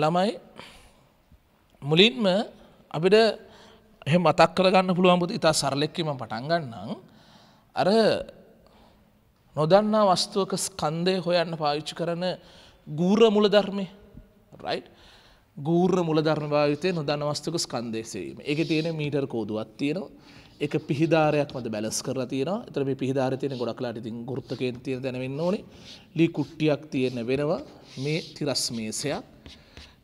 ළමයි මුලින්ම අපිට එහ මතක් කරගන්න පුළුවන්පුති ඉතා සරලෙක්කම පටන් ගන්නම් අර නොදන්නා වස්තුවක ස්කන්දය හොයන්න පාවිච්චි කරන ගූර මුල ධර්මය රයි් ගූර මුල ධර්ම භාවිතය නොදන්න වස්තුක ස්කන්දේසීම එක තියෙන මීටර් කෝදුවත් තියෙනවා එක පිහිධාරයක් මත බැලස් කර තියෙන තරම පිහිධාර තියෙන ගොඩක්ලාට ඉතින් ගෘත්තකයෙන් තියෙන දැනවෙන්න ඕනේ ලී කුට්ටියක් තියෙන වෙනවා මේ තිරස්මේසයක්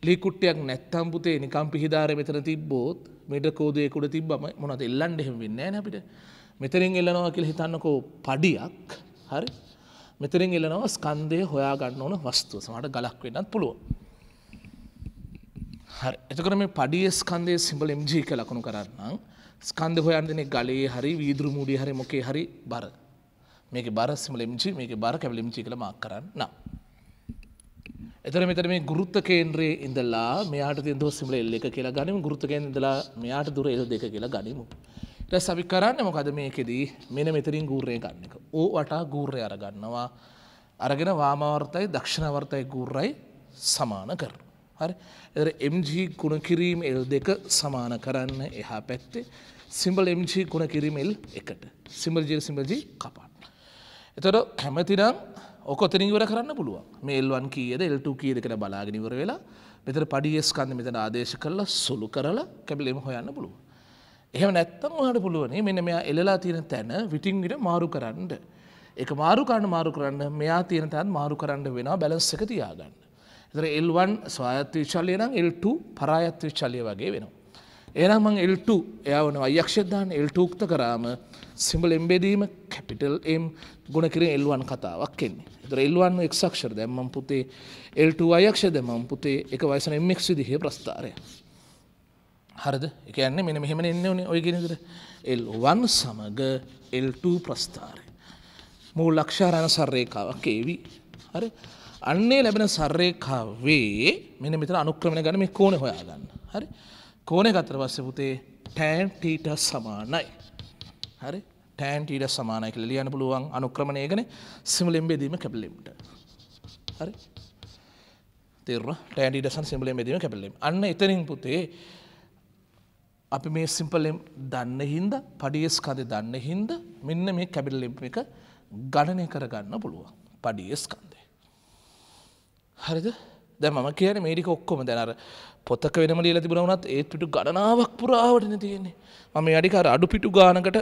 ලීකුට්ටයක් නැත්තම් පුතේ නිකම් පිහිදාර මෙතන තිබ්බෝත් මෙඩ කෝදයකුට තිබ්බම මොනද එල්ලන්ට එහෙම වෙන්න නැපිට මෙතරින් එල්ලනවා කියල හිතන්නකෝ පඩියක් හරි මෙතරින් එල්ලනවා ස්කන්දය හොයා ගන්න ඕන වස්තුව සමට ගලක් වෙන්නත් පුළුව හරි එතකර මේ පඩිය ස්කන්දය සිම්බල එම්ජී කලකුණු කරන්නම් ස්කන්ද හොයන්දන ගලේ හරි වීදුරු මූඩි හරි මොකේ හරි බර මේක බර සිමල එම්ජි මේක බර කැවලිම්චි කළ මක් කරන්න නම් එතර මෙතර මේ ගුරුත්ත කේන්ද්‍රයේ ඉඳලා මෙයාට තිය දෝසිමල එල්ල එක කියලා ගනිම ගුරුත්තකෙන් ඉඳලා මෙයාට දුර එල දෙක කියලා ගනිමු. ට සබි කරන්න මොකද මේකෙදී මෙන මෙතරින් ගූරය ගන්න එක. ඕ වටා ගූරය අරගන්නවා අරගෙන වාමවර්තයි දක්ෂණවර්තයි ගූරයි සමාන කර. හරි MG ගුණ කිරීම එල් දෙක සමාන කරන්න එහා පැත්තේ සිම්බල් MG ගුණ කිරීමල් එකට සිම්බල්ජ සිම්බජී කපාන්න. එතට කැමතිනම් ඔකොතනිවර කරන්න පුළුවන් මේල්වන් කියද එල්ට කීද කළ බලාගෙනවර වෙලා මෙතර පඩියස්කන්ද මෙතන ආදේශ කරලා සුළු කරලා කැබිලෙම හොයන්න පුළුව. එහෙම නැත්තම් හට පුළුවනේ මෙන මෙයා එලලා තියෙන තැන විටිංගිට මාරු කරන්න. එක මාරුකාන්න මාරු කරන්න මෙයා තියෙන තැන් මාරු කරන්න වෙන බැලස් එක තියාගන්න. එතර එල්වන් ස්වායත්ව විශල්ලය නම් එල්ට පරායත්ව විශල්ලය වගේ වෙනවා. ඒනම් මං එල්ට එයාවන අයක්ෂධාන් එල්ටූක්ත කරාම සිම්බල එම්බෙදීම කැපිටල් එම් ගුණ කිරින් එල්ුවන් කතාවක් කෙන්නේ දර එල්ුවන් එක්ක්ෂර දැම්මම් පුතේ එල්ට අයක්ෂ දෙමම් පුතේ එක වයසන එමෙක් දිහ ප්‍රස්ථාරය හරද එකන්න මෙන මෙහෙම එන්න ඕනේ ඔයගෙනදර එල්වන් සමඟ එල්ට ප්‍රස්ථාරය මූ ලක්ෂාරණ සර්රේකාවක් ඒවී හරි අන්නේ ලැබෙන සර්රේකාවේ මෙන මෙතර අනුක්‍රමණ ගන මේ කෝන හොයාගන්න හරි කෝන කතර වස්ස පුතේ ටෑන්ටීට සමානයි හරි ටෑන් ටීඩ සමානය කියලා ලියන්න පුළුවන් අනුක්‍රමණය ගැන සිමලෙන් බෙදීම කැපිලිමට. හරි. තේරුණා? ටෑන් ටීඩ සමාන සිමලෙන් බෙදීම කැපිලිම. අන්න එතනින් පුතේ අපි මේ සිම්පලෙම් දන්න හින්ද පඩියස් කඳ දන්න හින්ද මෙන්න මේ කැබිල්ලෙම් එක ගණනය කරගන්න පුළුවන් පඩියස් කන්දේ. හරිද දැ මම කියන මේඩික ඔක්කොම දැනර පොත්තක වෙනම ලීල තිබුණවනත් ඒත්පිටු ගණනාවක් පුරාවටන තියෙන්නේ මම අඩිකාර අඩු පිටු ගානකට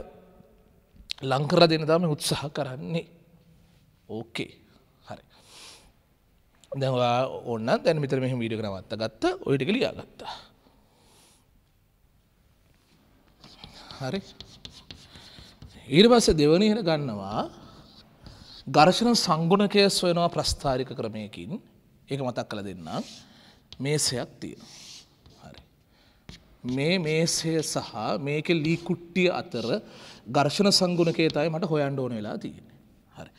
ලංකර දෙන දම උත්සාහ කරන්නේ ඕකේ හරි දැවා ඔන්න දැන මිතර මෙහම වීඩ කරනවත්ත ගත්ත ඔයිට කලියා ගත්තා හරි ඊට පස්ස දෙවනීහෙන ගන්නවා ගර්ශන සංගුණකය සොයනවා ප්‍රස්ථාරික ක්‍රමයකින් ඒක මතක් කළ දෙන්නම් මේසයක් තියෙනවා මේ මේසය සහ මේක ලීකුට්ටිය අතර ගර්ශණ සංගුණකේ තමයි මට හොයන්න ඕන වෙලා තියෙන්නේ. හරි.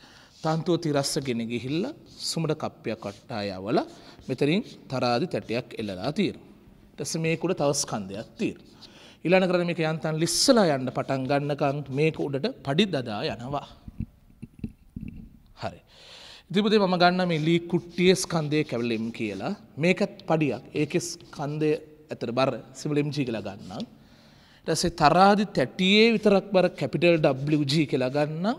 තන්තුව තිරස්ස ගෙන ගිහිල්ලා සුමඩ කප්පයක් කට්ටා යවලා මෙතනින් තරාදි තැටයක් එල්ලලා තියෙනවා. ඊට පස්සේ මේක උඩ තව ස්කන්ධයක් තියෙනවා. ඊළඟ කරන්නේ මේක යන්තම් ලිස්සලා යන්න පටන් ගන්නකන් මේක උඩට padi දදා යනවා. හරි. ඉතිපතේ මම ගන්න මේ ලී කුට්ටියේ ස්කන්ධය කැවලෙම් කියලා මේකත් padiයක්. ඒකේ ස්කන්ධය ඇතර බර සිවලම්ජී කියලා ගන්නම්. රැසේ තරාදි තැටියේ විතරක් බර කැපිටල් WG කියලා ගන්නම්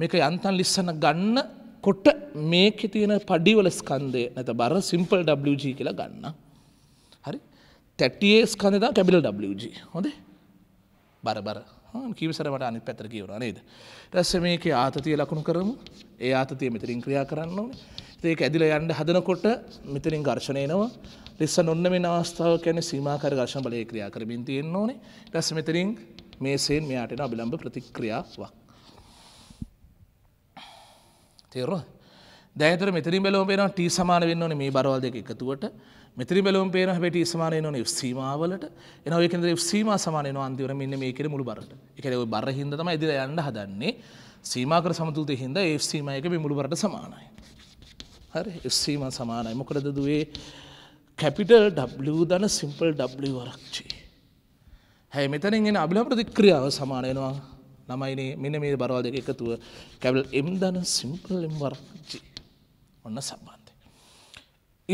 මේක යන්තන් ලිස්සන ගන්න කොට මේකෙ තියෙන පඩිවල ස්කන්දය නැත බර සිම්පල් WG කියලා ගන්න. හරි තැටියේ ස්කන්දදා කැපිටල් WG හොඳේ බරබර කිවිසරට අනි පැතර කියවර නේද. රැස්ස මේක ආතතිය ලකුණු කරමු ඒ ආතතිය මෙතරින් ක්‍රියා කරන්න ඕනේ ඒක ඇදිල යන්න හදනකොට මෙතරින් ගර්ශණයනවා ලෙස නොන්න මේ අවස්ථාව කියන්නේ සීමාකාර ඝර්ෂණ බලය ක්‍රියා කරමින් තියෙන්න ඕනේ. ඊට පස්සේ මෙතනින් මේසෙන් මෙයාට එන අභිලම්භ ප්‍රතික්‍රියාවක්. තේරුණා? දැන් ඊතර මෙතනින් බැලුවම පේනවා t සමාන වෙන්න ඕනේ මේ බරවල් දෙක එකතුවට. මෙතනින් බැලුවම පේනවා හැබැයි t සමාන වෙන්න ඕනේ F සීමාවලට. එනවා ඒකෙන්ද F සීමා සමාන වෙනවා අන්තිමට මෙන්න මේකේ මුළු බරට. ඒ කියන්නේ ওই බර හින්දා තමයි ඉදිරියට යන්න හදන්නේ. සීමාකර සමතුලිතය හින්දා F සීමා එක මේ මුළු බරට සමානයි. හරි F සීමා සමානයි. මොකද දුවේ කැපිටල් ඩ දන සිම්පල් ඩ වරක්චි. හැයි මෙතැනින් එෙන අභිලප්‍රති ක්‍රියාව සමානයනවා ළමයිනේ මෙන මේ බරවා දෙක එකතුව කැවල් එම් දන සිම්පල් එම් වරක්චි ඔන්න සම්බන්ධය.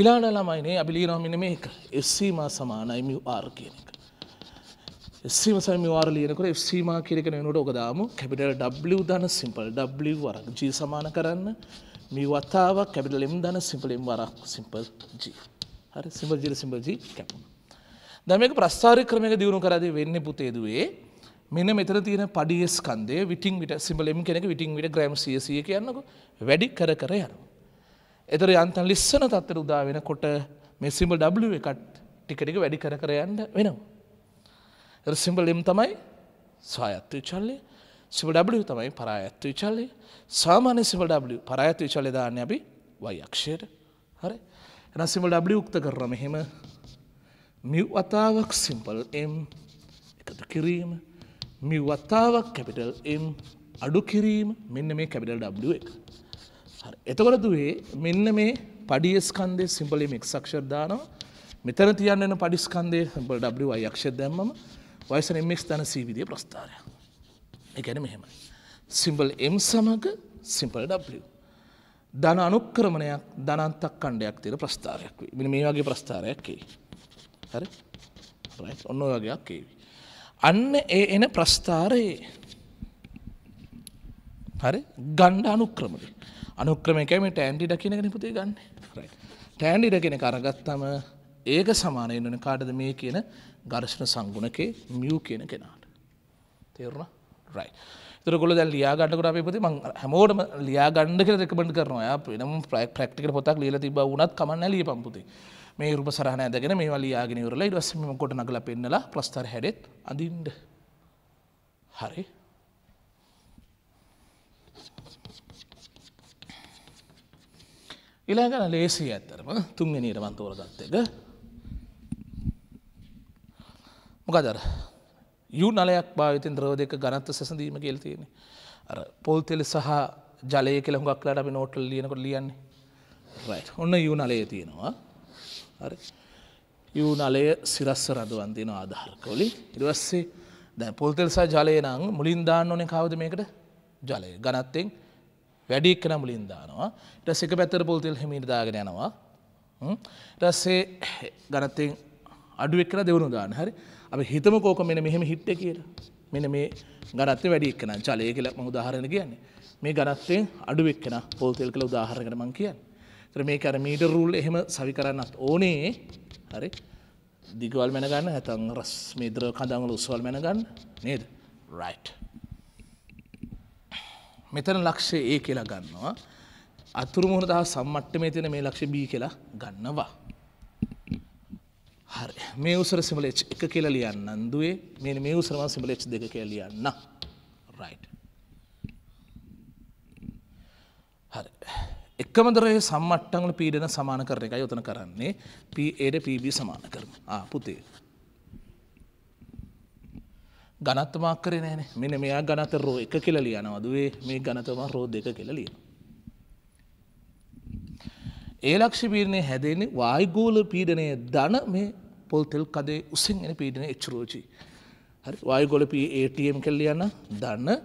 ඉලාට ළමයිනේ අභිලීනවා මෙන මේක එස්සීම සමානයි මි ආර් කියන එක. එස්සීම සම වාර ලියනකට එස්සීම කිරකෙන වෙනට ඔකදාම කැපිටල් ඩ දන සිම්පල් ඩ වරක් ජී සමාන කරන්න මේ වතාවක් කැපිටලෙම් දන සිම්පලෙම් වරක් සිම්පල් ජී. හරි සිඹජිල සිඹජී කැපුණා. දැන් මේක ප්‍රස්ථාරි ක්‍රමයක දියුණු කරද්දී වෙන්නේ පුතේදුවේ මෙන්න මෙතන තියෙන පඩියේ ස්කන්ධය විටින් විට සිඹල m කියන එක විටින් විට ග්‍රෑම් 100 කියන්නකො වැඩි කර කර යනවා. ඒතර යන්තම් ලිස්සන තත්ත්වෙට උදා වෙනකොට මේ සිඹල් w එකත් ටික ටික වැඩි කර කර යන්න වෙනවා. ඒතර සිඹල් m තමයි ස්වායත්ත විචල්ලය. සිඹල් w තමයි පරායත්ත විචල්ලය. සාමාන්‍ය සිඹල් w පරායත්ත විචල්ලය දාන්නේ අපි y අක්ෂයට. හරි. එනම් සිම්බල් W යුක්ත කරනවා මෙහෙම mu වතාවක් සිම්බල් m එකතු කිරීම mu වතාවක් කැපිටල් m අඩු කිරීම මෙන්න මේ කැපිටල් W එක. හරි. එතකොට දුවේ මෙන්න මේ පඩිය ස්කන්ධයේ සිම්බල් m x අක්ෂර දානවා. මෙතන තියන්න වෙන පඩි ස්කන්ධයේ සිම්බල් W y අක්ෂර දැම්මම වයසන mx ධන c විදිය ප්‍රස්ථාරයක්. ඒ කියන්නේ මෙහෙමයි. සිම්බල් m සමග සිම්බල් W ධන අනුක්‍රමණයක් ධනන්තක් කණ්ඩයක් තියෙන ප්‍රස්ථාරයක් වේ. මෙන්න මේ වගේ ප්‍රස්ථාරයක් එයි. හරි? රයිට්. ඔන්න ඔය වගේක් එයි. අන්න ඒ එන ප්‍රස්ථාරයේ හරි? ගණ්ඩ අනුක්‍රමණය. අනුක්‍රමණය කියන්නේ ටෑන්ඩි ඩකින එක නිපුතේ ගන්න. රයිට්. ටෑන්ඩි ඩකින කරගත්තම ඒක සමාන වෙන කාටද මේ කියන ඝර්ෂණ සංගුණකේ මියු කියන කෙනාට. තේරුණා? රයි තරගොල දැ ලියාගන්නකට අපේ පති මං හැමෝටම ලියාගන්න කෙ රෙකමට කරනවා පනම් ප්‍රයික් ප්‍රක්ටික පොතක් ලියල තිබ වනත් කමන්න ලිය පම්පුති මේ රුප සරහන ඇදගෙන මේ වලියයාගෙනවරල ඉරසම කොට නගල පෙන්නලා ප්‍රස්ථර හැඩෙත් අඳින්ඩ හරි ඉලාගන ලේසි ඇත්තරම තුන්ගෙනීරවන් තෝරගත්තක මොකදර යු නලයක් භාවිතෙන් ද්‍රවදක ගනත්ත සැසඳීම කෙල් තියෙන. අර පොල්තෙල සහ ජලය කෙළ හුඟක්ලාට අපි නෝටල් ලියනකොට ලියන්නේ ඔන්න යු නලය තියෙනවා යු නලය සිරස්ස රදුවන්තින ආධාරකවලි ඉරවස්සේ දැ පොල්තෙල්සා ජලය නං මුලින් දාන්න ඕනේ කවද මේකට ජලය ගනත්තෙන් වැඩික්කන මුලින් දානවා ට සික පැත්තර පොල්තෙල් හිමිනිදාගෙන යනවා රස්සේ ගනත්තෙන් අඩුවෙක් කර දෙවුණු දාන හරි අපි හිතම කෝක මෙන මෙහෙම හිට්ට කියලා මෙන මේ ගනත්ත වැඩි එක්කන චලය කියල ම උදාහරණ කියන්නේ මේ ගනත්තයෙන් අඩුවෙක්කෙන පෝතෙල් කළ උදාහරකට මං කියන්න තර මේ කර මීට රුල් එහෙම සවි කරන්නත් ඕනේ හරි දිගවල් මැනගන්න ඇතන් රස් මේද්‍ර කදංගල උස්වල් මැනගන්න නේද රයිට් මෙතන ලක්ෂය ඒ කියලා ගන්නවා අතුරු මුහුණ දහ සම්මට්ට මේ තියෙන මේ ලක්ෂ බී කියලා ගන්නවා හරි මේ උසර සිමල H එක කියලා ලියන්න දුවේ මෙන්න මේ උසර මම සිමල H දෙක කියලා ලියන්න right හරි එකම දරයේ සම්මට්ටංගල පීඩන සමාන කරන එකයි උතන කරන්නේ PA ට PB සමාන කරමු ආ පුතේ ඝනත්ව මාක්කරේ නෑනේ මෙන්න මෙයා ඝනත රෝ 1 කියලා ලියනවා දුවේ මේ ඝනතම රෝ 2 කියලා ලියනවා ඒ ලක්ෂ පීඩනය හැදෙන්නේ වායුගෝල පීඩනය ධන මේ පොල් තෙල් කදේ උසින් එන පීඩන එච්චරෝජී. හරි වායගොලපී ඒටම් කෙල්ල යන දන්න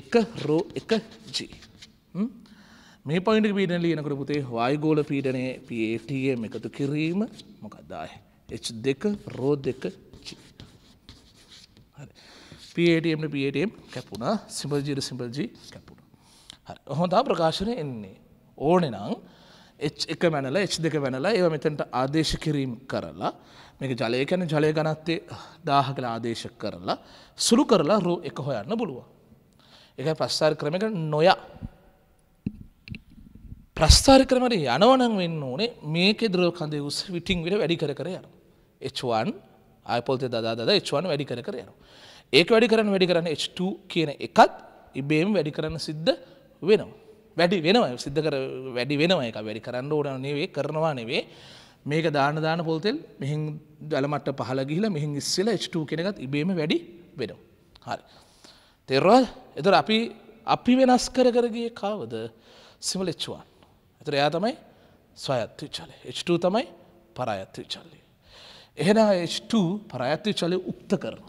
එක රෝ එක ජී. මේ පොයින්ට පීඩන ලියනකට පුතේ වායගෝල පීඩනය පටම් එකතු කිරීම මොකක්දාය. එච් දෙක රෝ දෙක පටම් පටම් කැපුුණා සිමල්ජීර සිම්බල්ජී කැපුුණ. හරි හොඳා ප්‍රකාශනය එන්නේ ඕනෙ නං එච් එක මැනල එච් දෙක වැනලා ඒව මෙතැන්ට ආදේශ කිරීම් කරලා මේක ජලය කැන ජලය ගනත්තේ දාහ කළ ආදේශ කරලා සුළු කරලා රෝ එක හොයන්න පුළුව. එක ප්‍රස්ථාර ක්‍රමක නොය ප්‍රස්ථාර ක්‍රමට යනවනං වෙන්න ඕනේ මේක දරෝ කඳේ උස් විටිං විට වැඩි කර කර යන. H1 ආයපොල්තය දදා දද H1 වැඩි කර කර යන. ඒක වැඩි කරන්න වැඩි කරන්න H2 කියන එකත් ඉබේම වැඩි කරන්න සිද්ධ වෙනවා. වැඩි වෙනවයි සිද්ධ කර වැඩි වෙනවා එක වැඩි කරන්න ඕන නෙවේ කරනවා නෙවේ මේක දාන දාන පොල්තෙල් මෙහි දළමට පහල ගිහිල මෙහි ඉස්සල ් කෙනගත් ඉබේම වැඩි වෙනවා. හරි. තෙරවල් එතර අපි අපි වෙනස් කර කරගිය කාවද සිමල එච්චුවන්. එතර එයා තමයි ස්වයත්ති චල H2 තමයි පරායත්ති චල්ලි. එහෙන H2 පරායත්ති චලය උක්ත කරන.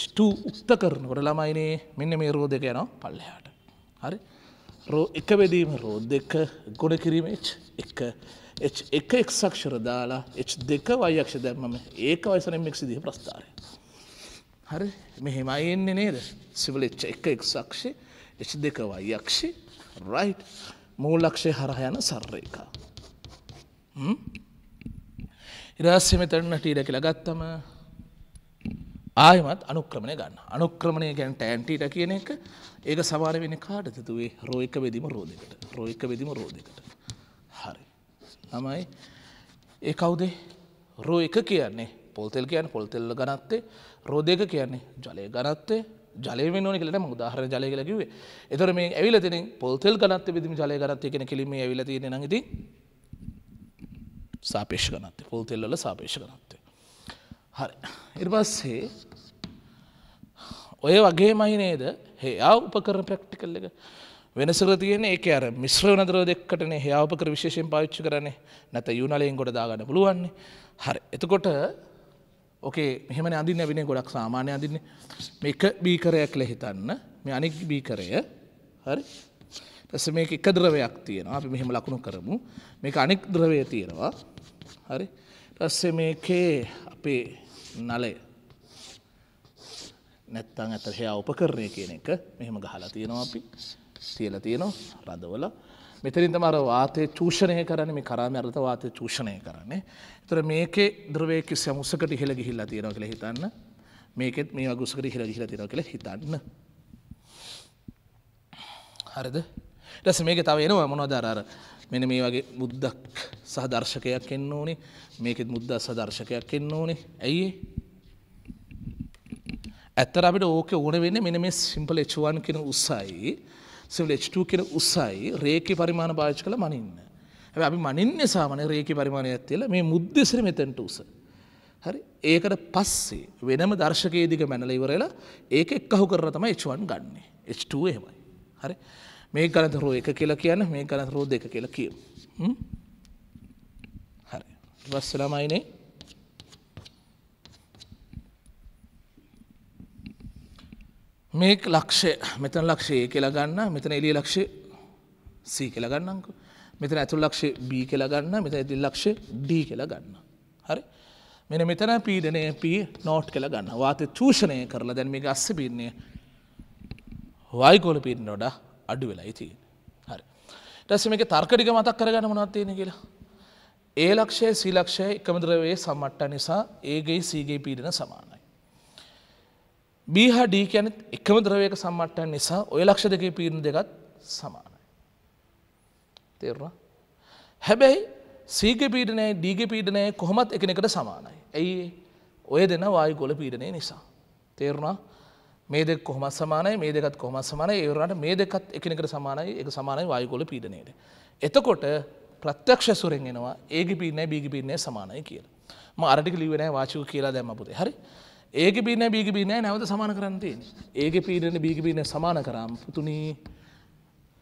H2 උක්ත කරන ගොඩ ළමයිනේ මෙන්න මේ රෝධක යනවා පල්ලයාට. හරි. එක බෙදීම රෝ දෙක ගොඩ කිරීම එක එක එක්සක්ෂර දාලා එච් දෙක වයක්ෂ දැම්මම ඒක වයිසන මික්සි දී ප්‍රස්ථාරය. හරි මෙහෙම අයෙන්නේ නේද සිවල එච්ච එක එක්සක්ෂි එච් දෙක වයක්ෂි රයි් මූලක්ෂය හරහයන සර්රේකා. ඉරස්සෙම තරන්නට ඉඩ කියලා ගත්තම ආයමත් අනුක්‍රමණය ගන්න අනුක්‍රමණය ගැන් ටෑන්ටීට කියන එක ඒක සමාර වෙන කාඩතතුවේ රෝයක වෙදිම රෝධකට රෝයක වෙදිම රෝධකට හරි තමයි ඒ කවුදේ රෝ එක කියන්නේ පොල්තෙල් කියන්න පොල්තෙල්ල ගනත්තේ රෝධයක කියන්නේ ජලය ගනත්තේ ජලය වෙනනි කලට මුදාහර ජලය කලකිවේ එතර මේ ඇවිල තින පොල්තෙල් ගනත්ත විදිම ජලය ගනත්තය කියෙන කිලීම ඇවිලතිය නඟති සාපේෂ ගනත්තේ පොල්තෙල්ල සාපේෂ ගනත්තේ හරි ඉර්පස්සේ ඔය වගේමයි නේද හයා උපකර ප්‍රක්ටිකල් එක වෙනසර තියන ඒක අර මිශ්‍ර නදර දෙක්කටන හයාපකර විශේෂයෙන් පාච්චි කරන නැත යුනලයෙන් ගොඩ දාගන්න පුළුවන්නේ හරි එතකොට ඕකේ මෙහම අඳින්න ඇවිෙන ගොඩක් සාමානය අඳන්න එක බීකරයක් ලෙහිතන්න මේ අනෙක් බීකරය හරි තස මේ එක ද්‍රවයක් තියෙන අපි මෙහෙම ලකුණු කරමු මේක අනෙක් ද්‍රවය තියෙනවා හරි ටස්ස මේකේ අපේ නලය නැත්තං ඇත හයා උපකරණය කියන එක මෙහෙම ගහලා තියෙනවා අපි තියල තියෙනවා රඳවල මෙතරින් තමර වාතය චූෂණය කරන මේ කරාම අරත වාතය චූෂණය කරන්නේ තර මේකේ ද්‍රවයකි සමුසකට ඉහළ ගිහිල්ලා තියෙනවා කියල හිතන්න මේකෙත් මේ අගුසකට හිර ගිහිලා තියෙනවා කියල හිතන්න හරිද රැස මේක තව එනවා මොනවද අරර මෙන මේ වගේ බුද්ධක් සහ දර්ශකයක් එන්න ඕනේ මේකෙත් මුද්දස්ස දර්ශකයක් එන්න ඕනේ ඇයි ඇත්තර අපිට ඕක ඕන වෙන්න මෙන මේ සිම්පල H1 කෙන උසයි සිම්පල H2 කෙන උසයි රේකි පරිමාණ භාවිත කළ මනින්න හැබැයි අපි මනින්නේ සාමාන්‍ය රේකි පරිමාණයක් තියලා මේ මුද්දෙසර මෙතෙන්ට උස හරි ඒකට පස්සේ වෙනම දර්ශකයේ දිග මැනලා ඉවරලා ඒක එක්කහු කරලා තමයි H1 ගන්නෙ H2 එහෙමයි හරි මේ ගණතරෝ එක කියලා කියන්නේ මේ ගණතරෝ දෙක කියලා කියමු හ්ම් ඉවස් වෙලාමයිනේ මේක ලක්ෂය මෙතන ලක්ෂය කියලා ගන්න මෙතන එළිය ලක්ෂය C කියලා ගන්නම්කෝ. මෙතන ඇතුළු ලක්ෂය B කියලා ගන්න, මෙතන ඇතුළු ලක්ෂය D කියලා ගන්න. හරි? මෙන්න මෙතන පීඩනය P not කියලා ගන්න. වාතය චූෂණය කරලා දැන් මේක අස්ස පීඩනය වායුකෝල පීඩනය වඩා අඩු වෙලායි තියෙන්නේ. හරි. ඊට පස්සේ මේකේ තර්ක ටික මතක් කරගන්න මොනවද තියෙන්නේ කියලා. ඒ ලක්ෂය සීලක්ෂය එකමදරවේ සමට්ට නිසා ඒගේ සීගේ පීඩන සමානයි. බීහා ඩී කියැන එකම ද්‍රවයක සම්මට්ටන් නිසා ඔය ලක්ෂ දෙකේ පීරණ දෙකත් සමානයි. තේරවා. හැබැයි සීග පීඩනය දීග පීඩනය කොහොමත් එකනෙකට සමානයි. ඇයි ඔය දෙන වායු ගොල පීඩනය නිසා. තේරුණා මේ දෙක් කොහොමත් සමානයි මේ දෙකත් කොහොමත් සමානයි ඒවරට මේ දෙකත් එකනකට සමානයි එක සමානයි වායුගොල පීඩනයට. එතකොට ප්‍රත්‍යක්ෂ සුරෙන් එනවා ඒගි පින්න බිගි පින්නේ සමානයි කියලා ම අරටික ලිවෙන වාචක කියලා දැම පුදේ හරි ඒක පින බිගි පින්න නැවත සමාන කරන්තය ඒක පීඩන බිගි පින්න සමාන කරම් පුතුනී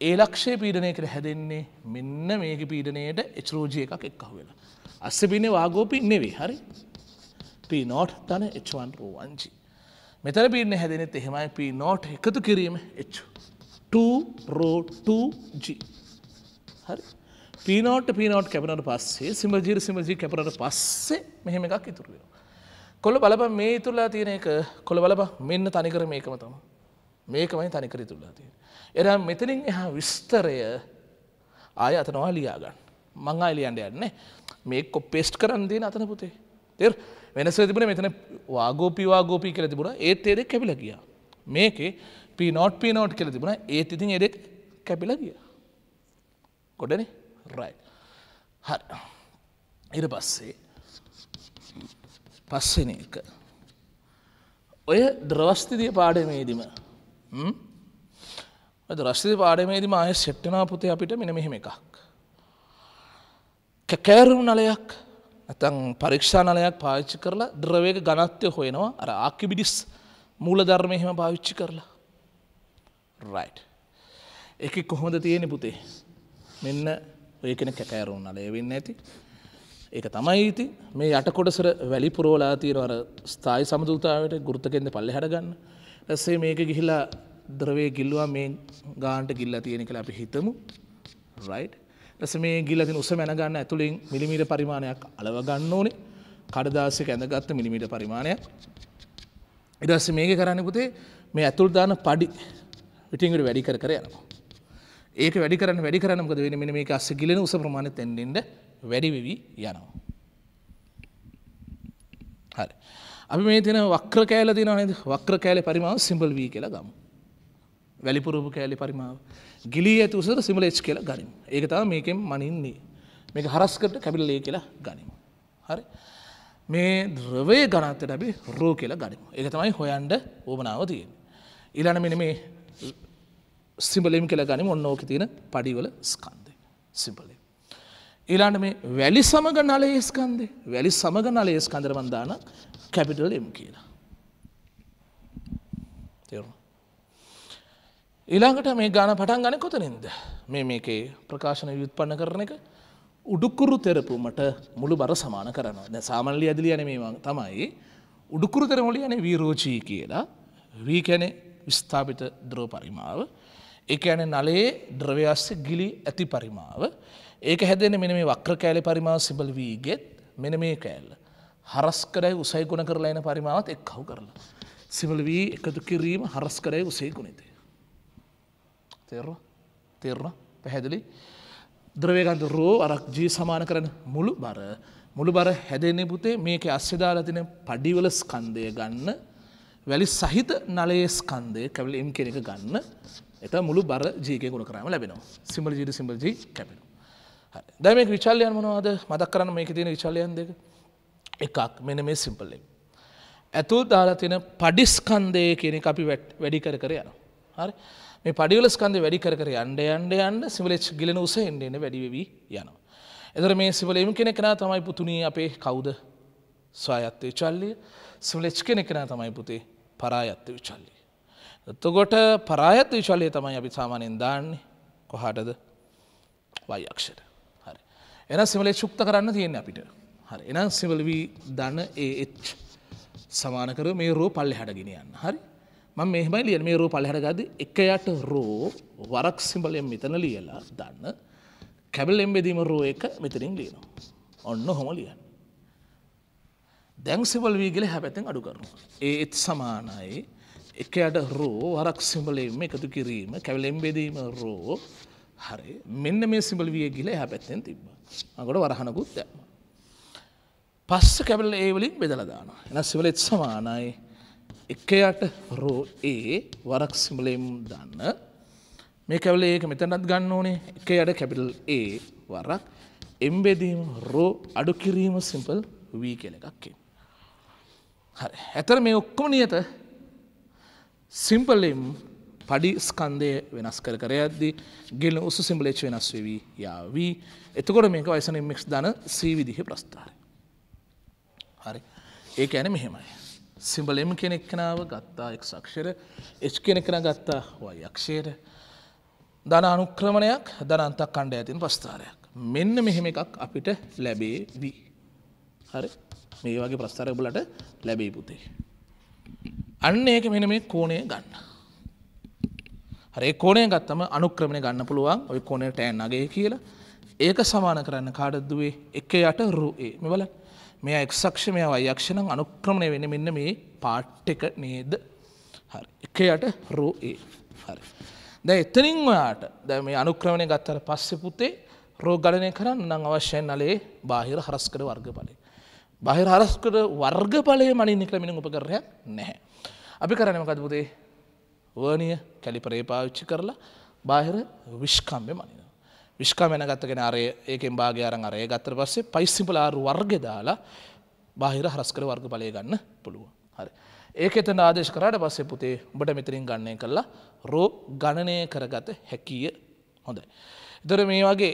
ඒ ලක්ෂය පීඩනය කර හැදෙන්නේ මෙන්න මේක පීඩනයට එච්රෝජය එකක් එක්කහ වෙලා. අස්ස පින වාගෝපි නෙවේ හරි පී නෝට් තන එච්වන් රෝවංචි. මෙතර පින්න හැදෙනෙත් එහෙමයි පී නෝට් එකතු කිරීම එච්ච. 2 රෝ 2G හරි පීනෝට් පීනෝට් කැපනට පස්සේ සිමජීර සිමජී කැපරට පස්සේ මෙහෙම එකක් ඉතුරු වෙන. කොළ බලප මේ ඉතුරලා තියෙන එක කොළ බලප මෙන්න තනිකර මේකම තම. මේකමයි තනිකර ඉතුරලා තියෙන. එරම් මෙතනින් එහා විස්තරය ආය අතනවා ලියාගන්න මං අයිලියන්ට යන්නේ මේ කොප්පෙස්ට් කරන්න දේ අතන පුතේ. තෙර වෙනස තිබුණ මෙතන වාගෝපී වාගෝපී කර තිබුණ ඒත් එෙක් කැපිල ගිය. මේකේ පිනෝට් පිනෝට් කර තිබුණ ඒත් ඉතින් එෙක් කැපිල ගිය. ගොඩනේ රයි. හරි. ඉර පස්සේ පස්සෙන එක. ඔය ද්‍රවස්තිතිය පාඩමේදීම රස්තිති පාඩමේදී මය සෙට්ටනා පුතේ අපිට මෙන මෙහෙම එකක්. කැකෑරුම් නලයක් ඇතන් පරීක්ෂා නලයක් පාවිච්චි කරලා ද්‍රවයක ගනත්වය හොයනවා අර ආකිබිඩිස් මූල ධර්මයහෙම පාවිච්චි කරලා. රයි්. එක කොහොඳ තියෙන පුතේ මෙන්න ඔය කෙන කැකෑරුන්නල ඒවෙන්න ඇති. ඒක තමයි ඉති මේ යටකොඩසර වැලි පුරෝලා තීර අර ස්ථායි සමදුතාවට ගෘතකෙන්ද පල්ල හරගන්න ඇස්සේ මේක ගිහිලා ද්‍රවය ගිල්ලවා මේ ගාන්ට ගිල්ලා තියෙන කළ අපි හිතමු රයි් ඇස මේ ගිල්ලති උස මැනගන්න ඇතුළින් මිලිමීට පරිමාණයක් අලවගන්න ඕනේ කඩදාසක ඇඳගත්ත මිලිමීට පරිමාණයක් ඉඩස්ස මේක කරන්න පුතේ මේ ඇතුල් දාන පඩි විටිංගට වැඩි කර කර යනවා ඒක වැඩි කරන්න වැඩි කරනමකද වෙන මෙ මේ අස්ස ගිලෙන උස ප්‍රමාණ තැන්ඩෙන්ට වැඩිවෙවී යනවා. හරි. අපි මේ තින වක්‍ර කෑල තින නද වක්‍ර කෑල පරිමාව සිම්බල් වී කියලා ගම. වැලිපුරපු කෑලි පරිමාව ගිලී ඇති උසර සිමල එච් කියලා ගනිම ඒක තම මේකෙන් මනින්නේ මේක හරස්කට කැබිල්ලේ කියලා ගනිම. හරි. මේ ද්‍රවය ගනත්තට අපි රෝ කියලා ගනිම. එක තමයි හොයන්ඩ ඕමනාව තියෙන්. ඉලන මෙන මේ සිඹලෙම් කියලා ගනිම ඔන්න ඕක තියෙන පඩිවල ස්කන්දය සිම්පලේ. ඊලාට මේ වැලි සමග නලයේ ස්කන්දේ වැලි සමග නලයේ ස්කන්දරමන්දාන කැපිටල් එම් කියලා. තේරු. ඊළඟට මේ ගාන පටන් ගන කොතනින්ද මේ මේකේ ප්‍රකාශන යුත්පන්න කරන එක උඩුකුරු තෙරපුමට මුළු බර සමාන කරනවා දැ සාමල්ලි ඇදිලි යන මේ තමයි උඩුකුරු තෙරමුලි යන වීරෝචී කියලා වීකැනෙ විස්ථාපිත ද්‍රෝ පරිමාව එක ඇන නලයේ ද්‍රව්‍යස්්‍ය ගිලි ඇති පරිමාව ඒක හැදෙන මෙන මේ වක්‍ර කෑලි පරිමාව සිබල් වී ගෙත් මෙන මේ කෑල්ල. හරස් කරයි උසයි ගුණ කරලා එන පරිමාවත් එක් කව් කරලා. සිබල් වී එකතු කිරීම හරස් කරයි උසේ ගුණිතය. තෙර තෙරණ පැහැදිලි ද්‍රවයගන්ත රෝ අරක් ජී සමාන කරන මුළු බර මුළු බර හැදෙන්නේ පුතේ මේක අස්්‍යදාලතින පඩිවල ස්කන්දය ගන්න වැලි සහිත නලයේ ස්කන්දය කැවල එම් කෙනෙක ගන්න එත මුළු බර ජීක ගුණ කරම ලැබෙනවා සිම්බල ජීට සිම්බලජී කැපෙන දැම විචල්ලයන් මොනවාද මදක් කරන්න මේක තියෙන විචල්ලයන් දෙක එකක් මෙන මේ සිම්පල්ලෙක් ඇතුල් දාලා තියෙන පඩිස්කන්දය කියන අපි වැඩි කර කර යන හරි මේ පඩිවලස්කන්ද වැඩි කර කර අන්ඩ අන්ඩ අන්ඩ සිවලච් ගිලෙන උස එන්ඩන වැඩිවී යනවා එදර මේ සිවලීම කෙනෙක්න තමයි පුතුනී අපේ කවුද ස්වායත්තය චල්ලිය සිවලෙච් කෙනෙක්න තමයි පුතේ පරායත්ත විචල්ලිය එතකොට පරායත් විශලය තමයි අපි සාමානෙන් දාන්නේ කොහටද වයක්ෂට හරි එන සිමලේ ශුක්ත කරන්න තියෙන අපිට හරි එනම් සිවලවී දන ඒච් සමානකර මේ රෝ පල්ලෙ හට ගෙනයන්න හරි මං මෙහමයි ලියන මේ රෝ පල්ලහට ගද එකයට රෝ වරක් සිම්බලයෙන් මෙතන ලියලා දන්න කැබල් එම්බෙදීම රෝ එක මෙතරින් ලියනවා ඔන්න හොම ලියන්න දැන් සිවල් වීගල හැපැතෙන් අඩු කරනවා ඒත් සමානයේ එකයට රෝ වරක් සිම්බලීම එකතු කිරීම කැවලෙම් බෙදීම රෝ හරි මෙන්න මේ සිම්බල විය ගිල එහ පැත්තෙන් තිබ්බ අගොට වරහනකුත් දැම. පස්ස කැවල ඒවලින් බෙදලදාන එන සිවලෙත් සමානයි එකයට රෝ ඒ වරක් සිම්බලම් දන්න මේ කැවල ඒක මෙතනත් ගන්න ඕනේ එක යට කැපිටල් ඒ වරක් එම්බෙදීම රෝ අඩු කිරීම සිම්පල් වී කෙන එකක්කේ. හරි ඇතර මේ ඔක්කොම නියත සිම්පලම් පඩි ස්කන්දය වෙනස් කර කරයද්දි ගෙල උස සිම්පලේච් වෙනස් වෙවී යාවී එතකොට මේක වයිසන මික්ස් දන සීවිදිහ ප්‍රස්ථාරය. හරි ඒක ඇන මෙහෙමයි. සිම්බලෙම කෙනෙක්කනාව ගත්තා එක් සක්ෂර එච් කෙනෙක්න ගත්තා වයි යක්ෂයට දන අනුක්‍රමණයක් දනන්තක් කණ්ඩ ඇතින් ප්‍රස්ථාරයක්. මෙන්න මෙහෙම එකක් අපිට ලැබේ වී. හරි මේ වගේ ප්‍රස්ථාරය බලට ලැබේ පුතේ. අන්න ඒක මෙන මේ කෝණය ගන්න. හරි ඒ කෝණය ගත්තම අනුක්‍රමණය ගන්න පුළුවන් ওই කෝණය tan අගේ කියලා. ඒක සමාන කරන්න කාටද දුවේ 1 යට රුඒ. මේ බලන්න. මෙයා x අක්ෂ මෙයා y අක්ෂ නම් අනුක්‍රමණය වෙන්නේ මෙන්න මේ පාට් එක නේද? හරි. 1 යට රුඒ. හරි. දැන් එතනින් ඔයාට දැන් මේ අනුක්‍රමණය ගත්තට පස්සේ පුතේ රෝ ගණනය කරන්න නම් අවශ්‍ය නලේ බාහිර හරස්කර වර්ගඵලය. බාහිර හරස්කර වර්ගඵලය මනින්න කියලා මෙන්න උපකරණයක් නැහැ. අපි කරනමකත් පුතේ වර්නිය කැලිපරේ පාවිච්චි කරලා බාහිර විශ්කම්ය මනින. විශ්කමෙන ගත්තගෙන අරය ඒකෙන් භාගයාරන් අරය ගත්තර පස්සේ පයිස්සිපලාරු වර්ග දාලා බාහිර හරස්කර වර්ග බලය ගන්න පුළුව. හරි. ඒක එතන ආදේශ කරාට පස්සේ පුතේ උඹට මෙතරින් ගන්නය කරලා රෝ ගණනය කරගත හැකිය හොඳයි. දොර මේ වගේ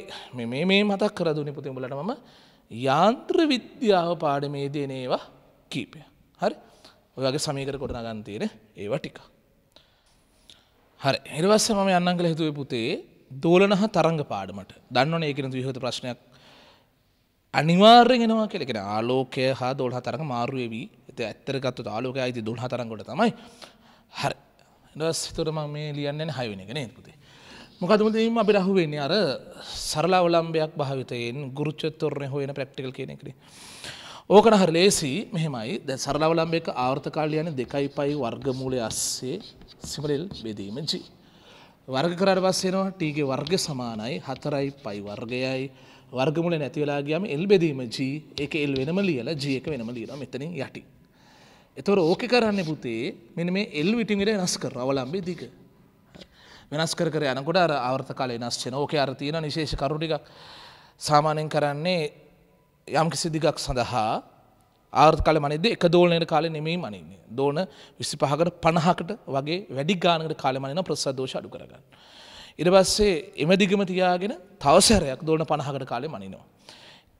මේ මේ මතක් කරදුනි පුතිඹලට මම යාන්ත්‍ර විද්‍යාව පාඩමේ දේනේවා කීපය. හරි ඔයගේ සමීකර කොටන ගන්තයන ඒවා ටික. හරි එනිවස්ස මම යන්නන් කළ හිතුවේ පුතේ දෝලනහ තරංග පාඩමට දන්නවන ඒකන විහත ප්‍රශ්නයක් අනිවාර්යෙන් එනවා කෙලෙන ආලෝකය හා දොල්හ තරඟ මාරුවවී ඇත ඇත්තර ගත්තු ආලෝක අයිති දොල්හ තරංගොට තමයි හරි එනිවස්තුරම මේ ලියන්න හයවෙනගෙන පුතේ. මොකදමදීම අපි රහුවෙන්නේ අර සරලා වලම්භයක් භාවිතයෙන් ගුරුච්චත්තරණය හොයන ප්‍රක්ටිකල් කෙනෙකරේ. ඕකන හරි ලේසි මෙහෙමයි දැ සරලවලම්බ එක ආර්ථකාලයන දෙකයි පයි වර්ගමූලය අස්සේ සිමලල් බෙදීම ජී. වර්ග කරට පස්සෙනවා ටීගේ වර්ග සමානයි හතරයි පයි වර්ගයයි වර්ගමුල නැතිවලාගේම එල් බෙදීම ජී එක එල් වෙනම ලියල ජියක වෙනම ලියන මෙතනින් යටි. එතොර ඕක කරන්න පුතේ මෙන මේ එල් විටිමිට වෙනස් කර අවලම්බේ දික. වෙනස් කර යනකොට අර ආර්ථකාල වෙනස් වෙන ඕක අර තියෙන නිශේෂ කරුටික සාමානෙන් කරන්නේ යම් කිසි දිගක් සඳහා ආර්ථ කල මනද එක දෝලනයට කාලය නෙමෙයි මනන්නේ දෝන විසි පහකට පණහකට වගේ වැඩි ගානකට කාලමනන ප්‍රසදෝෂ අඩු කරගන්න. ඉරබස්සේ එම දිගම තියාගෙන තවසරයක් දෝන පණහකට කාලය මනිනවා.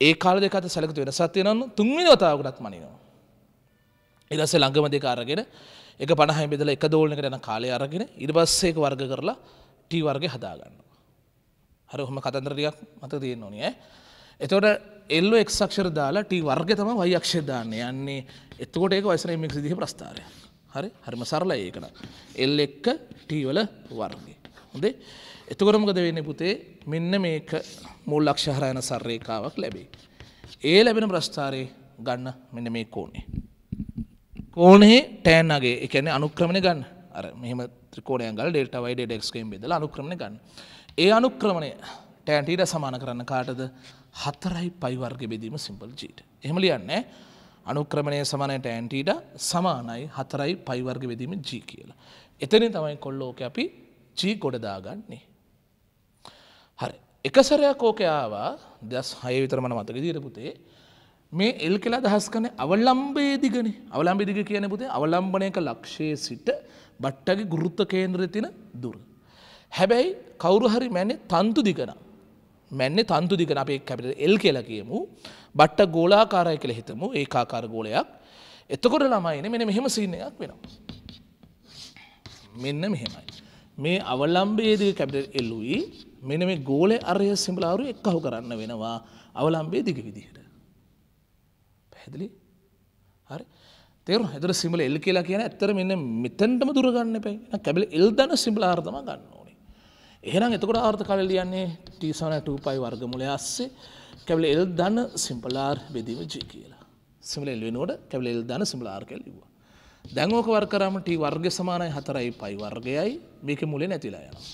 ඒ කාල දෙකත සැලකතු වෙන සත්‍යයනන්න තුන්වෙනි වතාවකටත් මනිනවා. ඉරස ළඟම දෙක අරගෙන එක පණහයි බෙදල එක දෝලනකට යන කාලය අරගෙන ඉරිබස්සේක වර්ග කරලා ටී වර්ග හදාගන්න. හර හොම කතන්දරටියක් මත තියෙන්න්නනේ. එතවට එල්ලෝ එක්ෂර දාලා ටී වර්ග තම වයි අක්ෂය දාන්න යන්නේ එතකොට ඒක වයිසන මික් දිහ ප්‍රස්ථාරය හරි හරිම සරල ඒකන එල් එක්ක ටීවල වර්ගය හොදේ එතකොටමකද වෙන්න පුතේ මෙන්න මේක මුල් අක්ෂහරයන සර්රේකාවක් ලැබේ ඒ ලැබෙන ප්‍රස්ථාරය ගන්න මෙන්න මේ කෝනේ කෝනේ ටෑන්ගේ එකන අනුක්‍රමණ ගන්න අර මෙහම ත්‍රකෝනයන්ගල් ඩෙල්ටවයි ඩෙක්ස්කම් බෙදල අනුක්‍රමණ ගන්න ඒ අනුක්‍රමණය ටෑන්ටීට සමාන කරන්න කාටද හතරයි පයිවර්ග බෙදීම සිම්පල් ජීට. එහෙම ලියන්න අනුක්‍රමණය සමානයට ඇන්ටීඩ සමානයි හතරයි පයිවර්ග වෙදීම ජී කියලා. එතන තමයි කොල්ලෝක අපි ජී ගොඩදාගන්නේ. හරි එකසරයක් ඕෝකයාවා දස් හයවිතර මන මතක දීරපුතේ මේ එල් කෙලා දහස් කන අවලම්බේදිගන අවලම්බිදිග කියන පුතේ අවලම්බනයක ලක්ෂයේ සිට බට්ටගේ ගුරුත්ත කේන්ද්‍රය තින දුර. හැබැයි කවුරු හරි මැනේ තන්තු දිගනම් මැන්නේ තන්තු දිගන අපේ කැපිට එල් කියලා කියමු බට්ට ගෝලාකාරය කළ හිතමු ඒ ආකාර ගෝලයක් එතකොට ළමයින මෙන මෙහෙම සිීනයක් වෙනවා. මෙන්න මෙහෙමයි. මේ අවලම්බේදී කැපිට එල්ලුයි මෙන මේ ගෝලය අරය සිම්බලාරු එක්කහු කරන්න වෙනවා අවලම්බේ දිග විදිහට. පැහැදිලි හරි තේරු හැදර සිමල එල් කියලා කියන ඇත්තර මෙන්න මෙතැන්ටම දුරගන්න පැයි කැබල එල් දන සිම්බලාර්තම ගන්න ඕනේ. එහෙනම් එතකොට ආර්ථ කල ලියන්නේ t සමන 2 පයි වර්ගමූලය අස්සේ කැවල එල් ධන සිම්පලාර් බෙදීම ජී කියලා. සිමල එල් වෙනෝට කැවල එල් ධන සිම්පලාර් කියලා ලිව්වා. දැන් ඕක වර්ග කරාම t වර්ගය සමානයි 4යි පයි වර්ගයයි මේකේ මුලේ නැතිලා යනවා.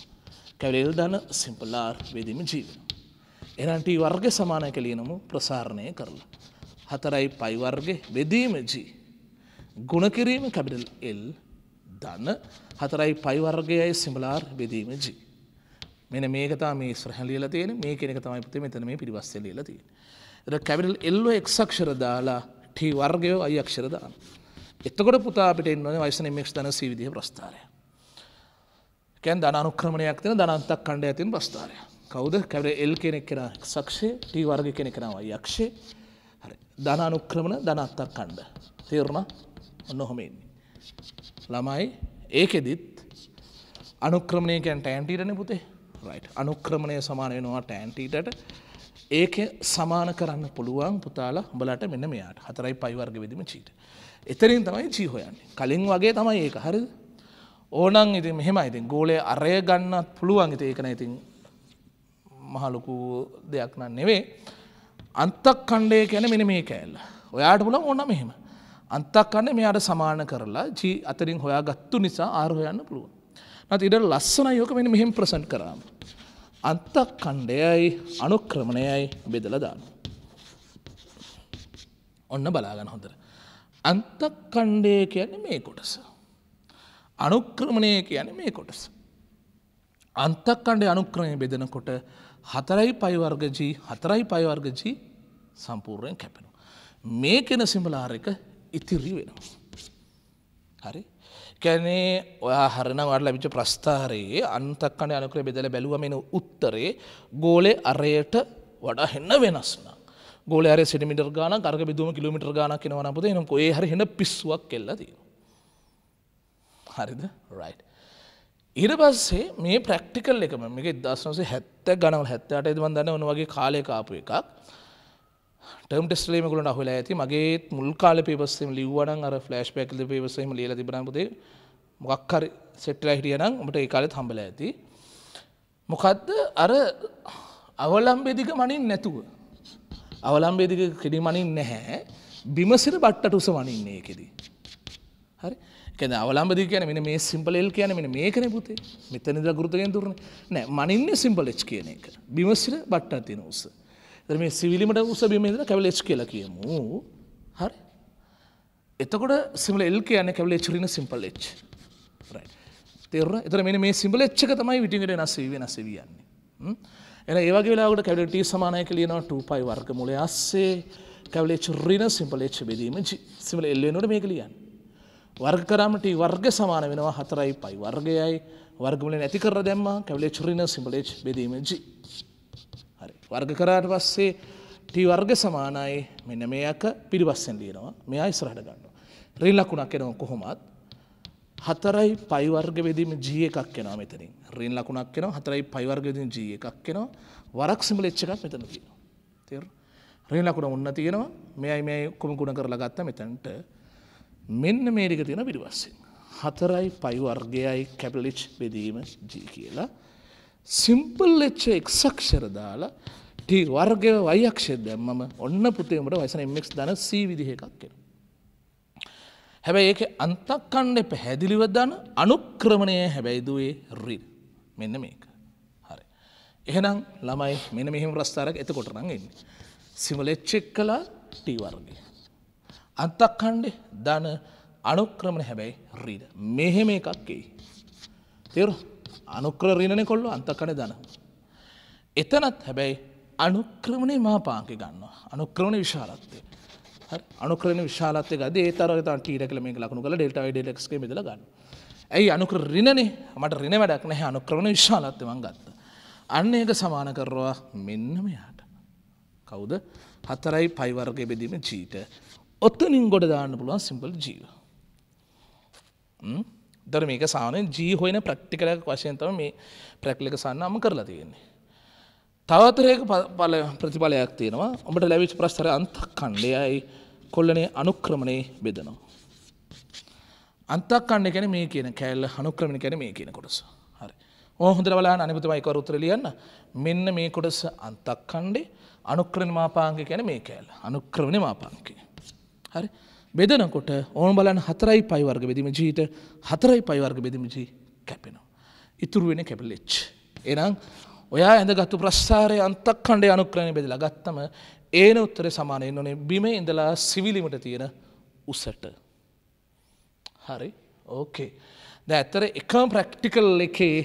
කැවල එල් ධන සිම්පලාර් බෙදීම ජී වෙනවා. එහෙනම් t වර්ගය සමානයි කියලා කියනමු ප්‍රසාරණය කරලා. 4යි පයි වර්ගය බෙදීම g ගුණ කිරීම කැපිටල් L ධන 4යි පයි වර්ගයයි සිම්පලාර් බෙදීම g මෙන මේකතා මේ ස්්‍රහැලියල තියෙන මේ කෙනෙක තමයි පුතේ මෙතන මේ පිරිවස්සලියල තියෙන කැවිල් එල්ලෝ එක්ෂර දාලා ටී වර්ගයෝ අයි අක්ෂරදාන එතකොට පුතා අපිට එන්නවන වයිසන මෙක්ෂ දන සීවිදිය ප්‍රස්ථාරය කැන් ධනනුක්‍රමණයක් තින ධනන්තක් කණ්ඩ ඇතින් ප්‍රස්ථාරය කවද කැවර එල් කෙනෙක් කෙන සක්ෂය ටී වර්ග කෙනෙ කෙනවා යක්ෂේ හරි ධනානුක්‍රමණ ධනත්තක් කණ්ඩ තේරුණ ඔන්න හොමෙන්නේ ළමයි ඒකෙදිත් අනුක්‍රමණය කැන්ට ඇන්ටීරණ පුතේ අනුක්‍රමණය සමාන වෙනවා ටෑන්ටීටට ඒක සමාන කරන්න පුළුවන් පුතාලා උඹලට මෙන්න මෙයාට හතරයි පයිවර්ග විදිම චීට. එතරින් තමයි චීහොයන්නේ කලින් වගේ තමයි ඒක හරි ඕනන් ඉති මෙහෙම ඉතින් ගෝලය අරය ගන්නත් පුළුවන් ඉති ඒකන ඉතින් මහලොකු දෙයක් නම් නෙවේ අන්තක් කණ්ඩය කැන මෙන මේ කෑල්ල ඔයාට පුල ඕන්න මෙහෙම අන්තක් කන්න මෙයාට සමාන කරලා ජී අතරින් හොයා ගත්තු නිසා ආරහොයන්න පුළුවන් නත් ඉඩ ලස්සන යෝක මෙනි මෙහෙම ප්‍රසන්ට් කරාම. අත්තක් කණ්ඩයයි අනුක්‍රමණයයි බෙදල දාන්න. ඔන්න බලාගන්න හොඳර. අන්තක් කණ්ඩය කියන්නේ මේ කොටස. අනුක්‍රමණය කියන්නේ මේ කොටස. අන්තක් කණ්ඩේ අනුක්‍රමණය බෙදෙනකොට හතරයි පයිවර්ගජී හතරයි පයිවර්ගජී සම්පූර්ණයෙන් කැපෙනවා. මේ කෙන සිඹලාර එක ඉතිරි වෙනවා. හරි කැනේ ඔයා හරන වඩ ලැබිච ප්‍රස්ථාරයේ අන්තක්කන අනකර බෙදල බැලුවමෙන උත්තරේ ගෝලේ අරයට වඩා හෙන්න වෙනස්නා. ගෝල අර සිටිමිට ගාන කරග බිදුවම කිලමිට ගාන කෙනවනපුද නක ඒ හරි හෙන පිස්ුවක් කෙල්ලදී. හරිද රයිට්. ඉර පස්සේ මේ ප්‍රක්ටිකල් එකම මේක දස්නසේ හැත්ත ගනව හැත්තට ඇතිබඳන්න ඔනවගේ කාලයකාපු එකක්. ටර්ම් ටෙස්ලීමකුලට අහුලා ඇති මගේත් මුල් කාල පිවස්සෙම ලිව්වන අර ෆලෑශ් පැක්ල පිවසීම ලියල තිබනපුදේ මොක්හර සෙට්ටල හිටියනම් මට ඒ කාලෙත් හම්බල ඇති. මොකදද අර අවලම්බේදික මනින් නැතුව. අවලම්බේදික කෙඩි මනින් නැහැ බිමසිර බට්ට උස වනින්නේ කෙදී. හරි කැද අවලම්බදි කියන මෙ මේ සිම්පලෙල් කියන මෙ මේ කන පුතේ මෙතනිද ගෘතයෙන් තුරන නෑ මනින්න සිම්පලච් කියන එක බිමසිර බට්ට තින උස්ස. දර මේ සිවිලිමට උසබීමේදල කැවලෙච් කියල කියමු හරි එතකොට සිමල එල් කියන කැවලේ චරින සිම්පලෙච් තෙර එතර මෙ මේ සිම්පල එච්චක තමයි විටිගට නසී වෙනස වියන්නේ එන ඒවගේ වෙලාට කැවලට සමානය කලියනවා ටූපයි වර්ග මුල අස්සේ කැවලේ චුරින සිම්පලේච්ච බෙදීම සිමල එල්ලනොට මේ කලියන් වර්ග කරමට වර්ග සමාන වෙනවා හතරයි පයි වර්ගයයි වර්ගමල නැතිකර දැම්ම කැවලේ චුරින සිම්පලේච් බෙදීමජී වර්ග කරාට පස්සේ ටී වර්ග සමානයි මෙන්න මේක පිරිවස්සෙන් ලියනවා. මෙයා ඉස්සරහට ගන්නවා. ඍ ලකුණක් එනවා කොහොමත් හතරයි පයි වර්ග වෙදීම G එකක් එනවා මෙතනින්. ඍ ලකුණක් එනවා හතරයි පයි වර්ග වෙදීම G එකක් එනවා. වරක් සිම්බල් H එකක් මෙතන තියෙනවා. තේරුණා? ඍ ලකුණ ඔන්න තියෙනවා. මෙයයි මෙයයි ඔක්කොම ගුණ කරලා ගත්තා මෙතනට. මෙන්න මේ ටික තියෙන පිරිවස්සෙන්. හතරයි පයි වර්ගයයි කැපිලිච් බෙදීම G කියලා. සිම්පල් එච්ච එක්සක්ෂර දාලා ටී වර්ගය වයක්ෂය දැම්මම ඔන්න පුතේමට වයසන එමක් දන සී විදිහ එකක් කෙන. හැබැයි ඒක අන්තක්කන්න පැහැදිලිව දන අනුක්‍රමණය හැබැයිදුවේ රිල් මෙන්න මේක. හරි. එහෙනම් ළමයි මෙන මෙහිම ප්‍රස්ථාරක එතකොට නං එන්න. සිමලෙච්චෙක් කලා ටීවර්ගය. අන්තක්කණ්ඩෙ දන අනුක්‍රමණ හැබැයි රීඩ මෙහෙම එකක්කෙයි. තෙරු අනුක්‍ර රිණන කොල්ලො අන්තකන දන. එතනත් හැබැයි අනුක්‍රමණය මාපාංක ගන්නවා අනුක්‍රමණ විශාලත්වය. අනුක්‍රණ විශාලත ගද තර ටීරකලම ලකුණු කළ ඩෙල්ට ඩක්ක ල ගන්න. ඇයි අනුකර රිණනේ මට රින වැඩක් නැහැ අනුක්‍රමණ විශාලත්වවන් ගත්ත. අන්න ඒක සමාන කරවා මෙන්නම යාට. කවුද හතරයි පයිවර්ග බෙදීම චීට. ඔත්තනින් ගොඩ දාන්න පුළුවන් සිම්පල් ජීව. දර මේක සාමනෙන් ජී හොයන ප්‍රක්ටිකලයක් වශයන්තම මේ ප්‍රැක්ලික සන්නම කරලා තියෙන්නේ. තවතරයක පල ප්‍රතිඵලයක් තියෙනවා ඔබට ලැවිච් ප්‍රස්ථර අන්තක් කණ්ඩයයි කොල්ලනේ අනුක්‍රමණය බෙදනවා. අන්තක් කණ්ඩ කැන මේ කියන කෑල්ල අනුක්‍රමණ කැන මේ කියන කොටස හරි ඕහොදර වලා අනිපතමයිකව උත්තර ලියන්න මෙන්න මේ කොටස අන්තක් කණ්ඩේ අනුක්‍රණ මාපාංග කැන මේ කෑල්ල අනුක්‍රමණ මාපාංකය හරි බෙදනකොට ඕන බලන් හතරයි පයිවර්ග බෙදිම ජීට හතරයි පයිවර්ග බෙදිමිජී කැපෙනවා. ඉතුරු වෙන කැපිලිච්්. එනම් ඔයා ඇඳගත්තු ප්‍රස්ථාරය අන්තක් කණ්ඩේ අනුක්‍රණය බෙදලා ගත්තම ඒන උත්තර සමානය නොනේ බිම ඉඳලා සිවිලිමට තියෙන උසට. හරි ඕකේ. ද ඇත්තර එකම් ප්‍රක්ටිකල් එකේ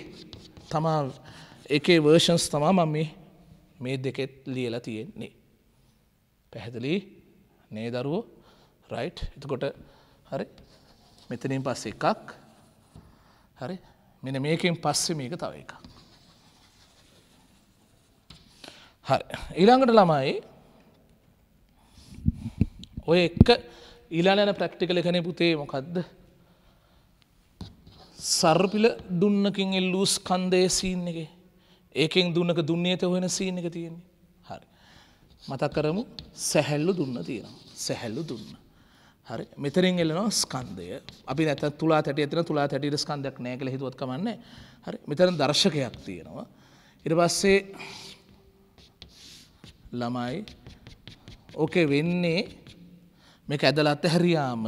තමා එකේ වර්ෂන්ස් තමා මම මේ දෙකෙත් ලියලා තියෙන්නේ. පැහැදිලි නේදරුවෝ රයි් එතකොට හරි මෙතනින් පස්ස එකක් හරි මෙන මේකෙන් පස්සෙ මේක තව එකක්. හරි ඊළඟට ළමයි ඔය එක්ක ඊලාන යන ප්‍රක්ටිකල කන පුතේ මොකක්ද සර්පිල දුන්නකින් එල්ලූ ස්කන්දය සීන් එක ඒකෙන් දුන්නක දුන්නේත හොෙන සීන එක තියෙන්නේ හරි මතක් කරමු සැහැල්ලු දුන්න තියෙනවා සැහැල්ලු දුන්න හරි මෙතරින් එලනවා ස්කන්දය අපි නැත තුලා තැටිය තින තුලා තැටියට ස්කන්දයක් නෑකල හිතුවත් කමන්නේ හරි මෙතරන දර්ශකයක් තියෙනවා. ඉට පස්සේ ළමයි ඕකේ වෙන්නේ මේක ඇදලත් හැරියාම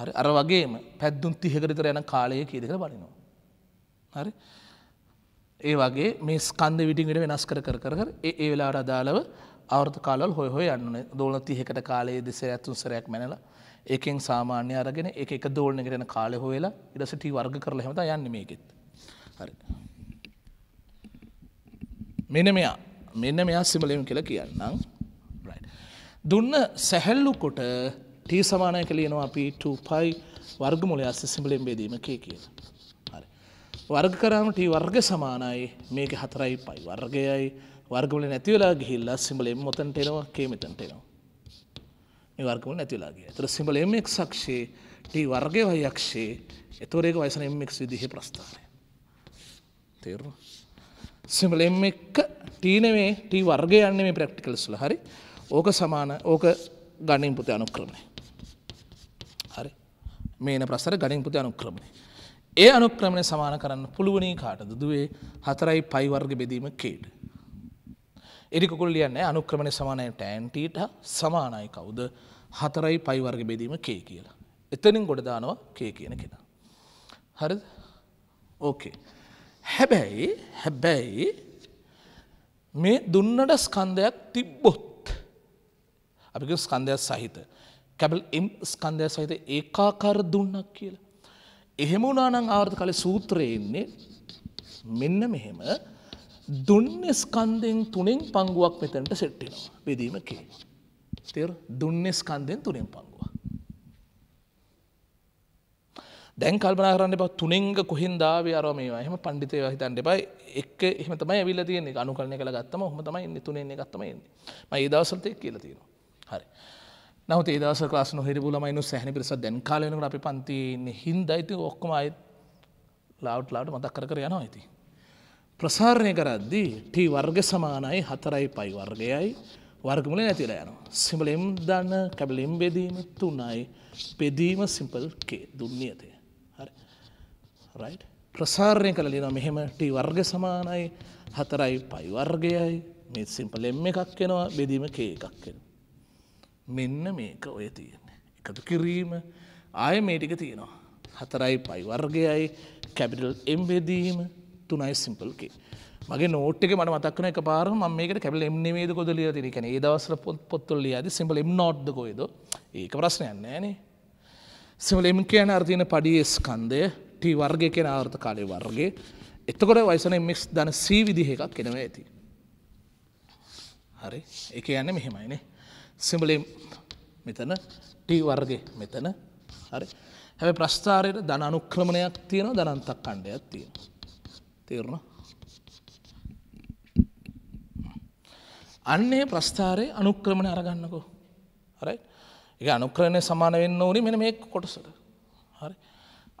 හරි අර වගේම පැද්දුන් තිහකරිතර යන කාලය කියදක බලිනවා. හරි ඒ වගේ මේ ස්කන්ද විටිගට වෙනස් කර කර කර ඒ වෙලාට අදාලව අවර්ත කාලල් හොය හොය යන්න දෝල තිහකට කාලයේ දෙසේ ඇත්තුන් සරයක් මැනලා ඒකෙන් සාමාන්‍ය අරගෙන ඒ එක දෝල්නක යන කාලෙ හෝවෙලා ඉඩසට වර්ග කරලා හැමත යන්න මේකෙත් හරි මෙන මෙයා මෙන්න මෙයා සිමලම් කියලා කියන්නම් දුන්න සැහැල්ලු කොට ටී සමානය කලයනවා අපි 2පයි වර්ගමුලය අස්ස සිමලෙන් බෙදීම කිය කියලා වර්ග කරාමට වර්ග සමානයි මේක හතරයි පයි වර්ගයයි වර්ගල නැතිවලා ගිහිල්ලා සිඹලෙන් මොතන්ට එනවා කේමතන්ට එනවා මේ වර්ගවල නැති වෙලා ගියා. ඒතර සිම්බල් MX අක්ෂයේ T වර්ගය Y අක්ෂයේ ඒතර ඒක වයසන MX විදිහේ ප්‍රස්ථාරය. තේරුණා? සිම්බල් M එක T නෙමෙයි T වර්ගය යන්නේ මේ ප්‍රැක්ටිකල්ස් වල. හරි. ඕක සමාන ඕක ගණන් පුතේ අනුක්‍රමණය. හරි. මේන ප්‍රස්ථාර ගණන් පුතේ අනුක්‍රමණය. ඒ අනුක්‍රමණය සමාන කරන්න පුළුවනි කාටද? දුවේ 4යි පයි වර්ග බෙදීම කේඩ. එරිකුල් ලියන්නේ අනුක්‍රමණය සමානයි ටෑන්ටීට සමානයි කවුද හතරයි පයිවර්ග බෙදීම කේ කියලා. එතනින් ගොඩදානවා කේ කියන කෙනා. හරි ඕකේ. හැබැයි හැබැයි මේ දුන්නට ස්කන්ධයක් තිබ්බොත්. අපි ස්කන්ධයක් සහිත. කැබල් එම් ස්කන්ධය සහිත ඒකාකාර දුන්නක් කියලා. එහෙම වුණානං ආර්ථ කල සූත්‍රයෙන්නේ මෙන්න මෙහෙම දුන්න ස්කන්දෙන් තුනෙන් පංගුවක් මෙතැනට සෙට්ටෙනවා බෙදීම කියවා. තේර දුන්නේ ස්කන්ධයෙන් තුනෙන් පංගුවා. දැන් කල්පනා කරන්න එපා තුනෙන්ග කොහෙන්ද ආවේ අර මේවා. එහෙම පඬිතේවා හිතන්න එපා. එක එහෙම තමයි ඇවිල්ලා තියෙන්නේ. අනුකරණය කළා ගත්තම ඔහොම තමයි එන්නේ තුනෙන් එකක් තමයි එන්නේ. මම ඒ දවස්වලට ඒක කියලා තියෙනවා. හරි. නමුත් ඒ දවස්වල ක්ලාස් නොහිරපු ළමයිනු සැහැණ පිරිසක් දැන් කාලේ වෙනකොට අපි පන්ති ඉන්නේ හින්දා ඉතින් ඔක්කොම ආයෙත් ලාවුඩ් ලාවුඩ් මතක් කර කර යනවා ඉතින්. ප්‍රසාරණය කරද්දී t වර්ග සමානයි 4යි පයි වර්ගයයි වර්ගමලේ නැතිලා යනවා. සිම්බලෙම් දන්න කැබලෙම් බෙදීම තුනයි බෙදීම සිම්පල් කේ දුන්නියතේ. හරි. රයිට්. ප්‍රසාරණය කළ ලියනවා මෙහෙම t වර්ග සමානයි 4යි පයි වර්ගයයි මේ සිම්පල් m එකක් වෙනවා බෙදීම k එකක් වෙනවා. මෙන්න මේක ඔය තියෙන්නේ. එකතු කිරීම ආය මේ ටික තියෙනවා. 4යි පයි වර්ගයයි කැපිටල් m බෙදීම 3යි සිම්පල් k. මගේ නෝට්ක මට මතක්න එක පාර ම මේක කැබල එම් නේද කොද ලිය තිරි කැන දවසර පොත්තුල්ල ඇද සිඹල එම් නොඩ්ද කොයිද ඒක ප්‍රශ්නයන්න ෑනේ සිමල එම් කියන අර්තියන පඩිය ස්කන්දය ටී වර්ගය කියෙන ආර්ථ කාලය වර්ගේ එතකොට වයිසන මික්ස් දන සීවිදිහකක් කෙනව ඇති හරි එක යන්න මෙහෙමයිනේ සිම්බලම් මෙතන ටී වර්ගේ මෙතන හරි හැබ ප්‍රස්ථාරයට දන අනුක්‍රමණයක් තියෙන දනන්තක් කණ්ඩයක් තියෙන තේරුණා අන්නේ ප්‍රස්ථාරය අනුක්‍රමණ අරගන්නකෝ හරයි එක අනුක්‍රණය සමාන වෙන්න ඕනි මෙන මේ කොටසට හරි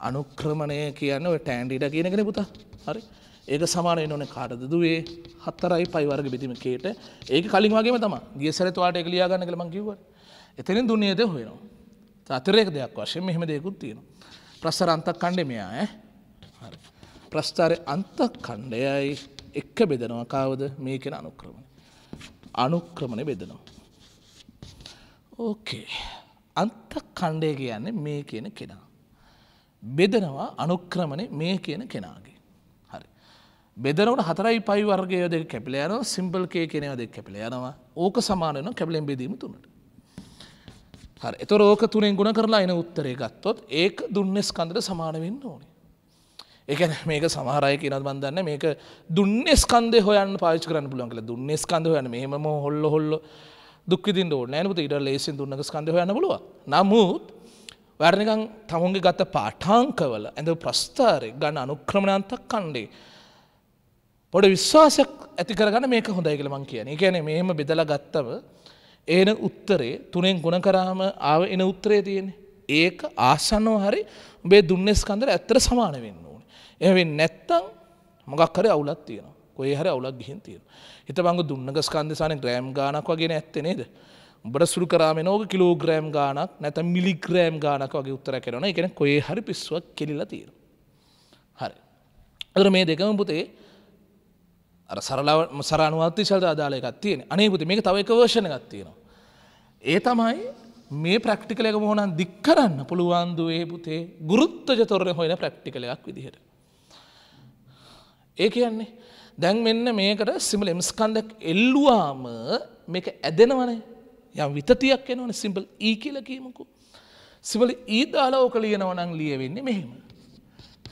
අනුක්‍රමණය කියන්න ටෑන්ඩිඩ කියනගෙන පුතා හරි ඒක සමානය නොන කාටද දුවේ හත්තරයි පයිවර්ග බිතිමකේට ඒක කලින් වගේ තම ගිය සැරතුවාට එක ලියාගන්න කළ මංකිව එතනින් දුන්නේද හොයනවා අතරෙක් දෙයක් වශයෙන් මෙහෙම දෙයකුත් තියෙනවා ප්‍රස්සර අන්තක් කණ්ඩ මෙයා ප්‍රස්ථාරය අන්තක් කණ්ඩයයි එක්ක බෙදනවා කාවද මේකෙන අනුක්‍රමණ අනුක්‍රමණය බෙදනවා. ඕකේ. අන්තක් කණ්ඩය කියන්නේ මේ කියන කෙනා. බෙදනවා අනුක්‍රමණය මේ කියන කෙනාගේ. හරි. බෙදනවට හතරයි පයි වර්ගය දෙක කැපිල යනවා සිම්පල් කේ කෙනව දෙක කැපිල යනවා ඕක සමානන කැපිලෙන් බෙදීම තුනට. හරි එතොර ඕක තුනෙන් ගුණ කරලා එන උත්තරේ ගත්තොත් ඒක දුන්නේ ස්කන්දට සමානවෙන්න ඕනේ. එක මේක සමහරය කියනත් බන්දන්න මේක දුන්නෙස්කන්දය හොයන්න පාච කරන්න පුලන් කළ දුන්නෙස්කන්ද හයන මෙහම හොල්ල හොල්ල දුක්විදින් ඕ නෑනපුත ඉඩ ලේසින් දුන්නක ස්කන්ද හයන්න බලුව නමුත් වැරනිකං තමුන්ගේ ගත පාටාංකවල ඇඳ ප්‍රස්ථාරය ගන්න අනුක්‍රමණන්තක් කණ්ඩේ. පොඩ විශ්වාසයක් ඇති කරගන මේක හොඳයි කළමං කියන එකැන මෙහෙම බෙදල ගත්තව ඒන උත්තරේ තුනෙන් ගුණ කරාම ආව එන උත්තරේ තියෙන. ඒක ආසන්නෝ හරි බේ දුන්නෙස්කන්දර ඇත්තර සමාන වෙන්න. එවෙන් නැත්තං මොගක් කර අවුලත් තියෙනවා කොයි හර අවුලක් ගිහින් තියෙන හිත බංග දුන්නක ස්කන්දසාන ග්‍රෑම් ගානක් වගේ ඇත්තේ නේද බට සුරු කරාම නෝක කිලෝග්‍රෑම් ගානක් නැත මිලිග්‍රෑම් ගානක් වගේ උත්තර කරන එකන කොේ හරි පිස්වක් කෙලිලා තියෙන හරි අදර මේ දෙකම පුතේ සරලාව සරනුවත්ති ශල්ද අදාලයකත් තියෙන අනේ පුති මේක තවයි කවර්ෂණ එකක් තියෙනවා ඒ තමයි මේ ප්‍රක්ටිකලක මොහොනන් දික් කරන්න පුළුවන්දුවේ පුතේ ගුරුත්තජ තොරණ හොයන ප්‍රක්ටිකලයක් විදිහට ඒ කියන්නේ දැන් මෙන්න මේකට සිම්බල් M ස්කන්ධයක් එල්ලුවාම මේක ඇදෙනවනේ. යම් විතතියක් එනවනේ සිම්බල් E කියලා කියමුකෝ. සිම්බල් E දාලා ඕක ලියනවා නම් ලියවෙන්නේ මෙහෙම.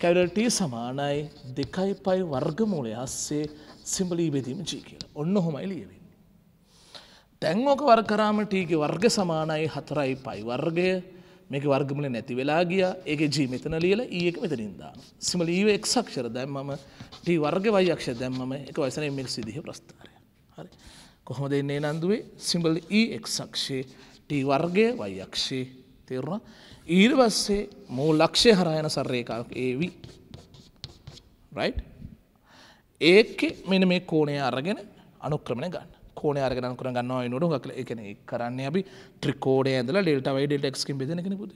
කැපිටල් T සමානයි 2π වර්ගමූලය ASCII සිම්බල් E බෙදීම G කියලා. ඔන්න ඔහොමයි ලියවෙන්නේ. දැන් ඕක වර්ග කරාම T ගේ වර්ග සමානයි 4π වර්ගය මේක වර්ගමල නැති වෙලා ගියා ඒක ජී මෙතන ලියලා ඊයක e මෙතනින් දාන සිමල ඊව e x අක්ෂර දැම්මම t වර්ග y අක්ෂර දැම්මම ඒක වයසන mx විදිහේ ප්‍රස්ථාරය හරි කොහොමද එන්නේ නන්දුවේ සිම්බල් e x අක්ෂේ t වර්ගය y අක්ෂේ තේරුණා ඊට පස්සේ මූල අක්ෂය හරහා යන සරේඛාවක් AV right ඒකේ මෙන්න මේ කෝණය අරගෙන අනුක්‍රමණය ගන්න කෝන අරගෙන කර ගන්න නට එකන කරන්න අපි ත්‍රිකෝඩය ඇදල ඩෙල්ටවයි ඩෙල්ටක්කින් බෙදෙනක පුද.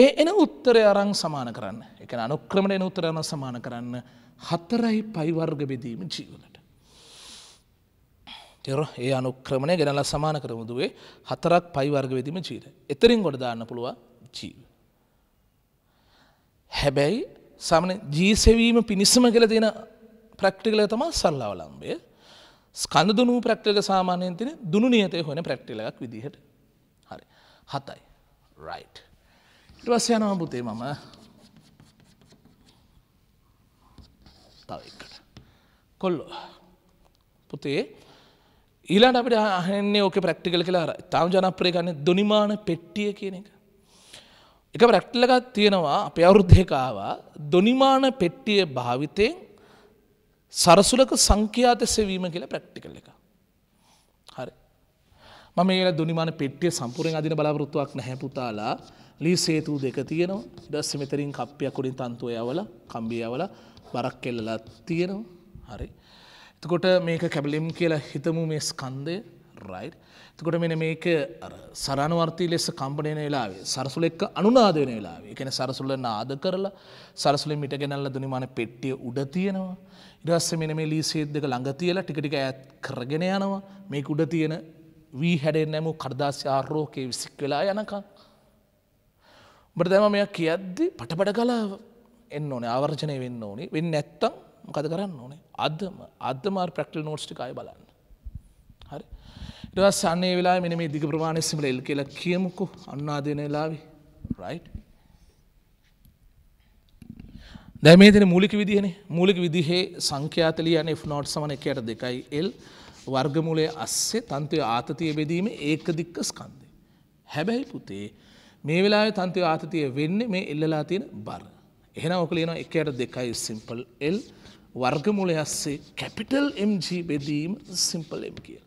ඒ එන උත්තරය අරං සමාන කරන්න එක අනුක්‍රමණ එන උත්තරයන සමාන කරන්න හතරයි පයිවර්ග බෙදීම ජීවලට. තෙර ඒ අනුක්‍රමණය ගෙනල සමාන කරමුදුවේ හතරක් පයිවර්ග වෙදීම ජීර. එතරින් ගොඩ දාන්න පුළුව ජීව. හැබැයි සමන ජීසවීම පිණිස්සම කළ තියෙන ප්‍රක්ටිකල තම සල්ලාවලම්බේ ස්කඳ දුනූ ප්‍රක්ටල සාමානයෙන් තින දුනු නියතය හොන ප්‍රක්ටිලක් විදිහට හරි හතයි රයි් ඉටවස් යනවා පුතේ මම තවකට කොල්ලෝ පුතේ ඊලාට අපට අහන්නේ ඕක ප්‍රක්ටිකල් කියලා තාම ජනප්‍රය ගන්න දුනිමාන පෙට්ටිය කියන එක. එක ප්‍රක්ටිලකත් තියෙනවා අප අවුරුද්ධකාවා දුනිමාන පෙට්ටිය භාවිතයෙන් සරසුලක සංඛ්‍යාත සෙවීම කියල ප්‍රක්ටිකල් එක. හරි. මම ඒ දුනිමාන පෙට්ටිය සම්පුරෙන් අදින බලාපොරොත්තුවක් නැහැ පුතාලා ලී සේතු දෙක තියෙනවා ඉඩස්ස මෙතරින් කප්පියක් කොඩින් තන්තුව යවල කම්බිය යවල බරක් කෙල්ලලා තියෙනවා හරි. එතකොට මේක කැබලිම් කියලා හිතමු මේ ස්කන්දය රයි්. එතකොට මෙන මේක සරණවර්තී ලෙස කම්පනයන වෙලාවේ සරසුල එක්ක අනුනාදයන වෙලාවේ එකන සරසුල්ල නාද කරලා සරසුලින් මිට ගැනල්ල දුනිමාන පෙට්ටිය උඩ තියෙනවා ඉරස්ස මෙන මේ ලීසේත් දෙක ළඟ තියලා ටිකටික ඇත් කරගෙන යනවා මේ උඩ තියෙන වී හැඩෙන් නැමු කර්දාසි ආර්රෝකයේ විසික් වෙලා යනකා. බරදම මෙය කියද්දි පටපට කලා එන්න ඕනේ ආවර්ජනය වෙන්න ඕනේ වෙන්න ඇත්තම් මොකද කරන්න ඕනේ අදම අදමාර් ප්‍රක්ටල් නෝට්ටිකාය බලන්න. හරි ඉටවස් සන්නේ වෙලා මෙන මේ දිග ප්‍රමාණය සිමල එල් කියලා කියමුකු අන්නාදනලාවේ රයිට්. දැ මේ දෙන මූලික විදිහන මූලික විදිහේ සංඛ්‍යාතලී යන ෆ්නෝට් සමන එකට දෙකයි එල් වර්ගමූලය අස්සේ තන්තය ආතතිය බෙදීම ඒක දික්ක ස්කන්දය. හැබැයි පුතේ මේ වෙලා තන්තය ආතතිය වෙන්න මේ එල්ලලා තියෙන බර. එහෙන ඔකලේන එකට දෙකයි සිම්පල් එල් වර්ගමූලය අස්සේ කැපිටල් MG බෙදීම සිම්පල් එම් කියල.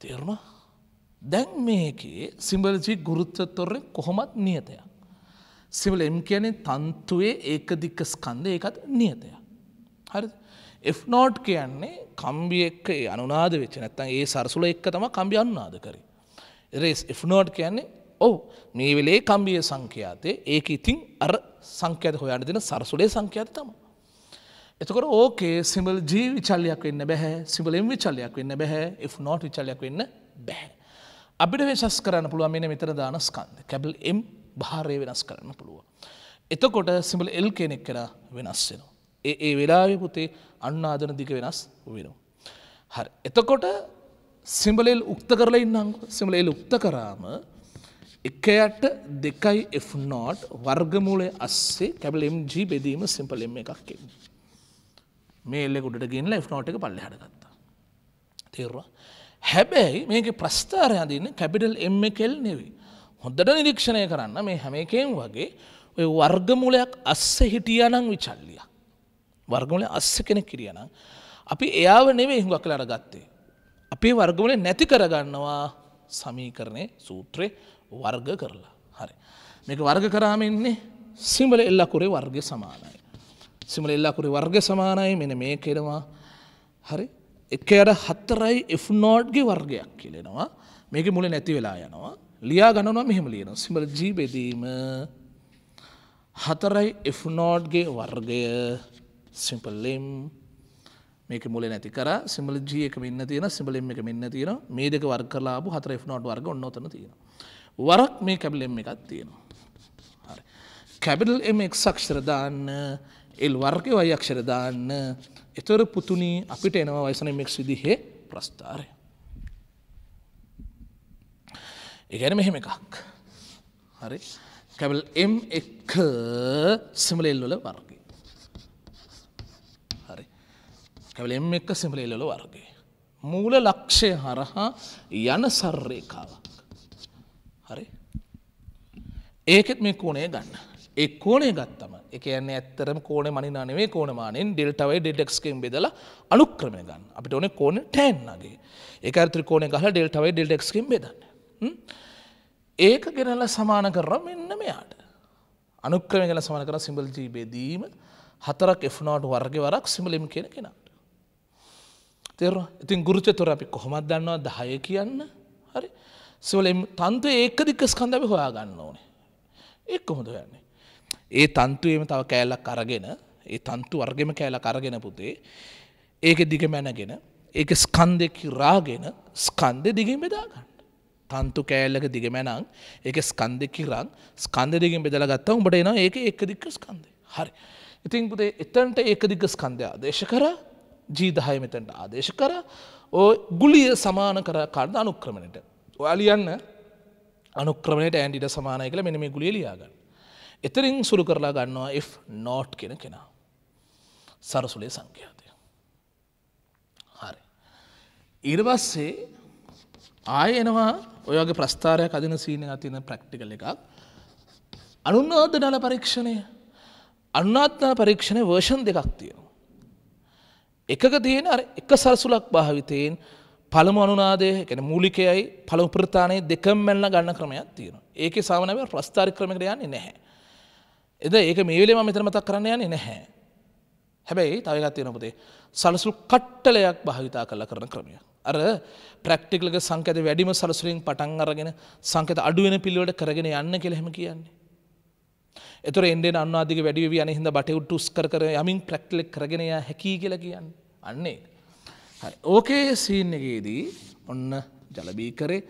තේරුණා දැන් මේකේ සිම්බලජී ගුරුත්තතොරෙන් කොහොමත් නියතයක්. සිවල එම් කියන්නේ තන්තුවේ ඒකදික්ක ස්කන්ධ ඒකත් නියතයක්. හරි F නෝට් කියන්නේ කම්බි එක්ක ඒ අනුනාද වෙච්ච නැත්තම් ඒ සරසුල එක්ක තම කම්බි අනුනාද කරේ. රේස් F නෝට් කියන්නේ ඔව් මේ වෙලේ කම්බිය සංඛ්‍යාතේ ඒක ඉතින් අර සංඛ්‍යාත හොයන්න දෙන සරසුලේ සංඛ්‍යාත තමයි. එතකොට ඕකේ සිම්බල් G විචල්යක් වෙන්න බෑ සිම්බල් M විචල්යක් වෙන්න බෑ F නෝට් විචල්යක් වෙන්න බෑ. අපිට වෙනස් කරන්න පුළුවන් මෙන්න මෙතන දාන ස්කන්ධ. කැබල් M භාරය වෙනස් කරන්න පුළුවන්. එතකොට සිඹල එල් කෙනෙක් කරා වෙනස් වෙනවා. ඒ ඒ වෙලාවෙ පුතේ අන්න ආදන දිග වෙනස් වෙනවා. හරි. එතකොට සිඹලෙල් උක්ත කරලා ඉන්නම්කෝ. සිඹලෙල් උක්ත කරාම 1යට 2යි f0 වර්ගමූලය අස්සේ කැපිටල් mg බෙදීම සිම්පල් m එකක් එන්නේ. මේ එල්ලේ උඩට ගෙනලා f0 එක පල්ලෙහාට ගත්තා. තේරුණා? හැබැයි මේකේ ප්‍රස්ථාරය අඳින්නේ කැපිටල් m එකෙල් නෙවෙයි. හොඳට නිරීක්ෂණය කරන්න මේ හැම එකෙන් වගේ ඔය වර්ගමූලයක් අස්ස හිටියනං විචල්ලිය. වර්ගමූලය අස්ස කෙනෙක් කිරියනං. අපි එයාව නෙවේ හිඟක්ල අරගත්තේ. අපේ වර්ගමූලේ නැති කරගන්නවා සමීකරණය සූත්‍රය වර්ග කරලා. හරි. මේක වර්ග කරාම ඉන්නේ සිම්බල එල්ලකුරේ වර්ග සමානයි. සිමල එල්ලකුරේ වර්ග සමානයි මෙන මේ කෙනවා හරි එක අට හත්තරයි එෆ්නෝඩ්ගේ වර්ගයක් කියලෙනවා මේක මුල නැති වෙලා යනවා ලියා ගණනවා මෙහෙම ලියන සිමල ජීබෙදීම හතරයි එෆනෝඩ්ගේ වර්ගය සිම්පල්ලම් මේක මුල නැති කර සිමල ජී එක මෙන්න තියෙන සිමලම් එක මෙන්න තියෙන මේ දෙක වර්ගලාබ හතර එෆනෝඩ් වර්ග ඔන්නොතන තියෙන වරක් මේ කැබිලෙම් එකක් තියෙනවා කැබිටල් එම එක් සක්ෂරදාන්න එල් වර්ගය වයි අක්ෂරදාන්න එතොර පුතුනී අපිට එනවා වයිසන මෙක් විදිහේ ප්‍රස්ථාරය එකන මෙහෙම එකක් හරි කැබල් එම් එක සිමල එල්ලොල වර්ගේ හරි කැබල එම් එක සිමල එල්ලොල වර්ගේ මූල ලක්ෂය හරහා යන සර්රේකාවක් හරි ඒකෙත් මේ කෝණය ගන්න ඒ කෝණය ගත්තම එක යන්නේ ඇත්තරම කෝණ මනිනා නෙවෙයි කෝණමානෙන් ඩෙල්ටාවයි ඩෙඩෙක්ස්කෙන් බෙදලා අලුක්‍රමය ගන්න අපිට ඕනේ කෝණ ටෑන් නගේ ඒක අර ත්‍රිකෝණය ගහලා ඩෙල්ටාවයි ඩෙල්ටෙක්ස්කෙන් බෙදන්න ඒක ගෙනල සමාන කරර මෙන්න මෙයාට. අනුක්‍රම ගෙල සමන කර සිම්බල් ජීබේදීම හතරක් එෆනෝට් වර්ග වරක් සිමලිම් කියෙන කෙනට. තෙර ඉතින් ගුරුචතුර අපි කොහොමත් දන්නවා දහය කියන්න හරි සිවලම් තන්තු ඒක දික්ක ස්කන්දම හොයා ගන්න ඕනේ. එක් කොහොඳ යන්නේ. ඒ තන්තුවම තව කෑල්ලක් අරගෙන ඒ තන්තු වර්ගෙම කෑල කරගෙන පුතේ ඒක දිග මැනගෙන ඒක ස්කන්දෙකි රාගෙන ස්කන්දෙ දිගින් බෙදාගන්න. තන්තු කෑල්ලක දිගමැනං ඒක ස්කන්ධෙක් රං ස්කන්ධ දෙකින් බෙදලා ගත්තා උඹට එනවා ඒක එක දික්ක ස්කන්ධය. හරි. ඉතින් පුතේ එතනට ඒක දිග්ග ස්කන්ධය ආදේශ කරා ජීදහය මෙතනට ආදේශ කරා ඔය ගුලිය සමාන කර කාර්ද අනුක්‍රමණයට. ඔයා ලියන්න අනුක්‍රමණයට ඇන් ඉඩ සමානයි කියලා මෙන්න මේ ගුලිය ලියා ගන්න. එතනින් සුරු කරලා ගන්නවා if not කියන කෙනා. සරසුලේ සංඛ්‍යාතය. හරි. ඊට පස්සේ ආයෙ එනවා ඔයගේ ප්‍රස්ථාරයක් අදින සීනය අතින ප්‍රක්ටිකල එකක් අනුන්නාද නල පරීක්ෂණය අන්නාත්නා පරීක්ෂණය වර්ෂන් දෙකක් තියෙනවා. එකක තියෙන එක සරසුලක් භාවිතයෙන් පළමු අනුනාදය එකන මූලිකයයි පළමු ප්‍රතානය දෙකම් මැල්ල ගන්න ක්‍රමයක් තියෙන. ඒක සාමනව ප්‍රස්ථාරි ක්‍රමකට යන්නේ නැහැ. එද ඒක මේවිලේ ම මෙතන මතක් කරන්න යන්නේ නැහැ. හැබැයි තවගත් තියෙනපුතේ සලසුල් කට්ටලයක් භාවිතා කරලා කරන ක්‍රමයක්. අර ප්‍රක්ටිකලක සංකත වැඩිම සලසුරින් පටන් අරගෙන සංකත අඩුවෙන පිළිවට කරගෙන යන්න කෙළෙම කියන්නේ. එතුර එන්ඩෙන් අන්වාදික වැඩිව යන හිද බටවුට් උස් කර යමින් ප්‍රක්ටිලෙක් කරගෙනය හැකී කියලා කියන්න අන්නේ. ඕකේ සීන්නගේදී ඔන්න ජලබී කරේ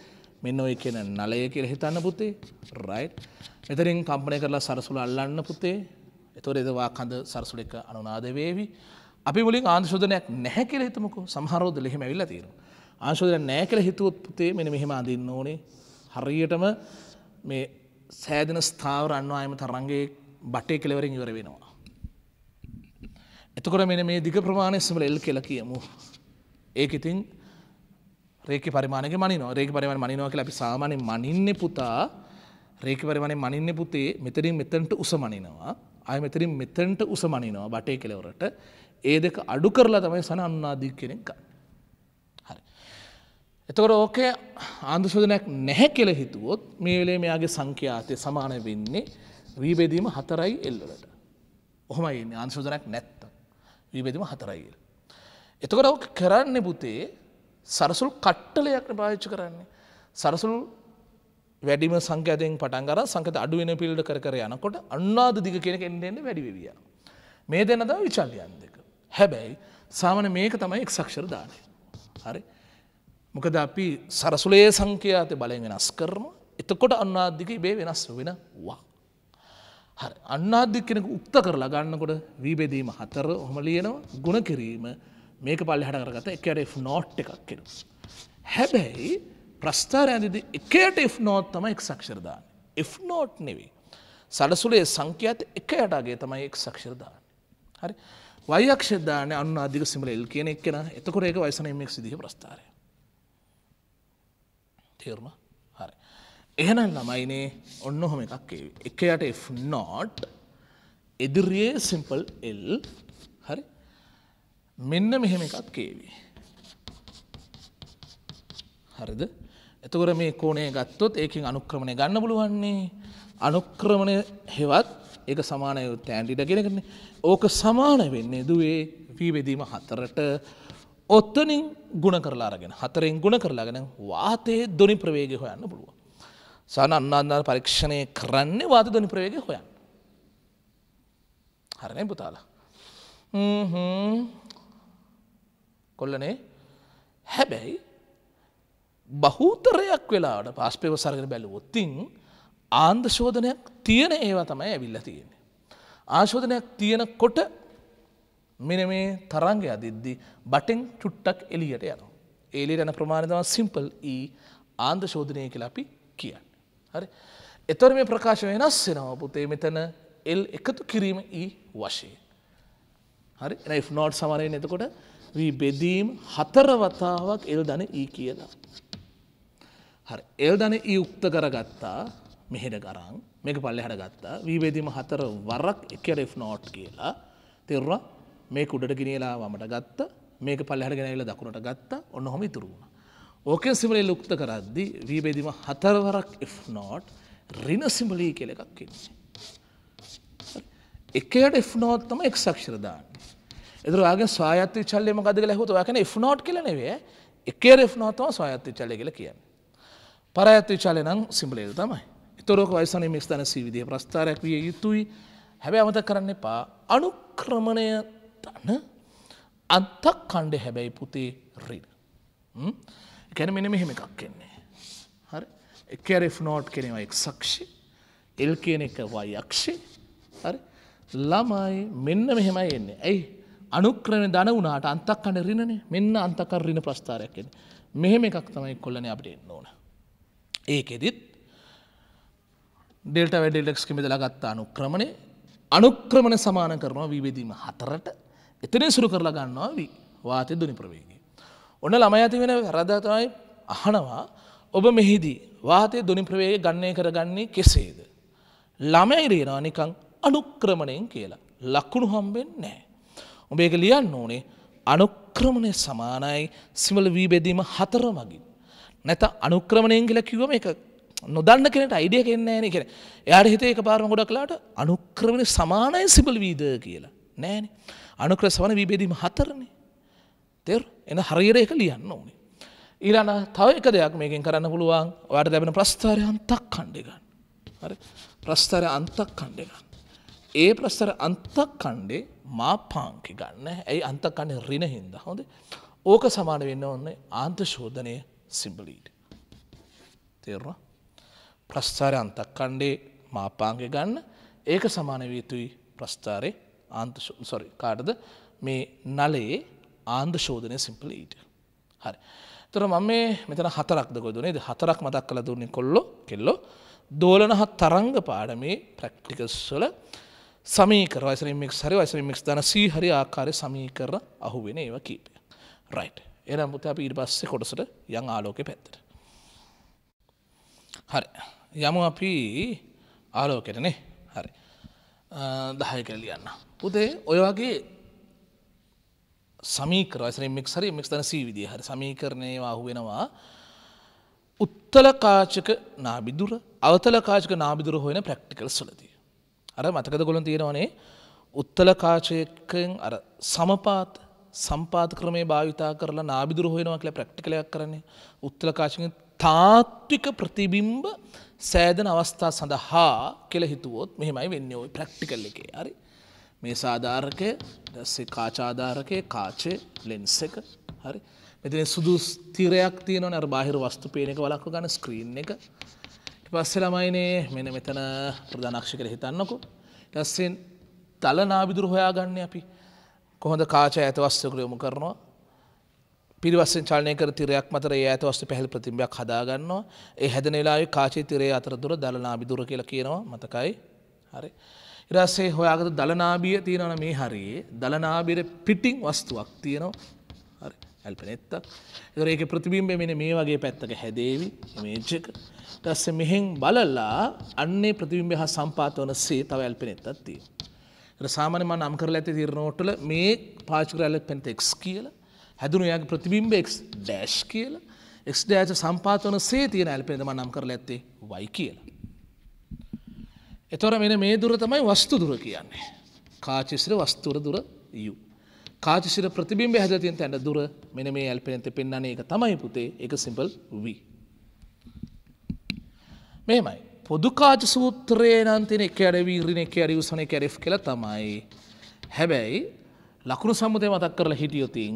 මෙන්න ඔය කියන නලය කියල හිතන්න පුතේ රයි් එතරින් කම්පනය කරලා සරසුල අල්ලන්න පුතේ එතොර එදවා කඳ සරසුල එක අනුනාද වේවි. අපි මුලින් ආන්ශෝධනයක් නැහැ කියල හිතමකු සහරෝද ලෙහෙම ඇවිල්ලා තීරවා. ආශෝදන නෑ කළ හිතුවොත් පුතේ මෙන මෙහෙම අඳන්න ඕනේ හරියටම මේ සෑදන ස්ථාවර අන්වායම තරන්ගේ බටේ කෙලවරින් ඉවර වෙනවා. එතකොට මෙන මේ දිග ප්‍රමාණයස්මල එල් කෙල කියමු. ඒක ඉතින් රේක පරිමාණක මනින රේක පරිමණ මනිනවා කියලා අපි සාමානය මනින්න පුතා රේක පරිමණය මනින්න පුතේ මෙතරින් මෙතන්ට උස මනිනවා අය මෙතරින් මෙතන්ට උස මනිනවා බටේ කෙලවරට ඒ දෙක අඩු කරලා තමයි සන අන්නාදී කෙනෙක් ගන්න. එතකොට ඕකේ ආන්දුශෝධනයක් නැහැ කෙල හිතුවොත් මේ වෙලේ මෙයාගේ සංඛ්‍යාතය සමාන වෙන්නේ වීබෙදීම හතරයි එල්ලට. ඔහොමයි එන්නේ ආන්ශෝධනයක් නැත්ත. වීබෙදීම හතරයිල්. එතකොට ඕක කරන්න පුතේ සරසුල් කට්ටලයක්න පාච්ච කරන්නේ. සරසුල් වැඩිම සංකතයෙන් පටන්ගර සංකත අඩුවෙන පිල්ඩ කර යනකොට අන්නාද දිග කෙනෙක එන්නෙන්නේ වැඩිවිවිය. මේ දෙන්න ද විචල්ලියන් දෙක. හැබැයි සාමන මේක තමයි එක් සක්ෂර දානය. හරි. මොකද අපි සරසුලේ සංඛ්‍යාත බලෙන් වෙනස් කරම එතකොට අන්නාධික බේ වෙනස් වෙනවා. හරි අන්නාධික කෙනෙක උක්ත කරලා ගන්නකොට වීබෙදීම හතර හොම ලියනවා ගුණ කිරීම මේක පල්ලි හට කරගත එකට නෝට් එකක් කෙන. හැබැයි ප්‍රස්ථාර ඇඳදි එකට එ නෝත් තම එක් සක්ෂරදාන. එ නෝට් නෙවී. සලසුලේ සංඛ්‍යාත එක යටගේ තමයි එක් සක්ෂරදාන. හරි වයක්ෂදාන අන්නාධික සිමල එල් කියන එක් කෙන එතකොට ඒක වයිසනීමක් සිදිහ ප්‍රස්ථාරය. තේරම හරි. එහෙනම් ළමයිනේ ඔන්න හොම එකක් ඒවි. එක යට නොට් එදිරියේ සිම්පල් එල් හරි මෙන්න මෙහෙම එකක් කේවි. හරිද එතකොට මේ කෝණය ගත්තොත් ඒකින් අනුක්‍රමණය ගන්න පුළුවන්නේ අනුක්‍රමණය හෙවත් ඒක සමානය තෑන්ඩිට ගෙනකරන්නේ ඕක සමාන වෙන්නේ දුවේ වී බෙදීම හතරට ඔත්තනින් ගුණ කරලාරගෙන හතරෙන් ගුණ කරලාගෙන වාතයේ දොනි ප්‍රවේග හොයන්න පුළුව. සන අන්නාන්දාර පරීක්ෂණය කරන්නේ වාත දොනි ප්‍රවේග හොයන්. හරණය පුතාලා. කොල්ලනේ හැබැයි බහූතරයක් වෙලාට පාස්පේව සරගෙන බැලුවොත්තින් ආන්ද ශෝධනයක් තියෙන ඒවා තමයි ඇවිල්ල තියෙන්නේ. ආශෝධනයක් තියෙන කොට මෙන මේ තරංග අදිද්දි බටෙන් චුට්ටක් එලියට යනවා. එලියට යන ප්‍රමාණයතම සිම්පල් E ආන්ද ශෝධනය කියලා අපි කියන්න. හරි එතොර මේ ප්‍රකාශ වෙනස් වෙනවා පුතේ මෙතන එල් එකතු කිරීම E වශයෙන්. හරි එ නොට් සමරයෙන් එතකොට වී බෙදීම් හතර වතාවක් එල් දන E කියලා. හරි එල් දන E උක්ත කරගත්තා මෙහෙට ගරන් මේක පල්ලෙ හට ගත්තා වීබේදීම හතර වරක් එක රෙෆ් නෝට් කියලා තෙරුවා මේ කුඩට ගෙනලා වමට ගත්ත මේක පල්ලහට ගෙනල දකුණට ගත්ත ඔන්න හොම තුරුණ. ඕකෙන් සිමලේ ලුක්ත කරද්දි වීබේදිම හතරවරක් එ නෝට් රින සිමලී කෙල එකක් කියන්නේ. එකට එ නෝත්තම එක් සක්ෂරදාන්න. එදරවාගේ ස්වායත්‍ය චල්ලෙම ගද ලැහුතු යකන එ නෝට් කියලනවේ එකේ එ නෝතම ස්වායත්‍ය චල්ල කියල කියන්න. පරඇත්ති චලය නම් සිම්බලේද තමයි. තොරක වයිසන මිස්ථන සීවිදිය ප්‍රස්ථාරයක් විය යුතුයි හැබැ අමත කරන්න එපා අනුක්‍රමණය තන අත්තක් කණ්ඩ හැබැයි පුතේ රින. කැන මෙන මෙහෙම එකක් කෙන්නේ. හරි එකරෙෆ් නෝට් කෙනෙව එක් සක්ෂි එල් කියන එක වයක්ෂේ හරි ළමයි මෙන්න මෙහෙමයි එන්නේ ඇයි අනුක්‍රම දන වනාට අන්තක් කණ රිනනේ මෙන්න අන්තකර රින ප්‍රස්ථාරයක්ෙන මෙහෙම එකක් තමයි කොල්ලන අපට එන්න ඕන. ඒකෙදිත් ඩෙල්ට වැඩෙල්ලෙක්ස් කිමෙදලා ගත්තා අනුක්‍රමණය අනුක්‍රමණ සමාන කරනවා විවිධීම හතරට එතන සුරු කරලා ගන්නවා වාතය දුනි ප්‍රවේගය. ඔන්න ළමයි ඇති වෙන රදතමයි අහනවා ඔබ මෙහිදී වාතය දුනි ප්‍රවේග ගන්නේ කරගන්නේ කෙසේද. ළමයි රේනවා නිකං අනුක්‍රමණයෙන් කියලා ලක්කුණු හම්බෙන් නෑ. ඔබ ඒක ලියන්න ඕනේ අනුක්‍රමණය සමානයි සිමල වී බෙදීම හතර මගින්. නැත අනුක්‍රමණයෙන් කියලා කිව්වම එක නොදන්න කෙනට අයිඩිය කෙන්නේ නෑන කියෙන එයාට හිතේ එක පාරම ගොඩක්ලාට අනුක්‍රමණ සමානයි සිබල් වීද කියලා නෑනේ. අනුක්‍රසවන විබේදීම හතරණ තෙර එන හරිර එක ලියන්න ඕනේ. ඊලන තව එක දෙයක් මේකින් කරන්න පුළුවන් ඔයාට දැබෙන ප්‍රස්ථාරය අන්තක් කණ්ඩිගන්න. ප්‍රස්ථාරය අන්තක් කණ්ඩිගන්න. ඒ ප්‍රස්ථර අන්තක් කණ්ඩේ මා පාංකි ගන්න ඇයි අන්තකන්නේ රින හින්ද හොඳ ඕක සමාන වෙන්න ඔන්න ආන්ත ශෝධනය සිම්බලීට. තේරවා ප්‍රස්ථාරය අන්තක් කණ්ඩේ මාපාංග ගන්න ඒක සමාන වීතුයි ප්‍රස්ථාරය සොරි කාටද මේ නලයේ ආන්දශෝධනය සිම්පල ඊට හරි තර මම මේ මෙතන හතරක්ද ගොදුනේ හතරක් මතක් කළ දුන්නේ කොල්ලො කෙල්ලො දෝලනහත් තරංග පාඩමේ ප්‍රක්ටිකස්වල සමීකර වසරමික් හරි වසරමික් දන සීහරි ආකාරය සමීකර අහුවෙන ඒව කීපය රයිට් එනම් මුත අප ඉට බස්සෙ කොටසට යං ආලෝක පැත්තට හරි යමු අපි ආලෝකෙටනේ හරි දහය කර ලියන්න පුතේ ඔය වගේ සමීකර වසන මික් හරි මික් තන සීවිදිය හරි සමීකරණය අහුවෙනවා උත්තල කාචක නාබිදුර අවතල කාචක නාබිදුර හොයන ප්‍රක්ටිකල් සලදී. අර මතකද ගොලන් තියෙනවනේ උත්තල කාචයකෙන් අර සමපාත් සම්පාත ක්‍රමේ භාවිතා කරලා නාබිදුර හොයනවා කියලා ප්‍රක්ටිකලයක් කරන්නේ උත්තල කාචකින් තාත්වික ප්‍රතිබිම්බ සෑදන අවස්ථා සඳහා කියලා හිතුවොත් මෙහෙමයි වෙන්නේ ওই ප්‍රැක්ටිකල් එකේ. හරි. මේ සාධාරකය දැස්සේ කාචාධාරකය කාචේ ලෙන්ස් එක හරි මෙතින සුදු ස්තිරයක් තියන නර බාහිර වස්තු පේනක වලක්ව ගන්න ස්ක්‍රීන් එක පස්සේ ළමයිනේ මෙන මෙතන ප්‍රධානක්ෂ කර හිතන්නකු ලස්සෙන් තල නාබිදුර හොයාගන්න අපි කොහොඳ කාච ඇත වස්තුකර යොමු කරනවා පිරිවස්සෙන් චලනය කර තිරයක් මතර ඒ ඇත වස්තු පැහල් ප්‍රතිම්බයක් හදාගන්නවා ඒ හැදනලායි කාචේ තිරේ අතරතුර දල නාබිදුර කියලා කියනවා මතකයි හරි ඉරස්සේ හොයාගත දලනාබිය තියෙනවන මේ හරියේ දලනාබිර පිටිං වස්තුවක් තියෙනවා ඇල්පනෙත්ත එතර ඒක ප්‍රතිබිම්බ මෙන මේ වගේ පැත්තක හැදේවි මේජ්ජක ටස්ස මෙහෙන් බලල්ලා අන්නේ ප්‍රතිබිම්බ හා සම්පාත වන සේ තව ඇල්පෙනෙත්තත් තිය සාමාන මන් අම් කරල ඇති තිරනෝටල මේ පාචකර ඇල පෙන්ත එක් කියල හැදුණු යාගේ ප්‍රතිබිම්බ එක් ඩෑශ් කියල එක් ඩෑච සම්පාතවන සේ තියෙන ඇල්පෙනද මන් නම් කරල ඇත්තේ වයි කියලා එතොර මෙන මේ දුර තමයි වස්තු දුර කියන්නේ. කාචිසිර වස්තුර දුර යු. කාචිසිර ප්‍රතිබිම්බ හැදතින් තැන්න දුර මෙන මේ ඇල්පෙනත පෙන්න්නන එක තමයි පුතේ එක සිම්පල් වී. මෙමයි පොදුකාච සූත්‍රයේ නන්තින කැරවීරණ කැරවසන කැරේ කළ තමයි. හැබැයි ලකුණු සම්මුදය මතක් කරලා හිටියොතින්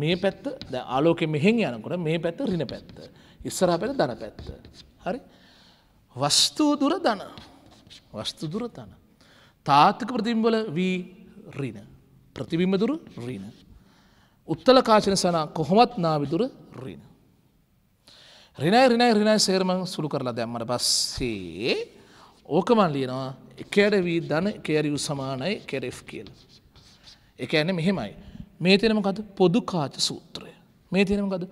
මේ පැත්ත ද ආලෝක මෙහෙන් යනකොට මේ පැත්ත රින පැත්ත. ඉස්සරහ පැට දන පැත්ත. හරි වස්තුූ දුර දන. වස්තු දුරතන. තාත්ථක ප්‍රතිම්බල වී රීන. ප්‍රතිබිම්බදුරු රීන. උත්තල කාශන සනා කොහොමත් නාවිදුර රීන. රිනයි රිනයි රිනයි සේරම සුළු කරලා දැම්මට පස්සේ ඕකමන් ලියනවා එකඩවී ධන කෙරයු සමානයි කෙරෙෆ් කියල. එක ඇන මෙහෙමයි. මේ තෙනමකද පොදු කාච සූත්‍රය. මේ තෙනමකද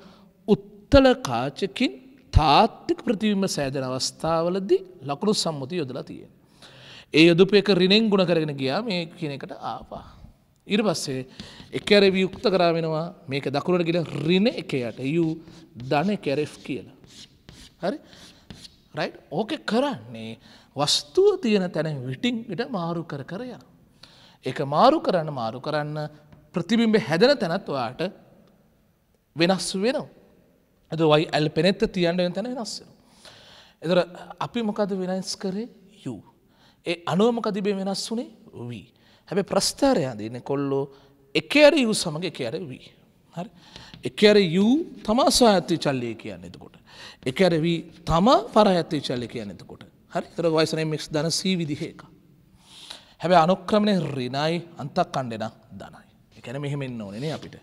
උත්තල කාචකින් තාත්තික ප්‍රතිවිම සෑදන අවස්ථාවලදී ලකුණු සම්මුති යොදලා තියෙන. ඒ යොදුප එක රිනෙන් ගුණ කරගෙන ගියා මේ කියනකට ආපා. ඉර පස්සේ එකඇර වියුක්ත කරාවෙනවා මේක දකුණට ගිල රින එකයට යු ධන කැරෙෆ් කියලා. හරි රයි් ඕක කරන්නේ වස්තුව තියෙන තැන විටිංට මාරු කර කරය. එක මාරු කරන්න මාරු කරන්න ප්‍රතිබිම්බ හැදන තැනත්වාට වෙනස් වෙනවා. ඇද වයි ඇල් පෙනෙත්ත තියන්ට තැන වෙනස්සෙන. එදර අපි මොකද වෙනස් කරේ යූ. ඒ අනුවමක තිබේ වෙනස් වුනේ වී. හැබැ ප්‍රස්ථාරයා දන්න කොල්ලෝ එකඇර යු සමඟ එකඇර වී. හරි එකඇර යූ තමා සොහඇත්තේ චල්ලය කියන්න එතකොට. එකඇර වී තමා පර ඇත්තේ චල්ලි කියන්න එතකොට හරි තර වයිසන මික්ස් දන සී විදිහේක. හැබැ අනුක්‍රමණය රිනයි අන්තක් කණ්ඩෙන දනයි. එකැන මෙහෙමෙන්න්න ඕනනේ අපිට.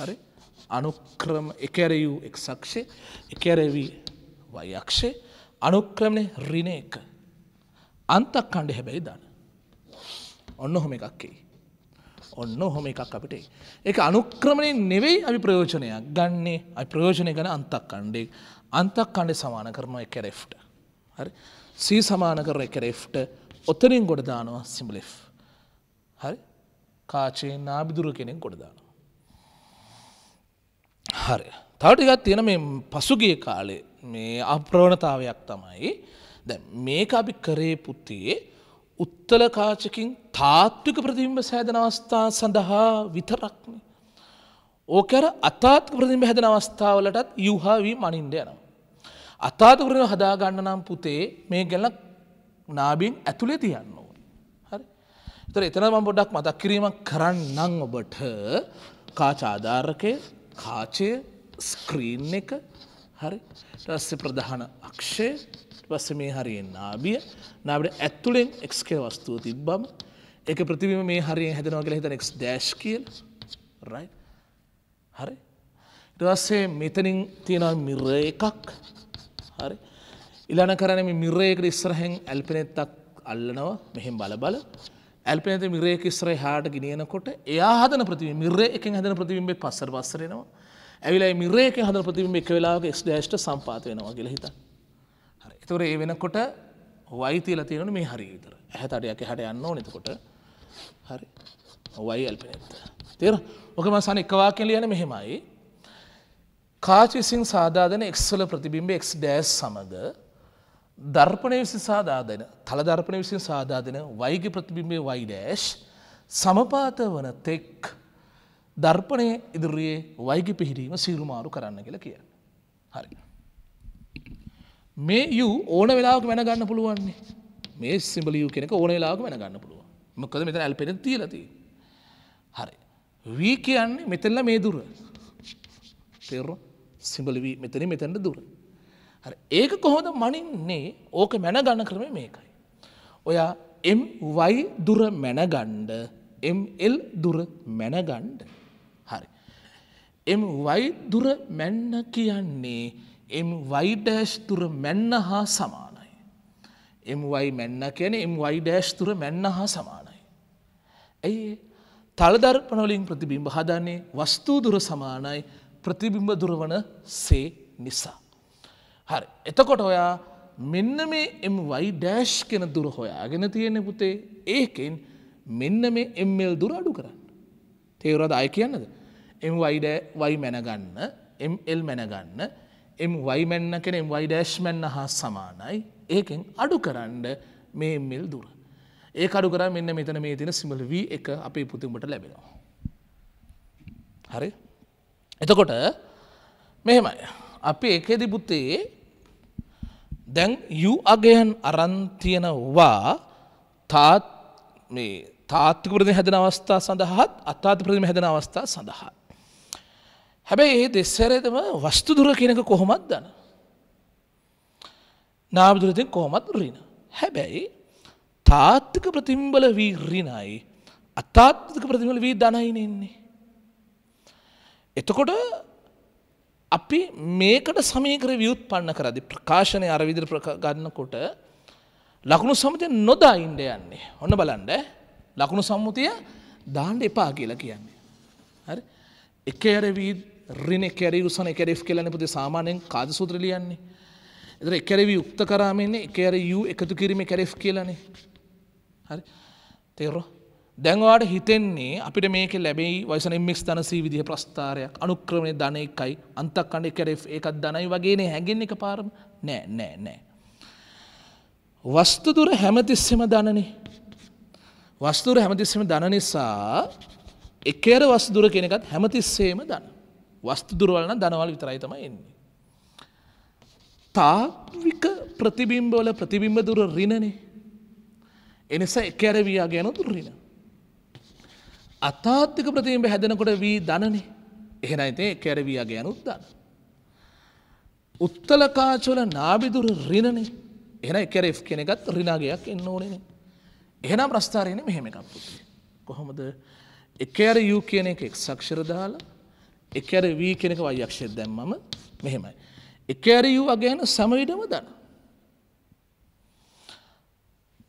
හරි අනුක්‍රම එකැරයූ එක්සක්ෂය එකැරවී වයක්ෂය අනුක්‍රමණය රින එක. අන්තක් කණ්ඩ හැබැයි දන්න. ඔන්න හොම එකක්කෙයි. ඔන්න හොම එකක් අපිට එක අනුක්‍රමණය නෙවෙයි අපි ප්‍රයෝජනයක් ගන්නේ අයි ප්‍රයෝජනය ගැන අන්තක් කණ්ඩේ අන්තක් කණ්ඩේ සමාන කරනවා එක රෙෆ්ට. හරි සී සමාන කර එක රෙෆ්ට ඔතරින් ගොඩ දානවා සිම්බලෙෆ්. හරි කාචේ නාබිදුර කෙනෙක් ගොඩ දානවා. හරි තවටිකත් තියෙන මේ පසුගිය කාලේ මේ අප්‍රවණතාවයක් තමයි දැ මේක අපි කරේ පුත්තියේ උත්තල කාචකින් තාත්වික ප්‍රතිම්බ සෑදන අවස්ථා සඳහා විතරක්න. ඕකර අතාත් ප්‍රතිම්බ හැදන අවස්ථාවලටත් යුහාවී මනින්ද යනම්. අතාතකරන හදාගන්න නම් පුතේ මේ ගැල්ල නාබීන් ඇතුළේ තියන්න ඕන. හරි තර එතනම බොඩක් මතක් කිරීමක් කරන්නම් ඔබට කාචාධාරකය කාචය ස්ක්‍රීන් එක හරි රස්ස ප්‍රධාන අක්ෂය පස්ස මේ හරියෙන් නාබිය නාබට ඇත්තුලෙන් එක්කේ වස්තුව තිබ්බම එක ප්‍රතිබිම මේ හරියෙන් හැදෙනවා කියලා හිතන එක් ඩෑශ් කියල රයි හරි ඉටවස්සේ මෙතනින් තියෙනවා මිර එකක් හරි ඉලන කරන මිරේකට ඉස්සරහෙන් ඇල්පිනෙත්තක් අල්ලනවා මෙහෙම බල බල ඇල්පනත මිරේ ඉස්රේ හාට ගෙනනකොට එයා හදන ප්‍රතිබ මිරේ එක හදන ප්‍රතිබිම්බේ පස්සර පස්සරෙනවා ඇවිලයි මිරේක හද ප්‍රතිබිම්බ එක වෙලාගේ ස් ඩේෂ්ට සම්පාත වෙනවා කියලා හිතා එතුර ඒ වෙනකොට වයිතිල තියෙන මේ හරි විතර ඇහැතටයක් හට යන්න නතකොට හරි වයි ඇල්පනත. තෙර ඕක මසාන එකවා කෙලියන මෙහෙමයි. කාච විසින් සාධාදන එක්සල ප්‍රතිබිම්බ එක් ඩෑස් සමඟ දර්පනය විසි සාධාදන තල ධර්පනය විසින් සාධාදන වයිග ප්‍රතිබිම්බේ වයිඩෑශ් සමපාත වන තෙක් දර්පනය ඉදිරියේ වයිග පිහිටීම සීරුමාරු කරන්න කියලා කිය. හරි. මේ යු ඕන වෙලාක වෙන ගන්න පුළුවන්නේ මේ සිම්බලියූ කෙනෙක ඕන වෙලාක වෙන ගන්න පුළුව මොකද මෙත ඇල්පෙන තිීලති හරි වී කියන්නේ මෙතල්ල මේ දුර තෙරෝ සිම්බලිවී මෙතන මෙතැන්ට දුර ඒක කොහොද මනින්නේ ඕක මැන ගන්න කරම මේකයි ඔයා එම් වයි දුර මැනගණ්ඩ එල් දුර මැනගණ්ඩ හරි එම් වයි දුර මැන්න කියන්නේ එම්වයිඩෑස්තුර මැන්න හා සමානයි. එම්වයි මැන්න කියන එම්වයි ඩෑස්තුර මැන්න හා සමානයි. ඇයි තලදර්පනවලින් ප්‍රතිබිම්බ හදන්නේ වස්තුූදුර සමානයි ප්‍රතිබිම්බ දුරවන සේ නිසා. හරි එතකොට ඔයා මෙන්න මේ එම්වයි ඩෑශ් කෙන දුර හොයාගෙන තියෙන පුතේ ඒකෙන් මෙන්න මේ එම්මල් දුර අඩු කරන්න. තේවරද අය කියන්නද. එම් වයිඩ වයි මැනගන්න එම්ල් මැනගන්න එම් වයිමැන්න කෙනෙම් වයිඩේශ්මැන්න හා සමානයි ඒකෙන් අඩු කරන්න මේ මෙල් දුර. ඒ අඩු කර මෙන්න මෙතන මේ තින සිමල වී එක අපේ පුතිමට ලැබෙනවා. හරි එතකොට මෙහෙමයි අපි එකෙදි පුත්තේ දැන් යු අගයන් අරන්තියනවා තාත් තාත්තිකපරදි හැදන අවස්ථා සඳහත් අත්තාත්පරදිම හැදන අවස්ථා සඳහත්. හැබැයි ඒ දෙස්සරතම වස්තු දුර කියනක කොහොමත් දන. නාබදුරතින් කොහොමත් රින. හැබැයි තාත්ථක ප්‍රතිම්බල වී රිනයි අතාත්ථක ප්‍රතිමල වී දනයිනෙන්නේ. එතකොට අපි මේකට සමීකර ව්‍යුත්පන්න කරදි ප්‍රකාශනය අරවිදිර ගන්නකොට ලකුණු සමතිය නොදා ඉන්ඩ යන්නේ ඔන්න බලන්ඩ ලකුණු සම්මුතිය දාණ්ඩ එපා කියලා කියන්නේ. හරි එක අර වී රින කැරවුසන එකරේ කියලන පුති සාමානයෙන් කාද සූත්‍ර ලියන්නේ. එදර එකැරවි යුක්ත කරාමන්නේ එකර යු එකතු කිරීම කැරේ කියලනේ. හරි තෙරෝ. දැන්වාට හිතෙන්නේ අපිට මේක ලැබෙයි වයිසන මික් තනසී විදිහ ප්‍රස්ථාරයක් අනුක්‍රමණය ධන එකයි අන්තක් කණඩ කරේ එකත් දනයි වගේනේ හැගෙන් එක පාරම නෑ නෑ නෑ. වස්තුදුර හැමතිස්සෙම දනනේ. වස්තුර හැමතිස්සම දන නිසා එකේර වස්තුදුර කෙනෙකත් හැමතිස්සේම දන්න. වස්තු දුරවලන දනවල් විතරයි තම එන්නේ. තාත්වික ප්‍රතිබිම්බවල ප්‍රතිබිම්බ දුර රිණනේ. එනිස එකැරවයා ගැන තුරරින. අතාත්තික ප්‍රතිබිම්බ හැදනකොට වී දනනේ එහෙන අයිතේ කැරවයා ගැන උද්දන්න. උත්තලකාචවල නාබිදුර රිණනේ එන එකැරෙෆ් කෙනෙගත් රිනාගයක් එන්න ඕනනේ. එහෙනම් ප්‍රස්ථාරයන මෙහෙම එකක් පුති. කොහොමද එකඇර යු කියන එක එක් සක්ෂරදාලා එකර වී කෙනෙක වයක්ෂය දැම්මම මෙහෙමයි. එකැරයූ අගේන සමවිඩම දන.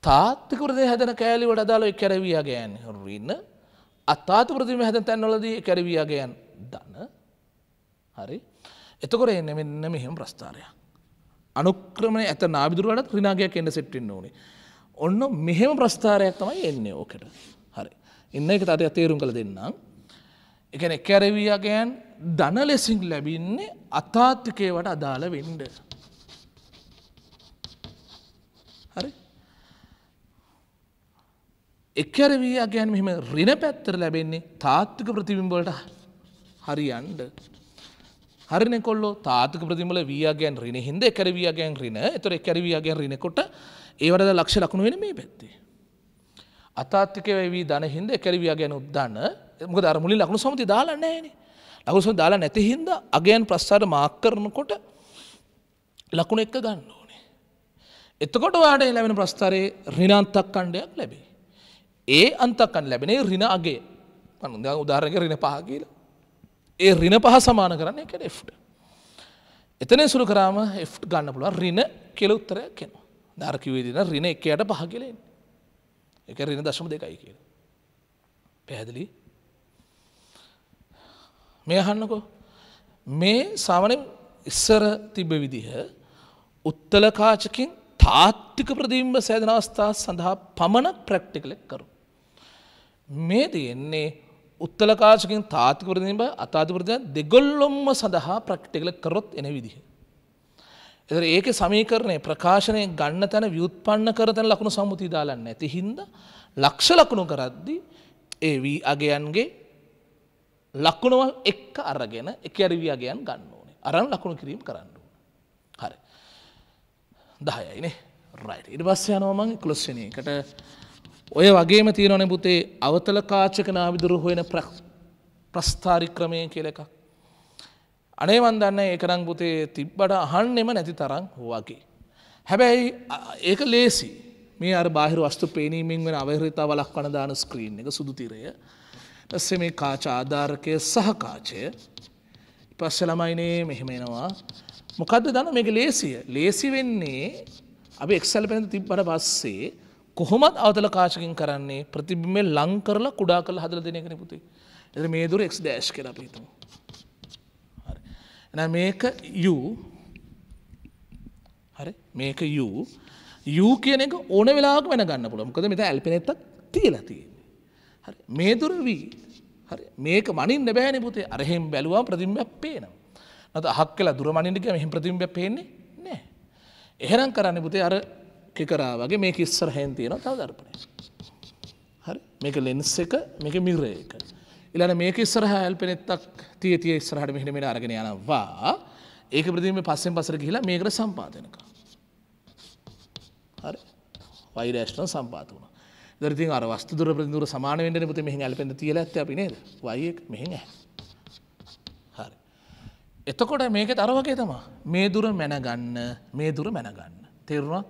තාත්තිකරද හැදන කෑලි වට දාලෝ එකැරවියගයන් රන්න අත්තාත ප්‍රතිම හැදන තැන්වලදී කැරවියගයන් දන්න හරි එතකොට එන්න මෙන්න මෙහෙම ප්‍රස්ථාරයක්. අනුක්‍රමණ ඇත නාබිදුරට ක්‍රනාගයක් එන්න සෙට්ටින්න ඕනේ. ඔන්න මෙහෙම ප්‍රස්ථාරයක් තමයි එන්නේ ඕකට හරි ඉන්න එක තටය තේරුම් කළ දෙන්නම්. එකන කැරවීගෑන් දන ලෙසින් ලැබින්නේ අතාත්තිකේවට අදාළ වෙන්ඩ. හරි එක්කැරවී අගෑන් මෙම රින පැත්තර ලැබෙන්නේ තාත්තික ප්‍රතිබිම්බලට හරි අන්ඩ. හරින කොල්ල තාතික ප්‍රතිමල වියගෑන් රින හිද එකරවියගෑන් රින එතර එකරවියගෑන් රිනකොට ඒවරද ලක්ෂ ලකුණු වෙන මේ පැත්තේ. අතාත්තික වවී දන හින්ද එකරවියගෑන් උද්දන්න මොකද අර මුලින් ලකුණු සමති දාලා නැහැනේ. ලකුණු සමති දාලා නැති හින්දා අගයන් ප්‍රස්ථාර මාක් කරනකොට ලකුණු එක ගන්න ඕනේ. එතකොට ඔයාට ලැබෙන ප්‍රස්ථාරයේ ඍණාන්තක් ඛණ්ඩයක් ලැබේ. ඒ අන්තක් ඛණ්ඩ ලැබෙනේ ඍණ අගය. මම දැන් උදාහරණයක් ඍණ පහ කියලා. ඒ ඍණ පහ සමාන කරන්නේ ඒකට F. එතන සුළු කරාම F ගන්න පුළුවන් ඍණ කියලා උත්තරයක් එනවා. දාර කිව්වේ දින ඍණ 1 යට පහ කියලා එන්නේ. ඒක ඍණ 0.2යි කියලා. පැහැදිලි මේ අහන්නකෝ. මේ සාමනෙන් ඉස්සර තිබ විදිහ උත්තලකාචකින් තාත්තික ප්‍රදීම්බ සෑදන අවස්ථා සඳහා පමණක් ප්‍රක්ටිකලෙක් කරු. මේ තියෙන්නේ උත්තලකාශකින් තාතික ප්‍රතිබ අතාධපරතිය දෙගොල්ලොම්ම සඳහා ප්‍රක්ටිකල කරොත් එන විදිහ. එ ඒක සමීකරණය ප්‍රකාශනය ගන්න තැන ව්‍යුත්පන්න කරතැන ලකුණු සම්මුති දාලන්න ඇති හින්ද ලක්ෂ ලකුණු කරද්දි ඒ වී අගයන්ගේ ලකුණවල් එක්ක අරගෙන එක ඇරවියගයන් ගන්න ඕනේ අරන් ලකුණු කිරීම කරන්න හරි දහයයිනේ රයිට ඉරිවස්ස යනෝමං කලොස්සනයකට ඔය වගේම තියෙනවන පුතේ අවතල කාචක නාවිදුරු හොයන ප්‍රස්ථාරි ක්‍රමය කියල එකක් අනේ වන්දන්න ඒකරං පුතේ තිබ්බට අහන්නෙම නැති තරං වගේ හැබැයි ඒක ලේසි මේ අර බාහිර වස්තු පේනීමෙන් වෙන අවහිරිතාවලක් වන දාන ස්ක්‍රීන් එක සුදුතිරය පස්සේ මේ කාච ආධාරකය සහ කාචය පස්ස ළමයිනේ මෙහෙමෙනවා මොකක්ද දන්න මේක ලේසිය ලේසි වෙන්නේ අපි එක්සල් පැන තිබ්බට පස්සේ කොහොමත් අවතල කාශකින් කරන්නේ ප්‍රතිබිම්බේ ලං කරලා කුඩා කරලා හදලා දෙන එකනේ පුතේ. එතන මේ දුර x dash කියලා අපි හිතමු. හරි. එහෙනම් මේක u හරි මේක u u කියන එක ඕන වෙලාවක වෙන ගන්න පුළුවන්. මොකද මෙතන ඇල්පිනෙත්තක් තියලා තියෙනවා. මේ දුර වී හරි මේක මනින් නැබෑන පුතේ අරහෙම් බැලවා ප්‍රතිම්බයක් පේනවා. නත හක් කලා දුරමනින්ටක මෙහි ප්‍රතිම්බයක් පේන්නේ නෑ. එහෙරම් කරන්න පුතේ අර කෙකරා වගේ මේ ඉස්සර හැන් තියෙන තව දර්පනය. හරි මේක ලෙන්ස් එක මේක මිරයක. ඉලන මේක ඉස්සරහ ඇල්පෙනෙත්තක් තිය තිය ඉස්සරහට මෙහිටමට අරගෙන යනවා ඒක ප්‍රතිම පස්සෙන් පසර කියලා මේකට සම්පාතනක. හරි වෛරේෂ්ණ සම්පාත වුණ. දරතින් අර වස්තු දුර ප්‍රතිදුර සමාන වෙන්න පුතේ මෙහෙන් ඇලපෙන්න තියලා ඇත්තේ අපි නේද? y එක මෙහෙන් ඇහැ. හරි. එතකොට මේකෙත් අර වගේ තමයි. මේ දුර මැනගන්න, මේ දුර මැනගන්න. තේරුණා?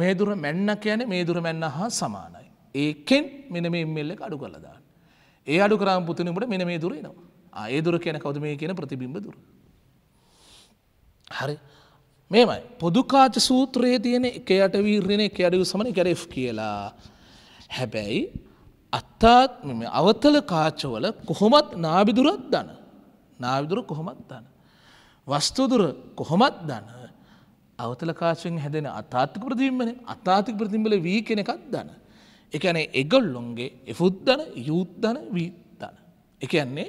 මේ දුර මැන්න කියන්නේ මේ දුර මැන්න හා සමානයි. ඒකෙන් මෙන්න මේ ඉම්මෙල් එක අඩු කරලා දාන්න. ඒ අඩු කරාම පුතේ උඹට මෙන්න මේ දුර එනවා. ආ ඒ දුර කියන කවුද මේ කියන ප්‍රතිබිම්බ දුර. හරි. මේමයි පොදුකාච සූත්‍රයේ තියෙන එක යට වීර්යන එක අඩු සමන එක F කියලා හැබැයි අත්තාත් අවතල කාචවල කොහොමත් නාබිදුරත් දන. නාවිදුර කොහොමත් දන. වස්තුදුර කොහොමත් දන. අවතල කාශයෙන් හැදෙන අතාත්තික ප්‍රතිම්බන අතාතික ප්‍රතිම්බල වී කෙනෙකත් දන. එකන එගල්ලොන්ගේ එෆුද්දන යුද්ධන වීදන. එකයන්නේ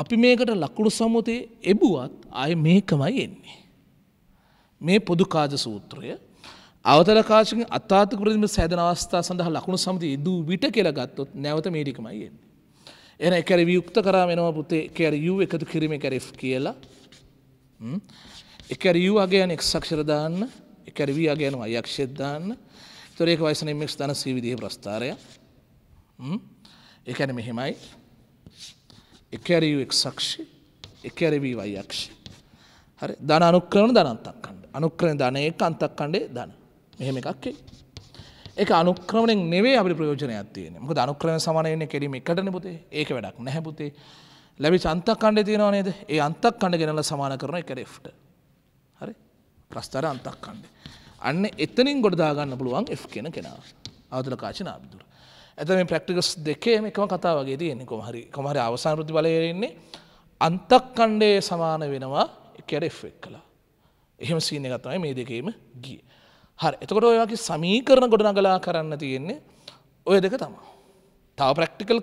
අපි මේකට ලකුණු සමුතේ එබුවත් අය මේකමයි එන්නේ. මේ පොදුකාජ සූත්‍රය අවතලකාශකින් අතාත ගෘතිම සෑදන අවස්ථා සඳහා ලකුණු සමති දූ විට කෙලගත්තොත් නැවත මේටිකමයි එන්නේ. එන එකැර වියුක්ත කරා වෙනවා පුතේ කැර යූ එකතු කිරීම කැරෙෆ් කියලා එකැර යූ අගයන එක්සක්ෂරදාන්න එකැරවී අගයන අයක්ෂෙද්දාන්න තොරේක වයිසන මෙක් ධන සීවිදිහ ප්‍රස්ථාරය එකැන මෙහෙමයි එකැරයූ එක්සක්ෂි එකැරවී වයක්ෂ හරි ධන අනුක්‍රන ධනන්තක් කණ්ඩ අනුක්‍රණ ධනය අන්තක් කණ්ඩේ දන මෙහෙම එකක් ඒක අනුක්‍රමණයෙන් නෙවෙයි අපිට ප්‍රයෝජනයක් තියෙන්නේ. මොකද අනුක්‍රමයෙන් සමාන වෙන්නේ කෙලිම එකටනේ පුතේ. ඒක වැඩක් නැහැ පුතේ. ලැබිච්ච අන්තක්ඛණ්ඩේ තියෙනව නේද? ඒ අන්තක්ඛණ්ඩ ගෙනලා සමාන කරන එක F-ට. හරි? ප්‍රස්තර අන්තක්ඛණ්ඩේ. අන්න එතනින් ගොඩ දා ගන්න පුළුවන් F කියන කෙනා. ආදුල කාචන ආබිදුර. එතන මේ ප්‍රැක්ටිකල්ස් දෙකේම එකම කතාව වගේ තියෙන්නේ කොහොම හරි. කොහොම හරි අවසාන වෘත්ති බලය ඉන්නේ අන්තක්ඛණ්ඩේ සමාන වෙනවා ඒ කියන්නේ F එක්කලා. එහෙම සීන් එකක් තමයි මේ දෙකේම ගියේ. හරි එතකොට ඔයාගේ සමීකරණ ගොඩනගලා කරන්න තියෙන්නේ ඔය දෙක තම. තව ප්‍රක්ටිකල්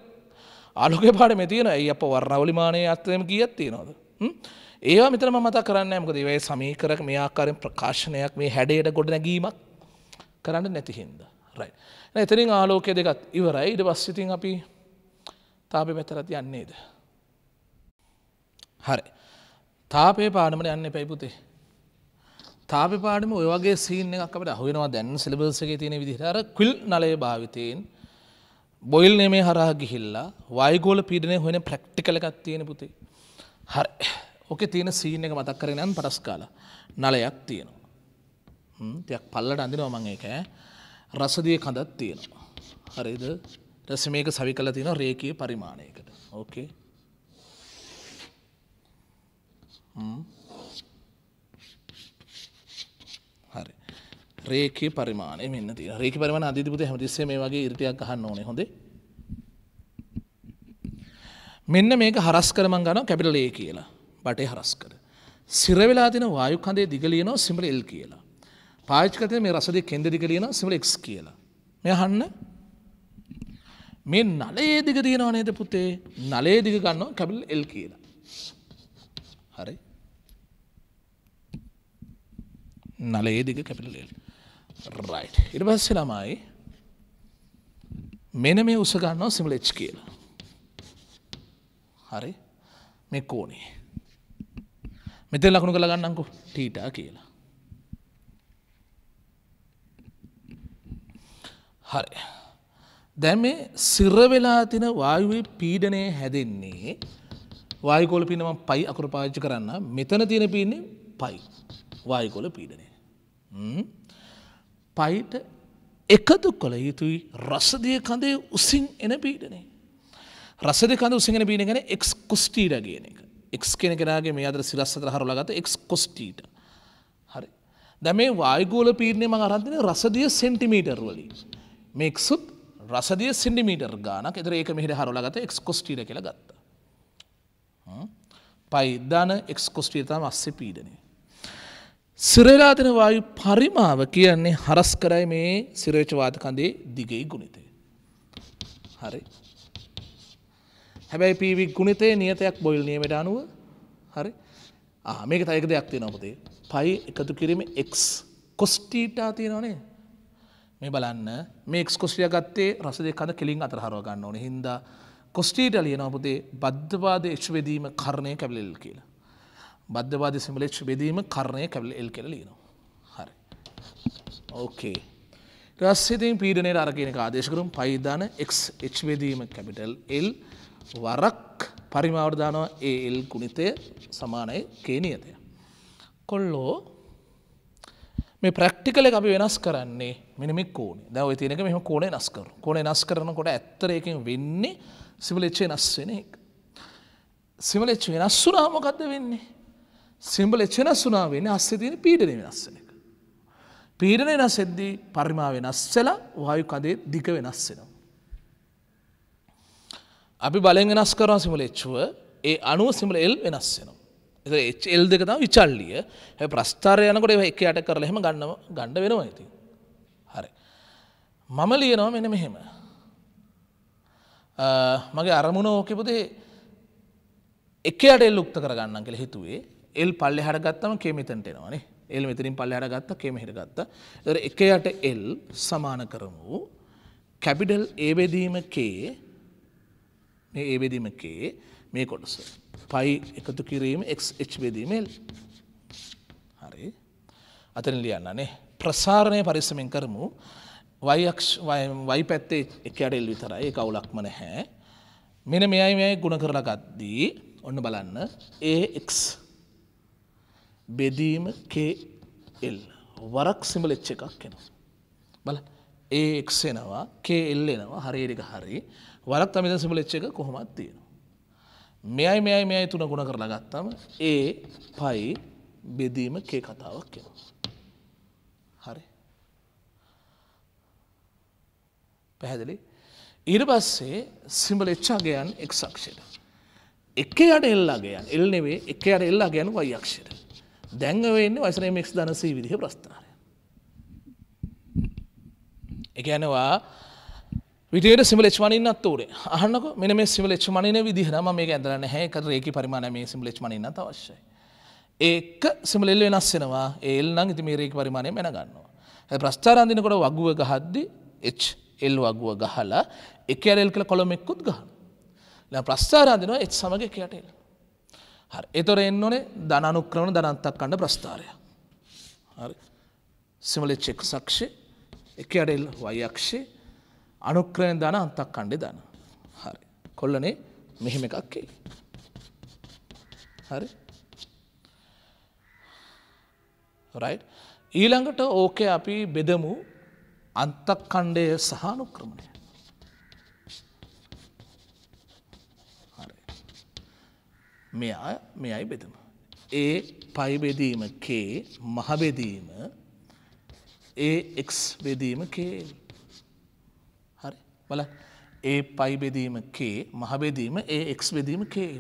ආලෝක පාට මෙතියන ඇයි අප වර්ණවලිමානය අත්තම කියත් තියෙනවද. ඒවා මෙතනම මත කරන්න මකද වේ සමීකරක මෙයාකාරෙන් ප්‍රකාශනයක් මේ හැඩයට ගොඩ නැගීමක් කරන්න නැතිහින්ද. රයි. එතරින් ආලෝකය දෙකත් ඉවරයි ඉඩ බස්සිතින් අපි තාපය පැතරත් යන්නේද. හරි. තාපේ පානමට යන්න පැයිපුතේ. තාපි පාඩම ඔය වගේ සීන් එකක් අපට අහුවෙනවා දැන් සිලබසගේ තියෙන විදිහර කිල් නලය භාවිතයෙන් බොයිල් නෙමේ හරහ ගිහිල්ලා වයිගෝල පීඩනය හොෙන ප්‍රක්ටිකල එකක් තියෙන පුතේ හර ඕක තියෙන සීන් එක මතක් කරෙනන් පරස්කාල නලයක් තියෙනවා තියක් පල්ලට අඳිනවා මං එක රසදිය කඳත් තියෙනවා හරිද රස මේක සවි කල තියෙන රේකී පරිමාණයකට ඕකේ Mm-hmm. රේකය පරිමාණය මෙන්න තිය රේක පරිමණ අධිපති හැමතිස්සේ මේ වගේ ඉරිටයක් අහන්න ඕන හොඳේ මෙන්න මේක හරස් කරමන් ගන කැපිටල ඒ කියලා බටේ හරස් කර. සිරවෙලා තින වායුකන්දේ දිගලියනෝ සිමල එල් කියලා. පාච්කතය මේ රසද කෙන්ද දිගලියන සිමල එක් කියලා. මෙ හන්න මේ නලේ දිග තියෙනවා නේද පුතේ නලේ දිග ගන්නවා කැපිල් එල් කියලා. හරි නලේ දිග කැපිටල එල්. රයිට් ඉට පස්සේ ළමයි මෙන මේ උසගන්නවා සිමලෙච් කියලා. හරි මේ කෝනේ. මෙත ලකුණු කළ ගන්නකු ටීටා කියලා. හරි. දැන් මේ සිරවෙලා තින වායුවේ පීඩනය හැදෙන්නේ වායකොල පිනම පයි අකුර පාච්චි කරන්න මෙතන තියෙන පින්නේ පයි වායකොල පීඩනය. පයිට එකතු කොළ යුතුයි රසදිය කඳේ උසින් එන පීඩනේ. රසදි කඳ උසිගෙන පීන ගැන එක් කොස්ටීට කියන එක එක් කෙන කෙනගේ මේ අදර සිරස්සත හරුලගත එක් කොස්ටීට හරි දැ මේ වායගෝල පීරණය ම අරන්දින රසදිය සෙන්ටිමීටර් වලින් මේක්සුත් රසදිය සින්ඩිමීටර් ගානක් එතර ඒක මෙහිට හරුලගත එක් කොස්ටීට කියල ගත්ත පයිධන එක් කොස්ටීතම අස්ස පීඩනය සිරලාදන වායු පරිමාව කියන්නේ හරස් කරයි මේ සිරේචවාත කඳේ දිගෙයි ගුණිතය. හරි. හැබැයි පීවි ගුණිතේ නියතයක් බොයිල් නියමට අනුව හරි මේක තයක දෙයක් තියෙන ඔපතේ පයි එකතු කිරීම එක් කොස්ටීටා තියෙනවනේ මේ බලන්න මේක් කොස්ටිය ගත්තේ රස දෙ කඳ කෙලින් අතරහරව ගන්න ඕන හින්දා කොස්ටීට ලියන ඔපතේ බද්ධවාද එක්ෂවදීම කරණය කැබලිල් කියලා බද්ධවාද සිමලච්් බෙදීම කරණය කැවල එල් කෙලීනවා. හරි. ඕකේ. රස්සිතින් පීඩනයට අරගෙනක ආදේශකරුම් පයිධන එක්් බෙදීම කැපිටල් එල් වරක් පරිමවර්ධානවා ඒ එල් කුණිතය සමානයි කේනියතය. කොල්ලෝ මේ ප්‍රක්ටිකල අපි වෙනස් කරන්නේ මිනිමි කෝන දැව තිනක මෙම කෝන නස්කර කෝන නස් කරනකොට ඇත්තරයකින් වෙන්නේ සිමලච්චේ නස්වෙන එක. සිමලච්ච වෙනස්සුනාමකක්ද වෙන්නේ සිම්බල එච්චෙනස් වුනා වෙන අස්සේ තියෙන පීඩනය වෙනස් වෙන එක. පීඩනය වෙනස් වෙද්දී පරිමා වෙනස් වෙලා වායු කදේ දිග වෙනස් වෙනවා. අපි බලෙන් වෙනස් කරන සිම්බල එච්ව ඒ අණුව සිම්බල එල් වෙනස් වෙනවා. එතකොට එල් දෙක තමයි විචල්්‍ය. හැබැයි ප්‍රස්ථාරය යනකොට ඒක එක යට කරලා එහෙම ගන්නව ගන්න වෙනවා ඉතින්. හරි. මම ලියනවා මෙන්න මෙහෙම. මගේ අරමුණ ඕකේ පුතේ එක යට එල් උක්ත කරගන්නම් කියලා හිතුවේ. එල් පල්ලෙ හර ගත්තම කෙමිතන්ට එනවානේ එල් මෙතරින් පල්ලෙ හර ගත්ත කෙමහිර ගත්ත දර එක යට එල් සමාන කරමු කැපිටල් ඒබෙදීමකේ මේ ඒබෙදීමකේ මේ කොටස පයි එකතු කිරීම එක්H බෙදීමල් හරි අතන ලියන්නනේ ප්‍රසාරණය පරිස්සමෙන් කරමු වයක්ෂ වයි පැත්තේ එක අඩෙල් විතරයි ඒ කවුලක්ම නැහැ මෙන මෙයයි මෙයයි ගුණ කරලා ගත්දී ඔන්න බලන්න ඒක් බෙදීම කේල් වරක් සිමල එච්ච එකක් කෙනවා. බල ඒක්සෙනවා කේල් එනවා හරිරික හරි වරක් තමිද සිමල එච්ච එක කොහොමත් තියෙනවා. මෙයයි මෙයයි මෙයයි තුන ගුණ කරලා ගත්තම ඒ පයි බෙදීම කේ කතාවක් කෙනවා. හරි. පැහැදිලි ඊට පස්සේ සිම්බල එච්චාගයන් එක්සක්ෂයට. එකේ අට එල්ලා ගයන් එල්නෙවේ එක අට එල්ලා ගැන වයක්ෂයට. දැන්ගවෙන්නේ වසනමෙක් දනසී විදිහ ප්‍රස්ථාරය. එකනවා විට සිම ච්මනින්නත් ූරේ අහන්නක මෙන මේ සිම ච්මනන විදිහනම මේ ඇදරන හැකර ඒකි පරිමාණ මේ සිම ච්මනන්න අවශ්‍යයි. ඒක සිමලෙල්ල වෙනස්සෙනවා ඒල්නං ඉති මේරේක පරිමාණය මෙන ගන්නවා. හැ ප්‍රස්ථාරන්දිනකොට වගුව ගහද්දි එච් එල් වගුව ගහලා එක ඇරෙල් කළ කොළොමෙක්කුත් ගහන්න. ප්‍රස්ථාරන්දිනවා එත් සමග කියටෙල්. හරි එතොර එන්න ඕනේ ධනනුක්‍රමණ ධනන්තක් කණ්ඩ ප්‍රස්ථාරය. හරි සිමලෙච්ච එක් සක්ෂය එක අඩෙල් වයක්ෂේ අනුක්‍රයෙන් ධන අන්තක් කණ්ඩෙ දන. හරි කොල්ලනේ මෙහෙම එකක්කේ. හරි ඊළඟට ඕකේ අපි බෙදමු අන්තක් කණ්ඩය සහනුක්‍රමණය. මෙයා මෙයයි බෙදම. ඒ පයිබෙදීම කේ මහබෙදීම ඒ එක් බෙදීම කේ හරි බල ඒ පයිබෙදීම කේ මහබෙදීම ඒ එක් බෙදීම කේ.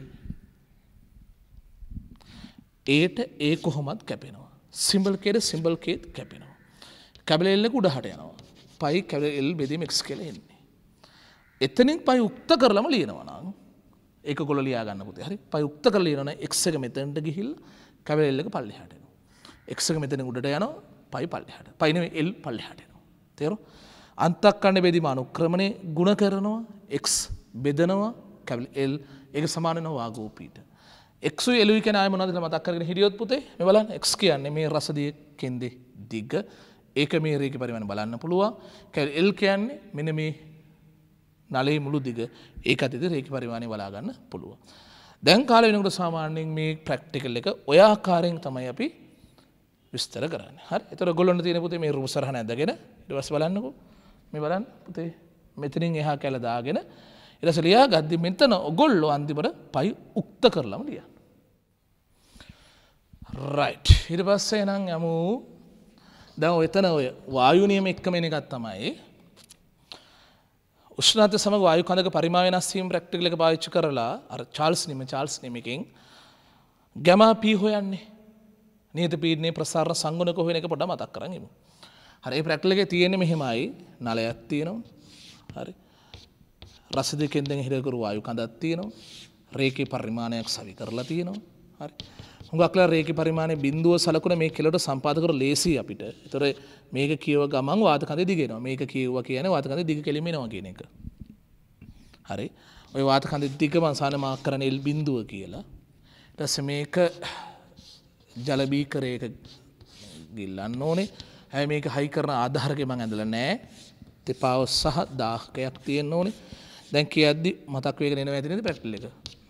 ඒට ඒ කොහොමත් කැපෙනවා. සිම්බල්කේට සිම්බල්කේත් කැපෙනවා. කැබලෙල්ලෙක උඩහට යනවා. පයි කැබල එල් බෙදීම එක් කෙල එන්නේ. එතනින් පයි උක්ත කරලම ලියනවනම් ඒක ගොල ලියාගන්න පුතේ හරි පයුක්ත කර ලියනන එක්සක මෙතැන්ට ගිහිල් කැවලෙල්ලක පල්ලිහට එක්සක මෙතන උඩට යන පයි පල්ලිහට පයින එල් පල්ලිහටනවා තේරු අන්තක්කන්න බෙදීම අනුක්‍රමණය ගුණ කරනවා එක් බෙදනවා කැවල් එල් එක සමානන වාගෝපීට එක් එලි කෙන මනද මතක්කරන හිරියොත් පුතේ මෙවල එක් කියන්නේ මේ රසදිය කෙන්දෙ දිග්ග ඒක මේ රේක පරිවන බලන්න පුළුවන් කැල් එල් කියන්නේ මෙන මේ නලේ මුළු දිග ඒ අතිද රේක පරිමාණය වලාගන්න පුළුව. දැන් කාල වෙනකට සාමාන්‍යෙන් මේ ප්‍රක්ටිකල් එක ඔයාකාරයෙන් තමයි අපි විස්තර කරන්න හරි එතර ගොල්ලන්න තියෙන පුතේ මේ රුසරහ ඇදගෙන ඉටවස් බලන්නකු මේ බලන් පුතේ මෙතනින් එහා කැල දාගෙන එලස ලියා ගද්දි මෙතන ඔගොල්ලො අන්තිමට පයි උක්ත කරලම ලිය. රයි් හිට පස්සේ නම් යමූ දැ එතන ඔය වායුනියම එක්කම එකත් තමයි උෂ්ණත සමග වායු කඳක පරිමා වෙනස්වීම ප්‍රැක්ටිකල් එක පාවිච්චි කරලා අර චාල්ස් නිම චාල්ස් නිමකින් ගැමා පී හොයන්නේ නීත පීඩනයේ ප්‍රසාරණ සංගුණක හොයන එක පොඩ්ඩක් මතක් කරන් ඉමු. හරි ඒ ප්‍රැක්ටිකල් එකේ තියෙන්නේ මෙහෙමයි නලයක් තියෙනවා. හරි. රස දෙකෙන් දැන් හිර කරු වායු කඳක් තියෙනවා. රේකේ පරිමාණයක් සවි කරලා තියෙනවා. හරි. හුඟක්ලා රේක පරිමාණය බින්දුව සලකුණ මේ කෙලට සම්පාදකර ලේසි අපිට තොර මේක කියව ගමන් වාතකඳ දිගෙන මේක කියව කියන වාතකඳ දිග කෙලිමෙනවා කියන එක. හරි ඔය වාතකඳ දිග මංසාන මාක් කරන එල් බින්දුව කියලා. ටස මේක ජලබීකරයක ගිල්ලන්න ඕනේ හැය මේක හයි කරන ආධාරක මං ඇඳල නෑ තෙපාව සහ දාහකයක් තියෙන්න්න ඕනේ දැන් කියද්දි මතක්වේක නෙන ඇතිනද පැට්ල එක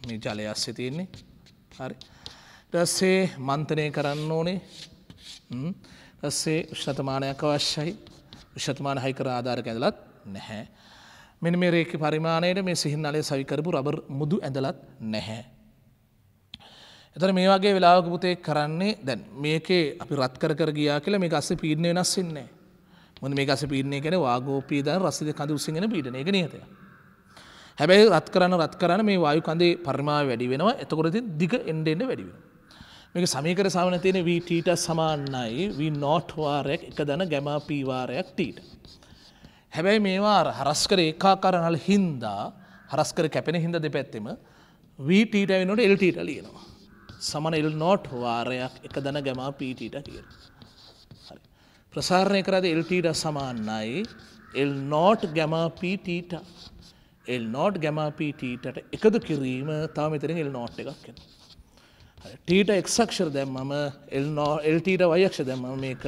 මේ ජලයස්ස තියෙන්නේ හරි. ඊටස්සේ මන්තනය කරන්න ඕනේ ඊටස්සේ උෂ්ණතමානයක් අවශ්‍යයි. උෂ්ණතමාන හයිකර ආධාරක ඇඳලත් නැහැ. මෙන්න මේ රේඛ පරිමාණයට මේ සිහිනලය සවි කරපු රබර් මුදු ඇඳලත් නැහැ. එතන මේ වගේ වෙලාවක පුතේ කරන්නේ දැන් මේකේ අපි රත් කර කර ගියා කියලා මේක අස්සේ පීඩන වෙනස් වෙන්නේ නැහැ. මොන මේ ගස පීඩනය ගැන වාගෝපී දන රසිද කඳ උසිගෙන පීඩන එක නියතය. හැබැයි රත් කරන්න රත් කරන්න මේ වායු කඳේ පරිමාව වැඩි වෙනවා එතකොටති දිග එන්ඩෙන්ඩ වැඩිවෙන. මේක සමීකර සමන තියෙන V ටීට සමාන්නයි V නෝට් වාරයක් එක දන ගැමා P වාරයක් ටීට. හැබැයි මේවා අර හරස්කර ඒකාකාර නල හින්දා හරස්කර කැපෙන හින්ද දෙපැත්තෙම V ටීට වෙනකොට L ටීට ලියනවා. සමන L නෝට් වාරයක් එක දන ගැමා P ටීට කියන. හරි. ප්‍රසාරණය කරද්දී L ටීට සමාන්නයි L නෝට් ගැමා P ටීට. L නෝට් ගැමා P ටීටට එකතු කිරීම තාම මෙතනින් L නෝට් එකක් වෙනවා. ටීට එක්ක්ෂර දැම් මම එල්නෝ එල්ටීට වයක්ෂ දැම මේක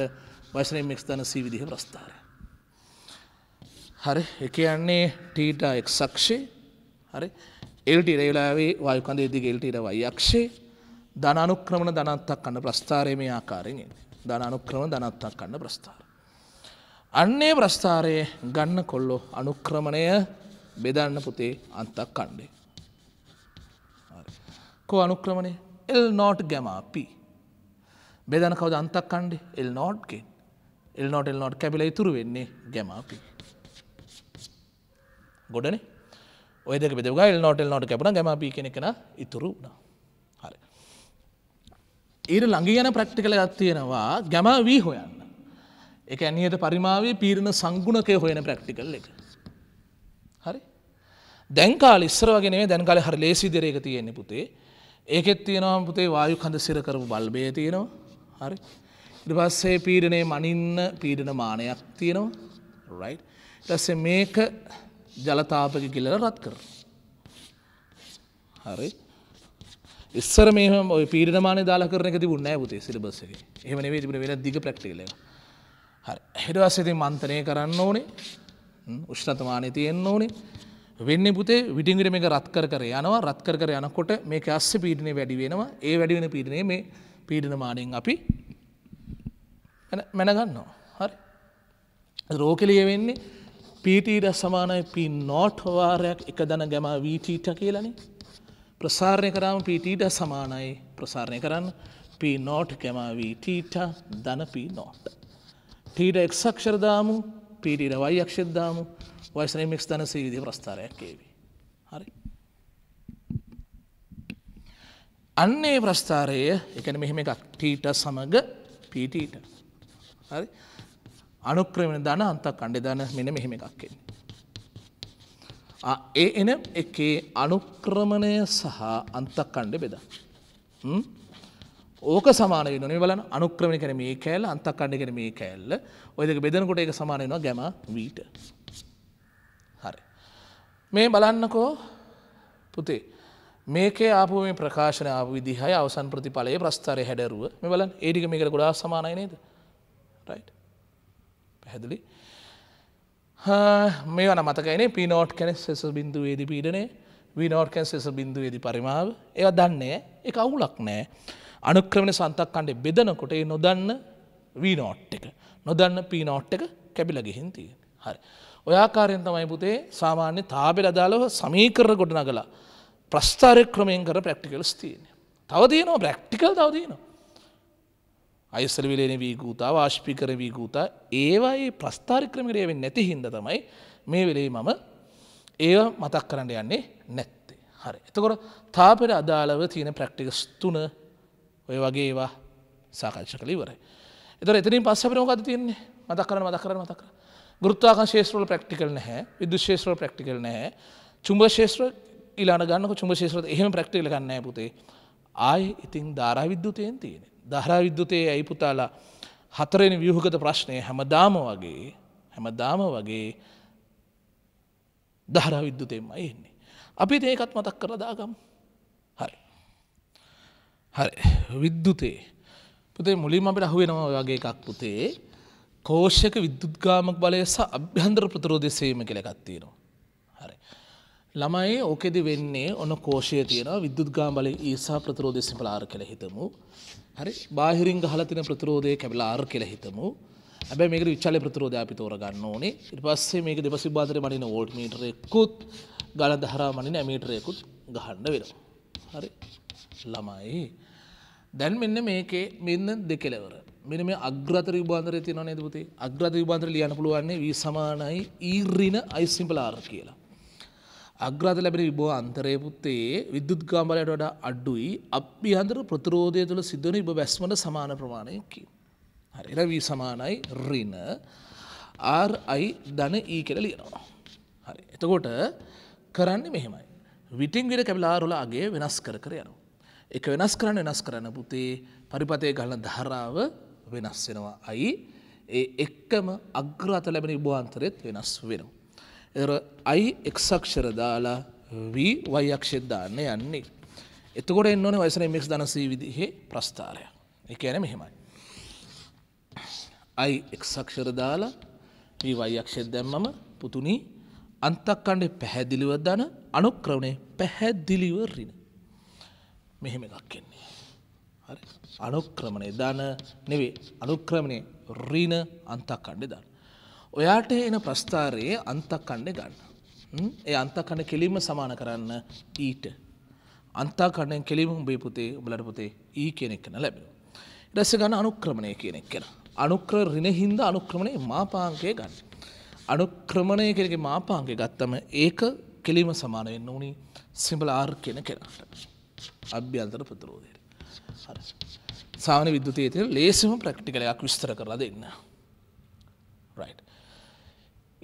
වශනයෙන් මෙක් තන සීවිදිහ ප්‍රස්ථාරය. හරි එක යන්නේ ටීට එක්ක්ෂේ හරි එල්ට රේලාවේ වායුකන්ද දිග එල්ටීට වයක්ෂේ ධනනුක්‍රමණ ධනත්තක් කන්න ප්‍රස්ථාරයම ආකාරයෙන් ධනනුක්‍රම ධනත්තක් කන්න ප්‍රස්ථාර. අන්නේ ප්‍රස්ථාරය ගන්න කොල්ලො අනුක්‍රමණය බෙදන්න පුතේ අන්තක් කණ්ඩේ. කෝ අනුක්‍රමණය එල් නෝට් ගැමා පි. බෙදන කවද අන්තක් කණ්ඩි එල් නෝට්ගෙන් එල් නෝට එල් නෝට් කැබිල ඉතුරු වෙන්නේ ගැමාපි. ගොඩන ඔයද බෙදව ල් නොටල් නොට කැපන ගැමපි කෙනෙන ඉතුරු වුණා හරි. ඊට ළඟ යන ප්‍රක්ටිකල ගත්තියෙනවා ගැමා වී හොයන්න. එක ඇනියට පරිමාවේ පීරණ සංගුණකය හොයන ප්‍රක්ටිකල් එක. හරි. දැන්කාල ඉස්සර වගෙන දැන්කාල හර ලේසි දෙරේක තියෙන්නේ පුතේ ඒකෙත් තියෙනවා පුතේ වායු කඳ සිරකරපු බල්බය තියෙනවා හරි ඉරිපස්සේ පීඩනය මනින්න පීඩන මානයක් තියෙනවා රයි් ටස්ස මේක ජලතාපක කිල්ලල රත් කර හරි ඉස්සර මේ පීඩ මාන දාලා කරන තිබුණ නෑ පුතේ සිරිබස්සක එහමන වේ තිබුණ වෙන දිග ප්‍රක්ටිල හරි හෙඩවස්සති මන්තනය කරන්න ඕනේ උෂ්ණතමානය තියෙන්න්න ඕනේ වෙන්න පුතේ විටිගට මේක රත්කර කර යනවා රත්කර කර යනකොට මේ අස්ස පීඩනය වැඩි වෙනවා ඒ වැඩිවෙන පීඩනය මේ පීඩනමානයෙන් අපි මැනගන්නවා හරි රෝකලිය වෙන්නේ පීටීට සමානයි පී නෝට්වාරයක් එක දන ගැම වීටීට කියලන ප්‍රසාරණය කරාම පීටීට සමානයි ප්‍රසාරණය කරන්න පී නෝට් කැමවීටීට දන පී නෝට්. ටීට එක්ෂක්ෂරදාමු පීටීට වයි අක්ෂෙද්දාමු වයිස්නමික්ස් තනසේ විදි ප්‍රස්ථාරයක් ඒවි. හරි. අන්නේ ප්‍රස්ථාරය එකන මෙහෙම එකක් ටීට සමඟ පීටීට හරි අනුක්‍රමෙන දන අන්තක් කණ්ඩ දන මෙන මෙහෙම එකක්කෙන්. ඒ එන එකේ අනුක්‍රමණය සහ අන්තක් කණ්ඩ බෙද. ඕක සමාන වෙන වලන අනුක්‍රමණ කර මේ කෑල්ල අන්තක් කණ්ඩ කර මේ කෑල්ල ඔයදක බෙදනකොට එක සමානයවා ගැම වීට. මේ බලන්නකෝ පුතේ මේකේ ආපු මේ ප්‍රකාශන ආපු විදිහයි අවසන් ප්‍රතිඵලයේ ප්‍රස්ථරය හැඩරුව මේ බලන් ඒටික මේකට ගොඩා සමානයි නේද පැහැදිලි මේ වන මතකයින පිනෝට් කැනෙ සෙස බිඳු වේදි පීඩනේ විනෝට් කැන් සෙස බිඳු වේදි පරිමාව ඒව දන්නේ එක අවුලක් නෑ අනුක්‍රමණ සන්තක් කණ්ඩේ බෙදනකොට ඒ නොදන්න වීනෝට් එක නොදන්න පීනෝට් එක කැබිලගෙහින් තියෙන හරි ඔයාකාරයෙන් තමයි පුතේ සාමාන්‍ය තාබෙල අදාළව සමීකරණ ගොඩනගලා ප්‍රස්ථාරය ක්‍රමයෙන් කර ප්‍රක්ටිකල්ස් තියෙන. තවදයනවා ප්‍රක්ටිකල් තවදයනවා. අයිස්සල විලේන වී ගූතා වාශ්පිකර වී ගූතා ඒවායි ප්‍රස්ථාරික්‍රමිරය වෙන් නැති හින්ද තමයි මේ වෙලේ මම ඒ මතක් කරන්න යන්නේ නැත්තේ හරි. එතකොට තාපෙට අදාළව තියෙන ප්‍රක්ටිකස් තුන ඔය වගේ ඒවා සාකච්ෂ කළ ඉවරයි. එතර එතනින් පස්සපිරෝකද තියන්නේ මතක් කරන මතක් කරන මතක් කරන ගෘත්තාක ශේෂත්‍රවල ප්‍රක්ටිකල් නැහැ විදු ශේෂත්‍රව ප්‍රක්ටිකල් නැහැ චුම්බ ශේෂත්‍ර ඊලාට ගන්නක චුම්බ ශේෂත්‍ර එහෙම ප්‍රක්ටිකල් ගන්න පුතේ ආයි ඉතින් ධාරා විද්‍යුතයෙන් තියෙන ධාරා විද්‍යුතයේ ඇයි පුතාලා හතරෙන ව්‍යහගත ප්‍රශ්නය හැමදාම වගේ හැමදාම වගේ දහරා විද්‍යුතයෙන්ම එන්නේ. අපි ඒකත් මතක් කර දාගම් හරි. හරි විද්දුතේ පුතේ මුලින් අපිට අහුවෙනවා වගේ එකක් පුතේ කෝෂක විද්දුද්ගාමක් බලය සහ අභ්‍යන්දර ප්‍රතරෝධය සේම කළගත්තියෙනවා. හරි. ළමයි ඕකෙද වෙන්නේ ඔන්න කෝෂය තියෙන විද්දුද්ගාම් බල ඒසා e ප්‍රතරෝධය සිපලාර කළ හිතමු. හරි බාහිරින් ගහලතින ප්‍රතරෝධය කැබලාර් කළ හිතමු. ඇබැ මේක විචල ප්‍රතරෝධය අපි තෝරගන්න ඕනේ ඉට පස්සේ මේක දෙපසි බාදර මනින ෝල්ට මීටරෙකුත් ගල දහරා මනින ඇමීටරයකුත් ගහන්න වෙනවා. හරි ළමයි. දැන් මෙන්න මේකේ මෙන්න දෙකෙලවර. මෙන මේ අග්‍රතර විභාන්දරය තියෙනවා නේද පුතේ? අග්‍රතර විභාන්දරය ලියන්න පුළුවන්නේ v සමානයි e ඍණ i simple r කියලා. අග්‍රාත ලැබෙන විභවාන්තරය පුත්තේ විද්‍යුත් ගාම්බලයට වඩා අඩුයි අභ්‍යන්තර ප්‍රතිරෝධය තුළ සිදුවන විභව වැස්මට සමාන ප්‍රමාණයකි. හරි එළ වී සමානයි ඍණ RI ධන E කියලා ලියනවා. හරි. එතකොට කරන්නේ මෙහෙමයි. විටින් විට කැබිලා රොල අගේ වෙනස් කර කර යනවා. එක වෙනස් කරන්න වෙනස් කරන්න පුතේ පරිපතය ගලන ධරාව වෙනස් වෙනවා. අයි ඒ එක්කම අග්‍රාත ලැබෙන ඉබවාන්තරයත් වෙනස් වෙනවා. එර අයි එක්සක්ෂර දාලා වී වයක්ෂෙත් දාන්න යන්නේ. එතකොට එන්න ඕනේ වයසන මික් දනසී විදිහේ ප්‍රස්ථාරය. එක යන මෙහෙමයි. අයි එක්සක්ෂර දාලා වී වයක්ෂෙත් දැම්මම පුතුනී අන්තක්කණ්ඩේ පැහැදිලිව දන අනුක්‍රවණය පැහැදිලිව රින. මෙහෙම එකක් කෙන්නේ. හරි අනුක්‍රමණය ධන නෙවේ අනුක්‍රමණය රීන අන්තක්කණ්ඩ දන්න. ඔයාට එන ප්‍රස්ථාරයේ අන්තක්කණ්ඩ ගන්න. ඒ අන්තකණ කෙලීම සමාන කරන්න ඊට. අන්තාකණ්ඩෙන් කෙලිම උඹේ පුතේ උඹලට පුතේ ඒ කෙනෙක් කන ලැබෙන. ඉරස ගන්න අනුක්‍රමණය කෙනෙක් කෙන. අනුක්‍ර රින හින්ද අනුක්‍රමණය මාපාංකය ගන්න. අනුක්‍රමණය කෙනෙගේ මාපාංකය ගත්තම ඒක කෙලීම සමානයෙන් ඕනි සිම්බල ආර් කෙන කෙනට. අභ්‍යන්තර ප්‍රතරෝධයට. සාමන විද්‍යතය තින ලේසිම ප්‍රක්ටිකලයක් විස්තර කරලා දෙන්න.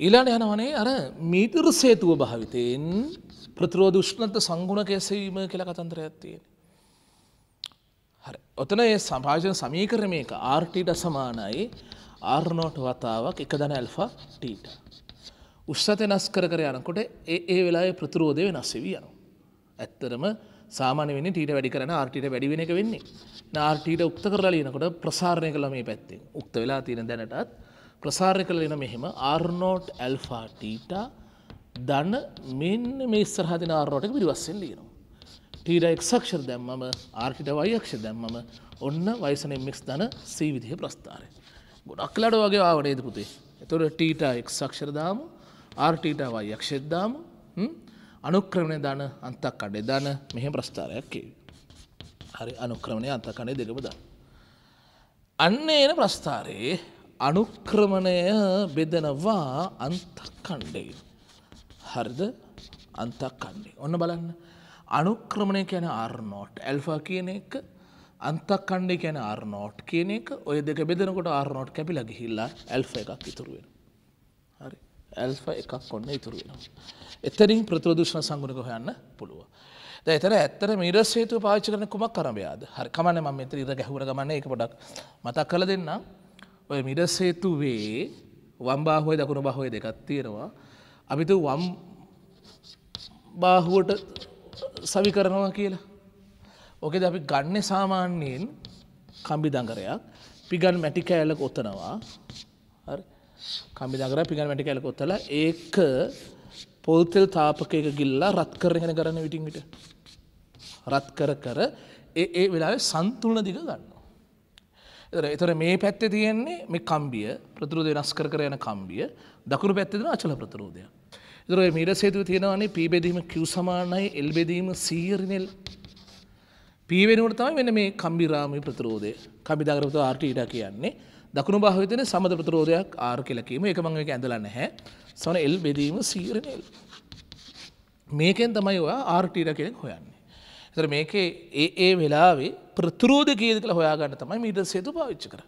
ඊලාට යනවනේ අර මීතර සේතුව භාවිතයෙන් ප්‍රතරෝධ ෂ්ණත සංගුණ කෙසවීම කියලා කතන්තර ඇත්තියෙන. හරි ඔතන ඒ සභාජන සමීකරමයක ආර්ටීට සමානයි ආර්නෝට වතාවක් එක දන ඇල්ෆා ටීට. උෂ්සත වෙනස් කර කර යනකොට ඒ වෙලා ප්‍රතිරෝධය වෙනස් වී යනවා. ඇත්තරම සාමාන වෙන ටීට වැඩි කරන ආර්ටට වැඩි වෙන එක වෙන්නේ නාර්ටීට උක්ත කරලා ලියනකොට ප්‍රසාරණය කළ මේ පැත්තෙන් උක්ත වෙලා තියෙන දැනටත් ප්‍රසාරය කළ එන මෙහෙම ආර්නෝට් ඇල්ෆාටීට දන්න මෙන්න මේ ස්රහදින ආරෝටක පිරිවස්සෙන් ලියනවා. ටීරයික් සක්ෂර දැම්මම ආර්ටිට වයක්ෂ දැම්මම ඔන්න වයිසන මික්ස් දන සීවිදිහ ප්‍රස්ථාරය. ගොඩක්ලඩ වගේ ආවනේද පුතේ. එතුොට ටීටයික් සක්ෂරදාම ආර්ටීට වයක්ෂෙද්දාම අනුක්‍රමණය දාන අන්තක් කඩේ දාන මෙහෙම ප්‍රස්ථාරයක් කිවි. හරි අනුක්‍රමණය අන්තක් කඩේ දෙකම දාන. අන්න එන ප්‍රස්ථාරයේ අනුක්‍රමණය බෙදනවා අන්තක් කණ්ඩේ. හරිද අන්තක් කණ්ඩේ. ඔන්න බලන්න. අනුක්‍රමණය කියන ආර්නෝට් ඇල්ෆා කියන එක අන්තක් කණ්ඩේ කියන ආර්නෝට් කියන එක ඔය දෙක බෙදෙනකොට ආර්නෝට් කැපිලා ගිහිල්ලා ඇල්ෆා එකක් ඉතුරු වෙනවා. හරි. ඇල්ෆා එකක් ඔන්න ඉතුරු වෙනවා. එතරින් ප්‍රතිරෝදෂණ සංගුණක හොයන්න පුළුව. එතර ඇත්තර මීර සේතු පාච කරන කුමක් කරමයාද හරි කමන ම මෙතර ඉර ගැහුර ගමන එක පොඩක් මතක් කළ දෙන්න ඔය මිඩ සේතුවේ වම්බාහෝය දකුණු බහෝය දෙකත් තියෙනවා අපිතු වම් බාහුවට සවි කරනවා කියලා. ඕකෙද අපි ගන්න සාමාන්‍යයෙන් කම්බි දඟරයක් පිගන් මැටි කෑලක ඔතනවා කම්බි දඟර පිගන් මැටි කෑලක ඔොතල ඒක පොල්තෙල් තාපකයක ගිල්ලා රත් කරගෙන කරන විටින්ට. රත් කර කර ඒ වෙලා සන්තුලන දිග ගන්න. එතර මේ පැත්ත තියෙන්නේ මේ කම්බිය ප්‍රතුරෝදය නස් කර කරයන කම්බිය දකුණු පැත්තෙන අචල ප්‍රතරෝදය. දර මීට සේතු තියෙනවන්නේ පීබෙදීම කිව් සමානයි එල්බෙදීම සීරනෙල් පීවෙනුවට තමයි වෙන මේ කම්බිරාමි ප්‍රතරෝදය කම්බිදාගරපතු ආර්ටීට කියන්නේ දකුණු භාවිතන සමඳ ප්‍රතරෝධයක් ආර් කියලකීම එක මං එක ඇඳලන්න හැ සොන එල් බෙදීම සීරණල්. මේකෙන් තමයි ඔයා ආර්ටීර කෙනෙක් හොයන්නේ. එතර මේකේ ඒ ඒ වෙලාවේ ප්‍රතරෝධ කියද කළ හොයාගන්න තමයි මීට සේතු පාවිච්ච කර.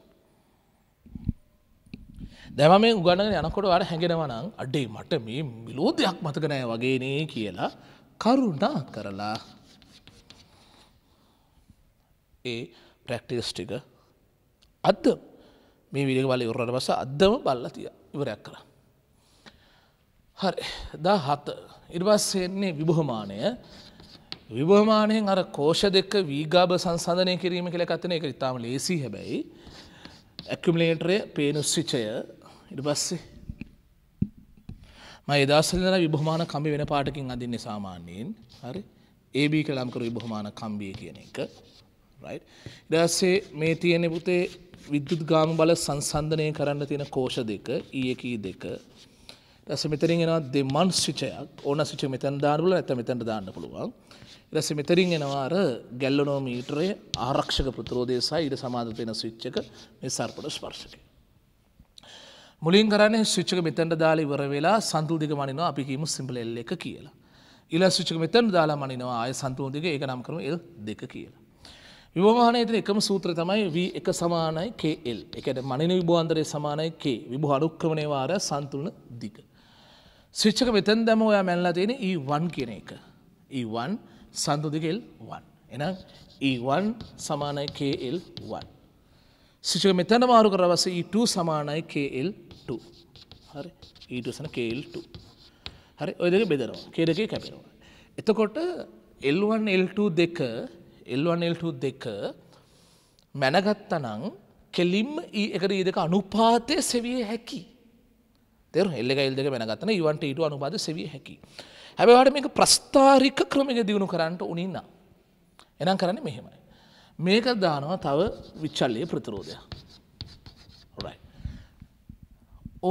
දැම මේ උගන්නගෙන යනකොට අට හැඟෙනවනම් අඩේ මට මේ මිලෝධයක් මතකනෑ වගේනේ කියලා කරුණා කරලා ඒ ප්‍රැක්ටිස් ටික අදදම්. මේ විඩිය බල යුරට පස අදම බල්ල තිය ඉවරයක් කර. හරි දා හත ඉර්වස්සයෙන්නේ විබොහමානය විභමානයෙන් අර කෝෂ දෙක වීගාබ සංසධනය කිරීම කළ කතන එක ඉතාම ලේසි හැබැයි ඇක්කමලේටරය පේනුස්සිචය ඉඩබස්සේ ම එදස්සලන විභමාන කම්බි වෙන පාටකින් අදින්න සාමාන්‍යයෙන් හරි ඒබ කලාම්කර විභමාන කම්බිය කියන එක ඉදස්සේ මේ තියෙනෙ පුතේ විද්‍යුත් ගාම බල සංසන්ධනය කරන්න තියෙන කෝෂ දෙක ඒකී දෙක රස මෙතරින් එනවා දෙමන් සිචයක් ඕන සිච මෙතැන් දානබල ඇත මෙතැන්ට දාන්න පුළුවන් රස මෙතරින් එනවාර ගැල්ලනෝ මීටරය ආරක්ෂක ප්‍රතරෝදය සහ ඉඩ සමාධතයෙන සිච්චක මේ සර්පට ස්පර්ශක. මුලින් කරන්නේ සිච්චක මෙතැන්ට දාලා ඉවර වෙලා සන්තුූදික මනිනවා අපි කීම සිම්පල එල්ල එක කියලා. ඉල සිච්චක මෙතැන් දාලා මනිනවා ආය සන්තුූදික ඒ නම් කරම එල් දෙක කියලා. විභවානයට එකම සූත්‍ර තමයි වී එක සමානයි කේල් එකට මනින විභවාන්දරය සමානයි කේ විභ අනුක්‍රමණය වාර සන්තුලන දික. ශිච්චක වෙතන් දැම ඔයා මැල්ලා තියෙන ඊවන් e කියන එක. ඊවන් e සන්තුදිකෙල් වන්. එනම් ඊවන් e සමානයි කේල් වන්. ශිචක මෙතැන මාරු කරවස ඊට සමානයි කේල් හරි ඊටසන කේල්ට. හරි ඔයදක බෙදරවා කෙරකේ කැපෙනවා. එතකොට එල්වන් එල්ට දෙක එල්වනල්ට දෙක මැනගත්තනං කෙලිම් එකට ඒ දෙක අනුපාතය සෙවිය හැකි. තෙර එල්ල එල් දෙක මැනගත්තන ඉවන්ට ඊට අනුපාද සෙවිය හැකි. හැබවට මේක ප්‍රස්ථාරික ක්‍රමික දියුණු කරන්නට උනින්න. එනම් කරන්න මෙහෙමයි. මේක දානවා තව විච්චල්ලයේ ප්‍රතිරෝධය.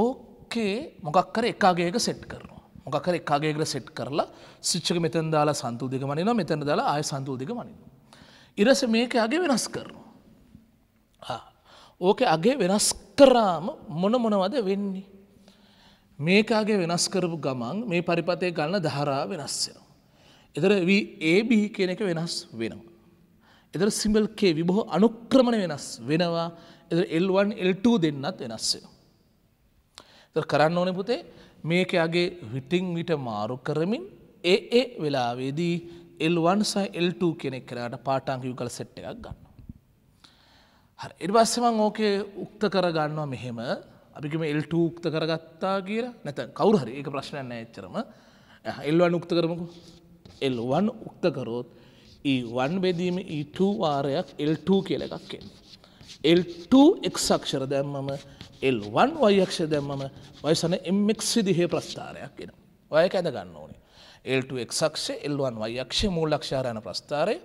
ඕකේ මොකක්කර එකාගේක සෙට් කරනවා. මොකකර එකාගේකට සෙට් කරලා සිච්චක මෙතන් දාලා සන්තුූදික මනිනවා මෙතැන දාලා ආය සන්තුූදික මනිනවා. ඉරස මේක අගේ වෙනස් කරනවා. ඕක අගේ වෙනස් කරාම මොන මොනවද වෙන්නේ. මේකාගේ වෙනස් කරපු ගමන් මේ පරිපතය ගන්න දහරා වෙනස් වෙනවා. එතර AB කියන එක වෙනස් වෙනවා. එතර සිම්බල් K විබොහෝ අනුක්‍රමණ වෙනස් වෙනවා එ L1 L2 දෙන්නත් වෙනස් වෙනවා. එ කරන්න ඕනෙ පුතේ මේකයාගේ විටිං විට මාරු කරමින් ඒ ඒ වෙලාවේදී L1 සහ L2 කෙනෙක් කරාට පාටාංග යුගල සෙට් එකක් ගන්න. හරි ඊට පස්සේ මම ඕකේ උක්ත කර ගන්නවා මෙහෙම අපි කිව්ව L2 උක්ත කරගත්තා කියලා නැත්නම් කවුරු හරි ඒක ප්‍රශ්නයක් නෑ එච්චරම L1 උක්ත කරමුකෝ L1 උක්ත කරොත් E1 බෙදීම E2 වාරයක් L2 කියලා එකක් එන්නේ. L2 x අක්ෂර දැම්මම L1 y අක්ෂර දැම්මම y සන mx විදිහේ ප්‍රස්ථාරයක් එනවා. ඔය ඒක ඇඳ ගන්න ඕනේ. L2x අක්ෂය L1y අක්ෂය මූල අක්ෂාර යන ප්‍රස්ථාරය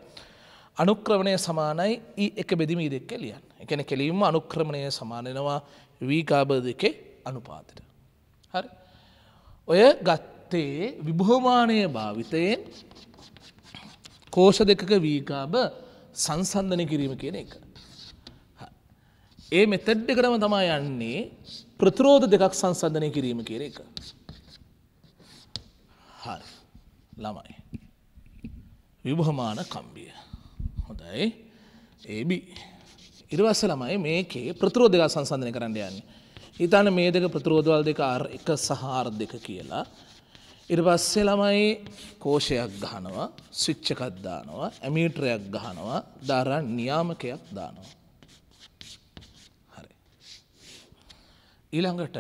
අනුක්‍රමණය සමානයි E එක බෙදිම E දෙක ලියන්න. ඒ කියන්නේ කෙලින්ම අනුක්‍රමණය සමාන වෙනවා V කාබ දෙකේ අනුපාතයට. හරි. ඔය ගත්තේ විභවමානීය භාවිතයෙන් කෝෂ දෙකක V කාබ සංසන්දනය කිරීම කියන එක. ඒ මෙතෙඩ් එකටම තමයි යන්නේ ප්‍රතිරෝධ දෙකක් සංසන්දනය කිරීම කියන එක. ළමයි. විභමාන කම්බිය. හොඳයි ඒබි. ඉරිවස්ස ළමයි මේකේ ප්‍රතරෝ දෙක සංසන්ධනය කරන්න යන්න. හිතන මේ දෙක ප්‍රතරෝධවල් දෙක එක සහාර දෙක කියලා. ඉරිවස්සේ ළමයි කෝෂයක් ගහනවා ස්විච්චකත් දානවා ඇමිටරයක් ගහනවා දරන් නියාමකයක් දානවා. හරි. ඊළඟට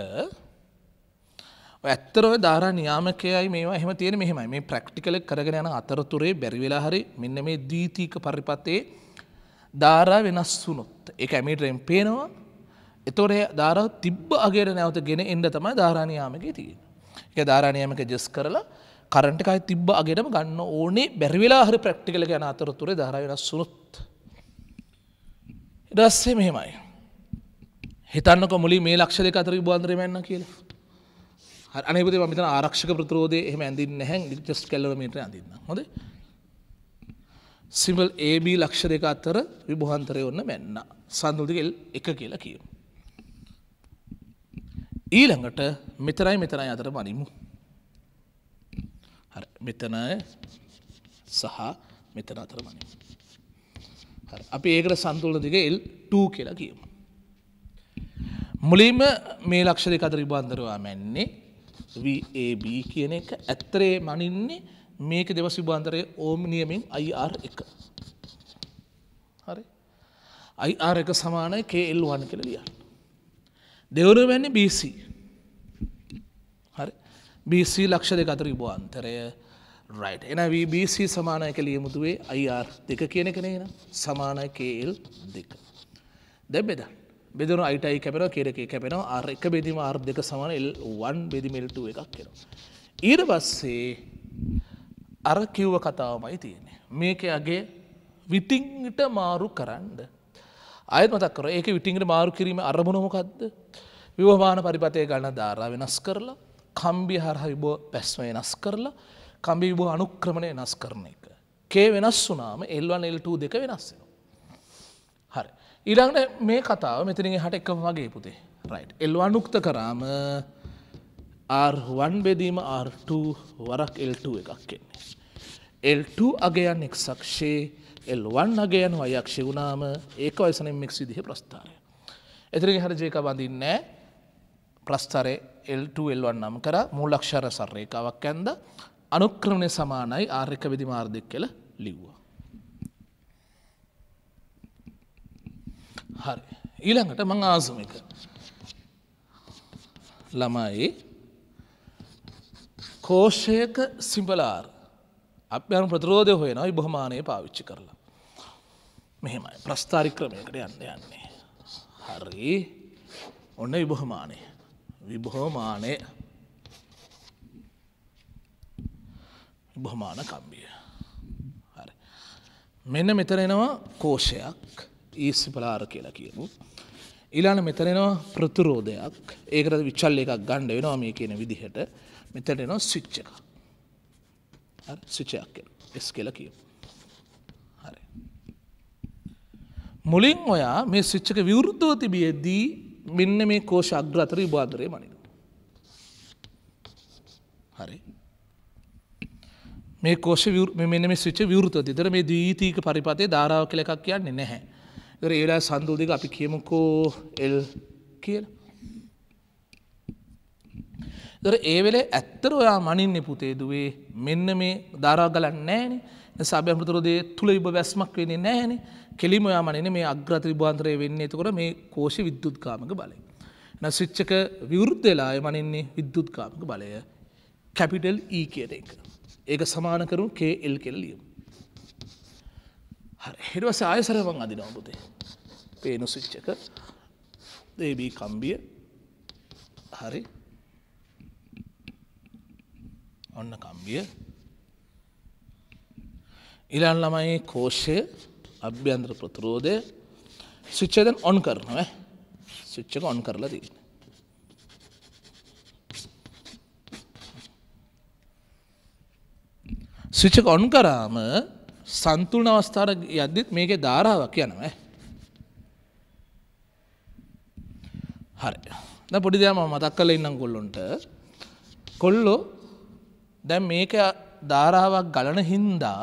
ඇත්තර ඔය ධාරා නියාමකයයි මේවා එහෙම තියෙන මෙහෙමයි මේ ප්‍රක්ටිකල කරගෙන යන අතරතුරේ බැරිවෙලා හරි මෙන්න මේ දීතීක පරිපතේ ධාරා වෙනස් වුනොත් එක ඇමිටරෙන් පේනවා එතොරේ ධාරාව තිබ්බ අගේට නැවත ගෙන එන්න තමයි ධාරානියාමකේ තියෙන එක ධාරානියමක ජෙස් කරලා කරටකයි තිබ්බ අගෙනම ගන්න ඕනේ බැරිවෙලා හරි ප්‍රක්ටිකල ගැන අතරතුරේ ධාරා වෙනස් වුනොත් ඉඩස්සේ මෙහෙමයි හිතන්නක මුලි මේ ලක්ෂ දෙක අතර විබන්ද්‍රමයන්න කියලා අනපති මත ආරක්ෂක ප්‍රතරෝධය එහම ඇඳන්න නැහැ ස් කල්ලමට ඇඳන්න හොද සිමල් ඒබ ලක්ෂරක අත්තර විබහන්තරය ඔන්න මෙන්න සඳුදිගෙල් එක කියලා කියම්. ඊළඟට මෙතරයි මෙතරයි අතර මනිමු. මෙතන සහ මෙතන අතර මනිමු. අපි ඒකට සන්තුලන දිග එල් 2 කියලා කියමු. මුලින්ම මේ ලක්ෂ දෙක අතර විභාන්තරවා මැන්නේ VAB කියන එක ඇත්තරේ මනින්නේ මේක දෙවස් විභාන්තරයේ ඕම් නියමෙන් IR එක. හරි. IR එක සමානයි KL1 කියලා ලියන්න. දෙවරු වෙන්නේ BC. හරි. BC ලක්ෂ දෙක අතර විභාන්තරය right. එහෙනම් VBC සමානයි කියලා ලියමුතුවේ IR 2 කියන එක නේද? සමානයි KL2. දැන් බෙදන්න. බෙදන අයිටයි කැපෙන කෙරක කැපෙන අර එක බෙදීම අර් දෙක සමන එල්වන් බෙදිමෙල්ට එකක් කෙන. ඊට පස්සේ අර කිව්ව කතාවමයි තියන්නේ. මේක අගේ විටිංට මාරු කරන්න. අයත් මතක්කර ඒක විටිංට මාරු කිරීම අරමුණොමකක්ද. විවමාන පරිපතය ගන්න ධාරා වෙනස් කරලා කම්බි හරහ විබෝ පැස්ම වෙනස් කරලා කම්බි විබෝ අනුක්‍රමණය වෙනස් කරන එක. කේ වෙනස් වුනාම එල්වන් එල්ට දෙක වෙනස්සෙන. ඊළඟට මේ කතාව මෙතනින් හට එක වගේ පුතේ රයි් එල්වා නුක්ත කරාම R1 බෙදීම R2 වරක් L2 එකක් කෙන්නේ. L2 අගයන් එක්සක්ෂේ L1 අගයන් වයක්ෂය වුණාම ඒක වයසන මික් විදිහ ප්‍රස්ථාරය. එතරගේ හර ජයක බඳින්නෑ ප්‍රස්ථරය L2 L1 නම් කර මූලක්ෂර සර්රේකාවක් ඇන්ද අනුක්‍රමණය සමානයි ආර්ක විදි මාර්ධයක් කෙල ලිව්වා. හරි ඊළඟට මං ආසමික ළමයි කෝෂයක සිම්බලාර් අපයන ප්‍රතිරෝධය හොයනයි බොහමානය පාවිච්චි කරලා. මෙහෙමයි ප්‍රස්ථාරි ක්‍රමයකට යන්න යන්නේ. හරි ඔන්න විබොහමානය විබොහෝමානය විබොහමාන කම්බිය. මෙන්න මෙතනෙනවා කෝෂයක් ඊස්සිපලාර කියලා කියමු. ඊළඟ මෙතනෙනවා ප්‍රතිරෝධයක් ඒකට විචල්ල එකක් ගණ්ඩ වෙනවා මේ කියන විදිහට මෙතන එනවා ස්විච්ච එක ස්විචයක් එස් කියල කිය හරි මුලින් ඔයා මේ ස්විච්චක විවෘද්ධව තිබියදී මෙන්න මේ කෝෂ අග්‍ර අතර විභාදරය මනින හරි මේ කෝෂ මෙන්න මේ ස්විච විවෘතව තිතර මේ දීතීක පරිපතය ධාරාව කළ එකක් කියන්නේ නැහැ ඒවෙලා සඳුල්දික අපි කියමුකෝ එල් කියල. ඒවෙල ඇත්තර ඔයා මනින්න පුතේ දුවේ මෙන්න මේ ධරාගලන්න නෑන සබයමෘතරදේ තුළ ඉබ වැස්මක් වෙන්නේ නෑන කෙලිම ඔයා මනන මේ අග්‍රත විභාන්තරය වෙන්න එතකොට මේ කෝෂ විද්‍යුත්කාමක බලය. න සිච්චක විවෘද්ධලා මනින්නේ විද්‍යුත්කාමක බලය කැපිටල් ඊ e කියන එක. ඒක සමාන කරු කේල් කෙල්ලියම්. හෙඩවස ආයසරවන් අදිනවා පුතේ පේනුසිච්චක දේබී කම්බිය හරි ඔන්න කම්බිය ඉලන් ළමයි කෝෂය අභ්‍යන්ත්‍ර ප්‍රතිරෝධය සිච්චදන් ඔන් කරනව සිච්චක ඔන් කරලා දී සිච්චක ඔන් කරාම සන්තුලන අවස්ථාර යද්දිත් මේකේ ධාරාවක් යනවා හරි පොඩි දෑම මතක් කල ඉන්නම් කොල්ලොන්ට කොල්ලෝ දැන් මේක ධාරාවක් ගලන හින්දා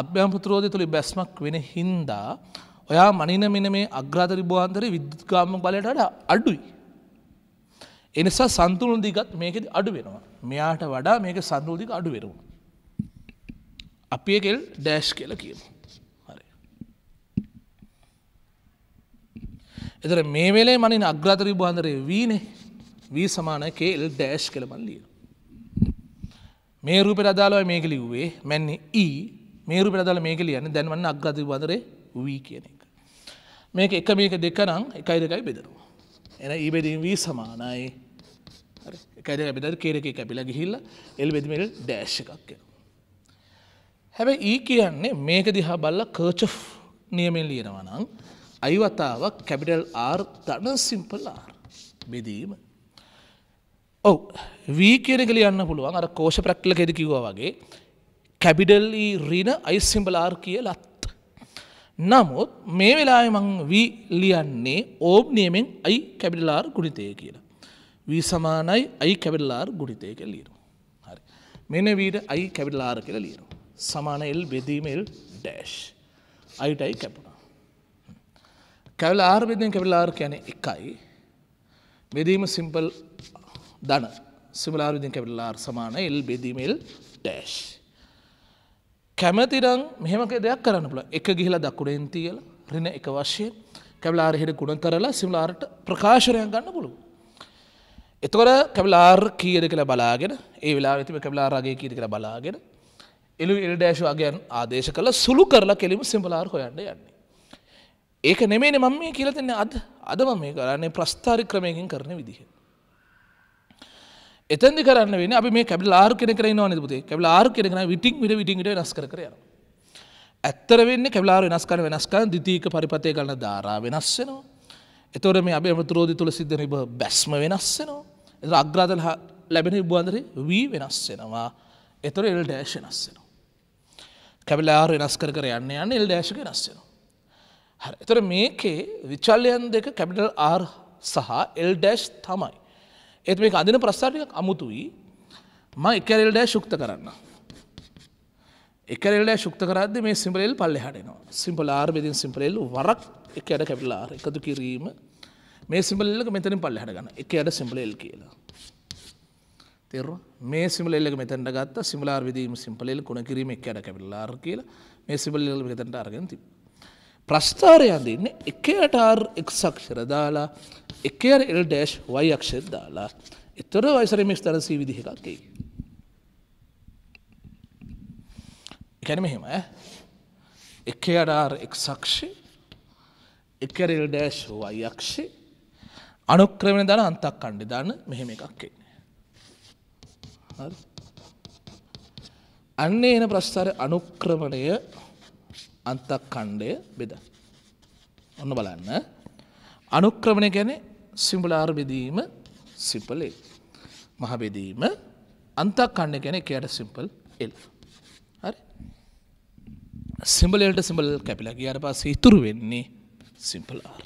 අභ්‍යම්පුත්‍රෝධය තුළි බැස්මක් වෙන හින්දා ඔයා මනින මෙන මේ අග්‍රාතරිබවාන්තර විද්ගාම බලට අඩුයි. එනිසා සන්තුලු දිගත් මේකෙද අඩු වෙනවා. මෙයාට වඩා මේක සඳූදික අඩු වෙරුවා. අපි එකෙල් ඩෑශ් කියල කියමු. එතර මේ වෙලේ මනින් අග්‍රාතරී බාන්දරය වීනේ වී සමාන කේල් ඩෑශ් කළමන් ලිය. මේ රූපෙට අදාළව මේක ලිව්වේ මැන්නේ ඊ මේ රූපෙට අදාළ මේක ලියන්න දැන්වන්න අග්‍රාතරී බාන්දරය වී කියන එක. මේක එක මේක දෙක නම් එකයි දෙකයි බෙදනවා. එන ඊබෙදීම් e වී සමානයි එකයි දෙක බෙදර කේරක කැපිලා ගිහිල්ලා එල් බෙදමිල් ඩෑශ් එකක් කියලා. හැබැ ඒ කියන්නේ මේක දිහා බල්ල කර්ච් නියමෙන් ලියනවනං අයිවතාවක් කැපිටල් ආර් තන සිම්පල්ආර් බෙදීම ඔව වී කියරෙක ලියන්න පුළුවන් අර කෝෂ ප්‍රක්්ල කෙද කිවවා වගේ කැබිඩල් රීන අයිස්සිම්බලාර් කියලත් නමුත් මේ වෙලා මං වී ලියන්නේ ඕබ් නියමෙන් අයි කැබිඩලාර් ගුණිතය කියලා වී සමානයි අයි කැබිඩලාර් ගුණිතය කෙල්ලීරු හරි මෙන වීට අයි කැබිඩලාර කියලා ලියරු සමාන එල් බෙදීමල් ඩෑශ් අයිටයි කැපුණා. කැවල ආර් බෙදෙන් කැවිල ආර් යන එකයි බෙදීම සිම්පල් දන සිමලාරවිදිින් කැවිල්ලාර් සමාන එල් බෙදීමල් ඩෑශ්. කැමතිරං මෙහමක දෙයක් කරන්න පුළ එක ගිහිලා දක්කුණෙන් තියල රින එක වශ්‍යය කැවලාර හෙට ගුණ කරලා සිමලාරට ප්‍රකාශරයන් ගන්න පුළුව. එතකොට කැවලාර් කියද කියලා බලාගෙන ඒ වෙලා ඇතිම කැවලාරගේ කීද කියලා බලාගෙන එලු ඉල්ඩෑශ අගයන් ආදේශ කළ සුළු කරලා කෙලිම සිම්බලාර් හොයන්ට යන්නේ. ඒක නෙමේ මම මේ කියලතින්නේ අද අදම මේ කරන්නේ ප්‍රස්ථාරි ක්‍රමයකින් කරන විදිහ. එතැදි කරන්න වෙන අපි මේ කැබල ආර් කෙන කර න නිපුතේ කැබල ආර් කෙනෙන විටික් විට විටිට නස් කරය. ඇත්තර වෙන්න කැබලාර වෙනස්කර වෙනස්කර දිතීක පරිපතය කරන්න ධාරා වෙනස් වෙනවා. එතොර මේ අප අමතරෝධ තුළ සිද්ධන බ බැස්ම වෙනස් වෙනවා. එ අග්‍රාතල් ලැබෙන බුවන්දරේ වී වෙනස් වෙනවා. එතොර එල් ඩෑශ වෙනස් වෙන. කැබිලාර වෙනස් කර කර යන්න යන්න එල් ඩෑශක වෙනස්සෙන. හරි එතර මේකේ විචල්යන් දෙක කැපිටල් ආර් සහ එල් ඩෑශ් තමයි. ඒත් මේ අදින ප්‍රස්ථාටික අමුතුයි ම එකරෙල්ඩෑ ශුක්ත කරන්න. එකරෙල්ඩ ශුක්ත කරද මේ සිම්පලෙල් පල්ලෙ හටනවා සිම්පල ආර් බෙදින් සිම්පලෙල් වරක් එක අඩ කැපිලාර එකතු කිරීම මේ සිම්පලක මෙතනින් පල්ල හට ගන්න එක අඩ සිම්පලෙල් කියලා. තෙරවා මේ සිමලෙල්ලක මෙතැට ගත්ත සිමලාර් විදීම සිම්පලෙල් කුණ කිරීමක් අඩ කැබිල්ලාර් කියල මේ සිමලෙල් මෙතැට අරගෙන තිබ. ප්‍රස්ථාරයන් දෙන්නේ එකටර් එක්සක්ෂර දාලා එකර එල් ඩේශ් වයි අක්ෂර දාලා එතොර වයිසරමක් තරසී විදිහකක්කයි. එකැන මෙහෙම එකටර් එක්සක්ෂි එකරල් ඩේශ් වයි අක්ෂි අනුක්‍රමණ දන අන්තක් කණ්ඩි දාන්න මෙහෙම එකක්කේ. හරි අන්න එන ප්‍රස්ථාර අනුක්‍රමණය අන්තක්ඛණ්ඩය බෙදා ඔන්න බලන්න අනුක්‍රමණය කියන්නේ සිඹුලාර බෙදීම සිම්පල් A මහ බෙදීම අන්තක්ඛණ්ඩය කියන්නේ කයට සිම්පල් L හරි සිම්බලට සිම්බල් කැපිලා ගියාට පස්සේ ඉතුරු වෙන්නේ සිම්පල් R.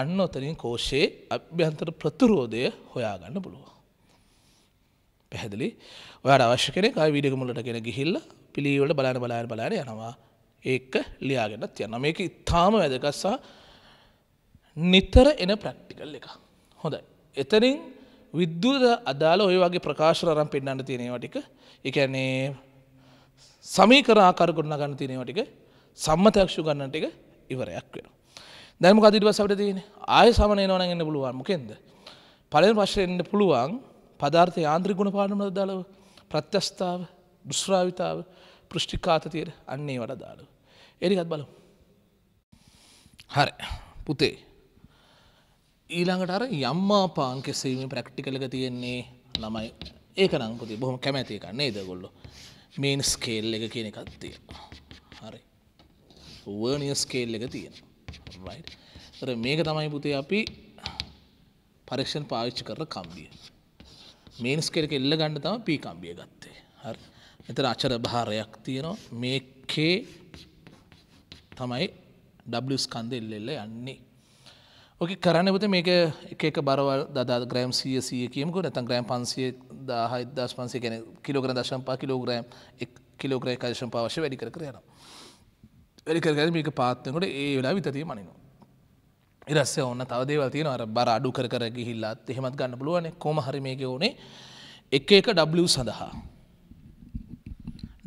අන්න ඔතනින් කෝෂයේ අභ්‍යන්තර ප්‍රතිරෝධය හොයාගන්න පුළුවන්. පැහැදිලි ඔයාට අවශ්‍ය කෙනෙක් අයි විඩිගමුලට කෙන ගිහිල්ල පිළිවට බලන බලාන බලාන යනවා ඒක ලියාගෙනත් යන්න මේක ඉතාම වැදකස්සා නිතර එන ප්‍රක්ටිකල් එක හොඳයි එතරින් විද්දුද අදාළ ඔය වගේ ප්‍රකාශරම් පෙන්න්න තියෙනවටික එකන්නේ සමීකර ආකාර ගොන්න ගන්න තියෙනවටික සම්මතයක්ෂු ගන්නට එක ඉවරයක් වෙන දැම කදිට වසට තියෙන ආය සමනය නොනගන්න පුළුවන් මොකෙන්ද පලෙන් පශ්‍රෙන්න්න පුළුවන් පදාර්ථ යාන්ත්‍ර ගුණ පාඩමට දාලව ප්‍රත්‍යස්ථාව දුස්්‍රාවිතාව පෘෂ්ටිකාතතියට අන්නේ වඩ දාලව. එරිකත් බලු. හරි පුතේ. ඊළඟට අර යම්මාපාංක සීම ප්‍රක්ටිකලක තියෙන්නේ ළමයි ඒක නංපති බොහොම කැමැතිකන්නේ ඒදගොල්ල මේන් ස්කේල් එක කියන එකත් තිය හරි වර්නිය ස්කේල් එක තියෙන මේක තමයි පුතේ අපි පරීක්ෂණ පාවිච්චි කර කම්බිය මේනිස් කෙරක එල්ල ගන්න තම පීකම්බිය ගත්තේ හරි එතන අචර භාරයක් තියෙනවා මේකේ තමයි W ස්කන්ධ එල්ල එල්ල යන්නේ ඕක කරන්න පුතේ මේක එක එක බරවල් දදා ග්‍රෑම් 100 100 කියමුකෝ නැත්නම් ග්‍රෑම් 500 17500 කියන්නේ කිලෝග්‍රෑම් 0.5 කිලෝග්‍රෑම් 1 කිලෝග්‍රෑම් 1.5 අවශ්‍ය වැඩි කර කර යනවා වැඩි කර කර මේක පාත් වෙනකොට ඒ වෙලාව විතතිය මනිනවා ඉරස්ස ඔන්න තවදේවතින අර බර අඩු කර කර ගිහිල්ලත් එහෙමත් ගන්න පුළුවන කොම හරි මේක ඕනේ එක එක ඩ සඳහා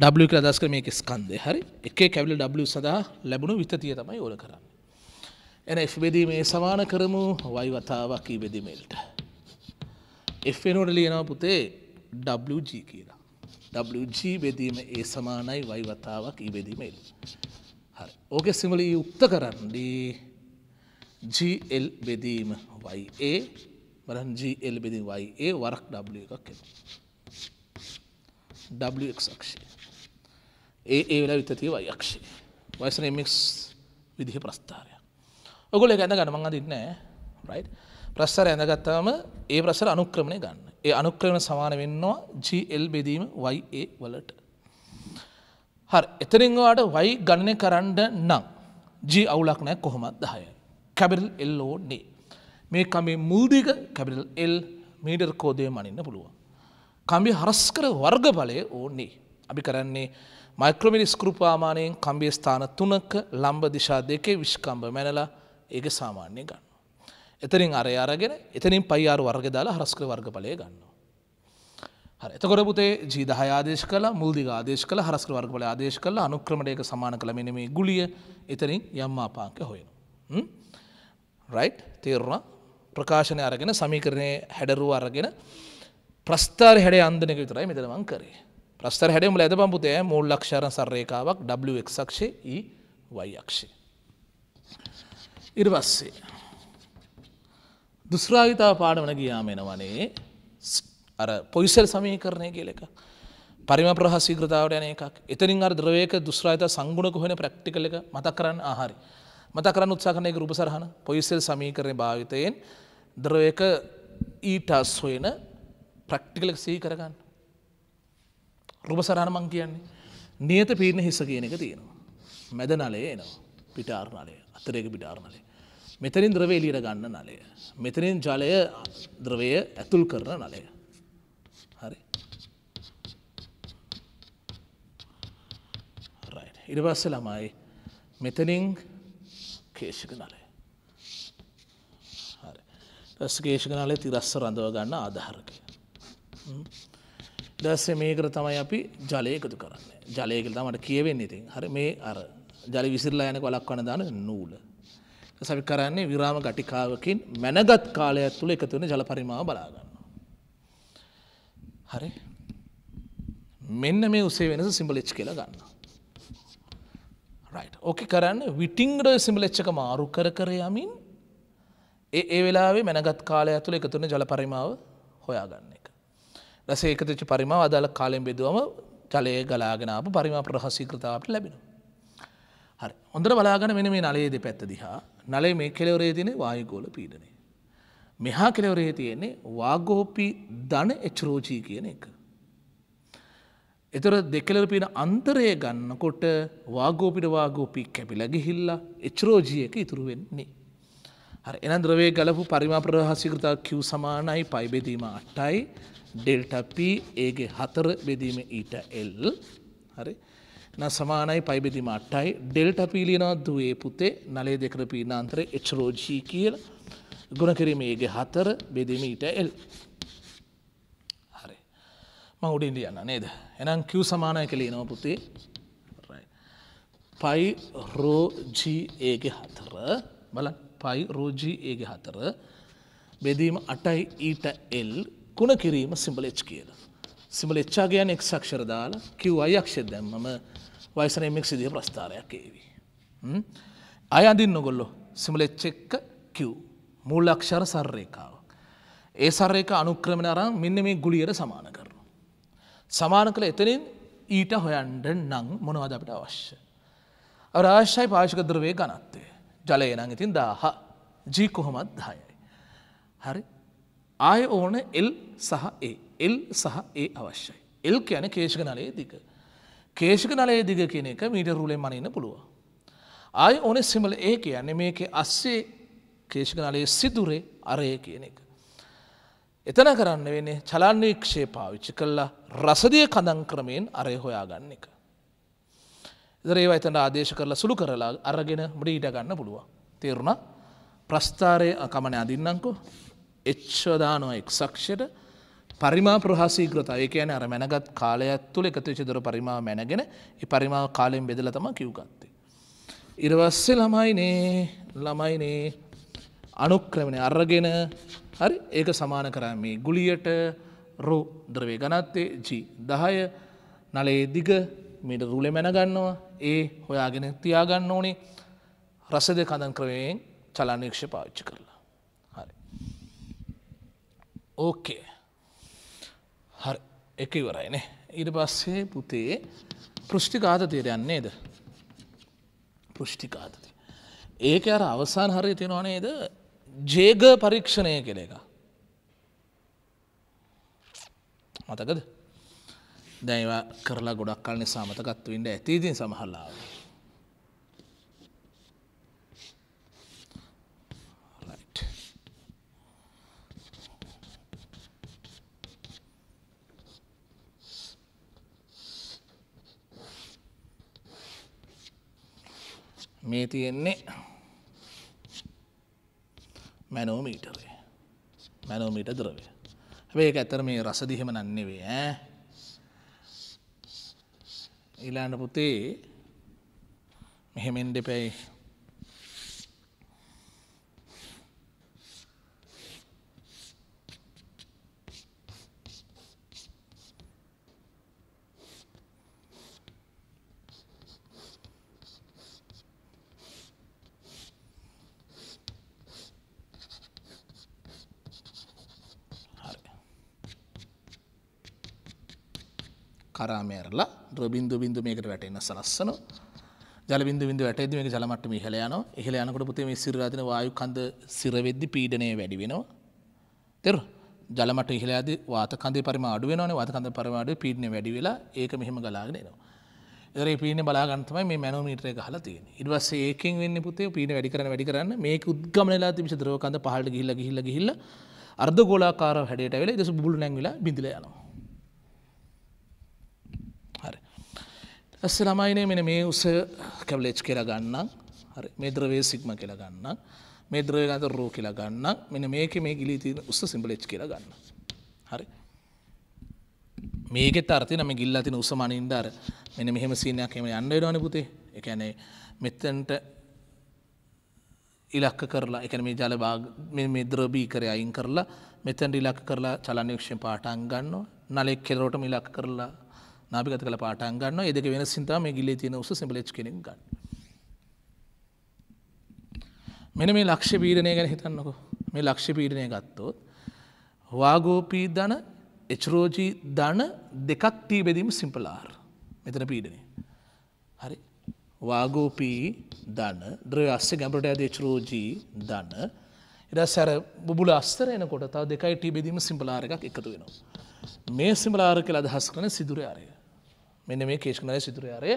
ඩ දස් කර මේක ස්කන්දය හරි එක කැවල ඩ සඳහා ලැබුණු විතතිය තමයි ඕන කරන්න එන එබෙදී මේ සමාන කරමු වයි වතාවක් ඉබෙදිමෙල්ට e එනෝට ලියනවා පුතේ WG කියලා WG බෙදීම ඒ සමානයි වයි වතාවක් ඉබෙදිමෙල් e හරි ඕක සිමලී e යුක්ත කරන්නේ ජල් බෙදීම වයිඒ බරන් ජල් බෙදී වයිඒ වරක් ඩ එකක් ක්ෂය ඒ ඒ වෙලා විතතිය වයක්ෂය වයිසන මික්ස් විදිහ ප්‍රස්ථාරය ඔගුල ගැඳ ගන මඟ දින්නෑ රයි් ප්‍රස්ථාර ඇඳගත්තාම ඒ ප්‍රසර අනුක්‍රමණය ගන්න ඒ අනුක්‍රමණ සමාන වෙන්නවා ජල් බෙදීම වයිඒ වලට හරි එතරින්වාට වයි ගණනය කරන්න නම් ජී අවුලක් නෑ කොහොමත් දහය කැබිල් එල්ලෝඩ මේ කමේ මුල්දික කැබිල් එල් මීඩර් කෝදය මනින්න පුළුවන්. කම්බි හරස්කර වර්ග බලය ඕන්නේ. අපි කරන්නේ මයික්‍රමිනි ස්කෘපාමානයෙන් කම්බේ ස්ථාන තුනක ලම්බ දිශා දෙකේ විශ්කම්බ මැනලා ඒක සාමාන්‍ය ගන්න. එතරින් අරය අරගෙන එතනින් පයියාර වර්ග දාලා හරස්කර වර්ග බලය ගන්නවා. එතකොට පුතේ ජීදහ ආදේශ කළ මුල්දිග ආදේශ කළ හරස්කර වර්ග බල ආදේශ කළ අනුක්‍රමට ඒක සමාන කළ මෙන මේ ගුලිය එතරින් යම්මාපාංක හොයන. රයි් තේරුණා ප්‍රකාශනය අරගෙන සමීකරණය හැඩරුව අරගෙන ප්‍රස්ථාර හැඩ අන්දනක විතරයි මෙතනවන් කරේ ප්‍රස්ථර හැඩමුල ඇද පම්පුතය මුල් ලක්ෂරණ සර්රේකාවක් ක්ෂේ ඒ e වයක්ෂේ. ඉර්වස්සේ. දුස්රාවිතා පාඩ වන ගියාම එනවනේ අර පොයිසල් සමීකරණය කියලෙක. පරිම ප්‍රහසිීග්‍රතාවට යන එකක් එතනින් අර ද්‍රවයක දුස්රායිත සංගුණක හොෙන ප්‍රක්ටිකල එක මත කරන්න ආහරි. මත කරන්න උත්සා කරනයක රූප සරහන පොයිසෙල් සමීකරණ භාවිතයෙන් ද්‍රවයක ඊටස් හොයන ප්‍රක්ටිකලක් සී කරගන්න. රූප සරහන මං කියන්නේ. නියත පීරණ හිස කියන එක තියෙනවා. මැද නලේ එනවා පිටාර්නලය අතරේක පිටාර්නලය. මෙතනින් ද්‍රවේ ලීර ගන්න නලය. මෙතනින් ජලය ද්‍රවය ඇතුල් කරන නලය. හරි. ඉරිවස්ස ළමයි මෙතනින් ස්කේෂක නලය. ස්කේෂක නලය තිරස්ස රඳව ගන්න ආධාරක. දැස්ස මේකර තමයි අපි ජලය එකතු කරන්න ජලයකල් තමට කියවෙන්නේ ඉතින් හර මේ අර ජල විසිරලා යනක වලක් වන දාන නූල. සවි කරන්නේ විරාම ගටිකාවකින් මැනගත් කාලයක් තුළ එකතුවෙන ජල පරිමාව බලාගන්න. හරි මෙන්න මේ උසේ වෙනස සිම්බලිච් කියලා ගන්නවා. ඕක කරන්න විටිංගඩ සිමිලච්චක මාරු කර කර යමින් ඒ වෙලාවේ මැනගත් කාලය ඇතුළ එකතුන ජල පරිමාව හොයාගන්න එක. රස ඒකතච පරිමාව අදාළ කාලෙන් බෙදුවම ජලය ගලාගෙනාපු පරිමා ප්‍රහසීකෘතාවට ලැබෙන. හරි හොඳට බලාගන මෙන මේ නලයේද පැත්ත දිහා නලේ මේ කෙලවරේ තින වායගෝල පීඩනය. මෙහා කෙලවරේ තියෙන්නේ වාගෝපී ධන එච්රෝජී කියන එක. එතර දෙකලරපින අන්තරය ගන්නකොට වාගෝපිට වාගෝපී කැපිලගිහිල්ල එච්රෝජියක ඉතුරු වෙන්නේ. හර එන ද්‍රවේ ගලපු පරිමාප්‍රහසිකෘතා කිව් සමානයි පයිබෙදීම අට්ටයි ඩෙල්ටප ඒගේ හතර බෙදීම ඊට එල් හරි න සමානයි පයිබෙදිම අට්ටයි ඩෙල්ට පීලිනා දුවේ පුතේ නලේ දෙකරපී නාන්තරය එච්රෝජී කියල ගුණ කිරීම ඒගේ හතර බෙදීම ඊට එල්. මං උඩින් ලියන්න නේද එනම් කිව් සමානය කළ නව පුතේ පයි රෝජීඒග හතර බල පයි රෝජීඒග හතර බෙදීම අටයි ඊට එල් කුණ කිරීම සිම්බලෙච් කියල සිම්බල එච්චාගයන එක් සක්ෂර දාල කිව් අයක්ෂ දැම්මම වයිසන එමෙක් සිදිය ප්‍රස්ථාරයක් ඒවී. අය අඳින් නොගොල්ලො සිමලෙච්චෙක්ක කිව් මූල් අක්ෂර සර්රේකාව. ඒ සර්රේක අනුක්‍රමණ අරම් මෙන්න මේ ගුලියට සමාන සමාන කළ එතනින් ඊට හොයන්ඩ නං මොනවද අපිට අවශ්‍ය. රාශ්‍යයි පාශික ද්‍රවේ ගනත්තේ. ජලය නං ඉතින් දාහ ජී කොහොමත් දායයි. හරි ආය ඕන එල් සහ ඒ එල් සහ ඒ අවශ්‍යයි. එල් කියන කේශක නලයේ දිග. කේශක නලයේ දිග කියන එක මීට රුලේ මනන්න පුළුව. ආය ඕන සිමල ඒ කියන්නේ මේක අස්සේ කේශක නලයේ සිදුරේ අරය කියන එක. එතන කරන්න වෙන්නේ චලන්න වික්ෂේ පාවිච්චි කල්ලා රසදිය කදන් ක්‍රමයෙන් අරය හොයා ගන්න එක. දරේ අතන ආදේශ කරලා සුළු කරලා අරගෙන මට ඉට ගන්න පුළුව. තේරුණ ප්‍රස්ථාරය අකමන අදින්නංකෝ එච්චදානවා එක්සක්ෂයට පරිමා ප්‍රහසීග්‍රතාව කියන අර මැනගත් කාලයක් තුළ එකතු චිදර පරිමා මැනගෙන පරිමා කාලයෙන් බෙදල තම කිව්ගත්තේ. ඉරවස්සේ ළමයිනේ ළමයිනේ අනුක්‍රමණ අරගෙන හරි ඒක සමාන කරා මේ ගුලියට රෝ ද්‍රවේ ගනත්තේ ජී දහය නලේ දිග මිට රුලෙ මැනගන්නවා ඒ හොයාගෙන තියාගන්න ඕනේ රස දෙ කඳන් ක්‍රවයෙන් චලනීක්ෂ පාච්චි කරලා හරි ඕකේ හරි එක ඉවරයිනේ ඉට පස්සේ පුතේ පෘෂ්ටිකාත තේරයන්නේද පෘෂ්ටිකාතති ඒක අර අවසාන් හරි තියෙනවා නේද ජේග පරීක්ෂණය කෙළ එක. මතකද දැයිවා කරලා ගොඩක් කල් නිසා මතකත්වවින්ට ඇතිීතින් සමහල්ලාව. මේ තියෙන්නේ මැනෝමීටරය මැනෝමීට ද්‍රවය හැබේ එක ඇතර මේ රසදිහෙම නන්නෙවේ ඇ ඊලාන්න පුතේ මෙහෙමෙන් දෙපැයි හරාමෑරලා රබින්දු බින්දු මේකට වැටෙන සලස්සන ජලබින්දු බින්දු වැටෙද්දි මේක ජලමට්ටම ඉහළ යනවා. ඉහළ යනකොට පුතේ මේ සිර රාදින වායු කඳ සිර වෙද්දි පීඩණය වැඩි වෙනවා. තේරුණා? ජලමට්ටම ඉහළ යද්දි වාත කඳේ පරිමාණ අඩු වෙනවනේ. වාත කඳේ පරිමාණය පීඩණය වැඩි වෙලා ඒක මෙහෙම ගලාගෙන එනවා. ඒතරේ පීඩණය බලා ගන්න තමයි මේ මැනෝමීටර් එක අහලා තියෙන්නේ. ඊට පස්සේ ඒකෙන් වෙන්නේ පුතේ පීඩණය වැඩි කරන්න වැඩි කරන්න මේක උද්ගමනලා තිබිච්ච ද්‍රව කඳ පහළට ගිහිල්ලා ගිහිල්ලා ගිහිල්ලා අර්ධ ගෝලාකාරව හැඩයට ඇවිල්ලා ඊට පස්සේ බුබුළු නැංගිලා බිඳිලා යනවා. ඇස්ස ළමයිනේ මෙන මේ උස කැවලේච් කියලා ගන්නම් හරි මේ ද්‍රවය සිග්ම කියලා ගන්නම් මේ ද්‍රවය ගත රෝ කියලා ගන්නම් මෙන්න මේක මේ ගිලී තියෙන උස සිම්බලෙච් කියලා ගන්න හරි මේකෙත් අර්ථය නම් ගිල්ලා තියෙන උස මනින්ද අර මෙන්න මෙහෙම සීන් එකක් එහෙම යන්න වෙනවනේ පුතේ ඒ කියන්නේ මෙතෙන්ට ඉලක්ක කරලා එකන මේ ජල මේ ද්‍රබී කර අයින් කරලා මෙතැන්ට ඉලක්ක කරලා චලනයක්ෂෙන් පාටන් ගන්න නලෙක් කෙරෝටම ඉලක්ක කරලා නාපිගත කළ පාටන් ගන්න එදක වෙන සිතාම ගිල්ලේ තියෙන උස සෙබලච් කෙනෙක් ගන්න. මෙන මේ ලක්ෂ පීරණය ගැන හිතන්නකො මේ ලක්ෂ පීරණය ගත්තොත් වාගෝපී දන එච්රෝජී දන දෙකක් තීබෙදීම සිම්පලාර් මෙතන පීඩනය. හරි වාගෝපී දන ද්‍රවස්ස ගැඹට ඇද චරෝජී දන්න එඩ සැර බුල අස්තර එනකොට තාව දෙකයි ටී බෙදීම සිම්පලාර එකක් එකතු වෙනවා. මේ සිම්පලාර කළ අදහස් කන සිදුරයාරය. මෙන්න මේ කේෂ්කනය සිදුරයාරය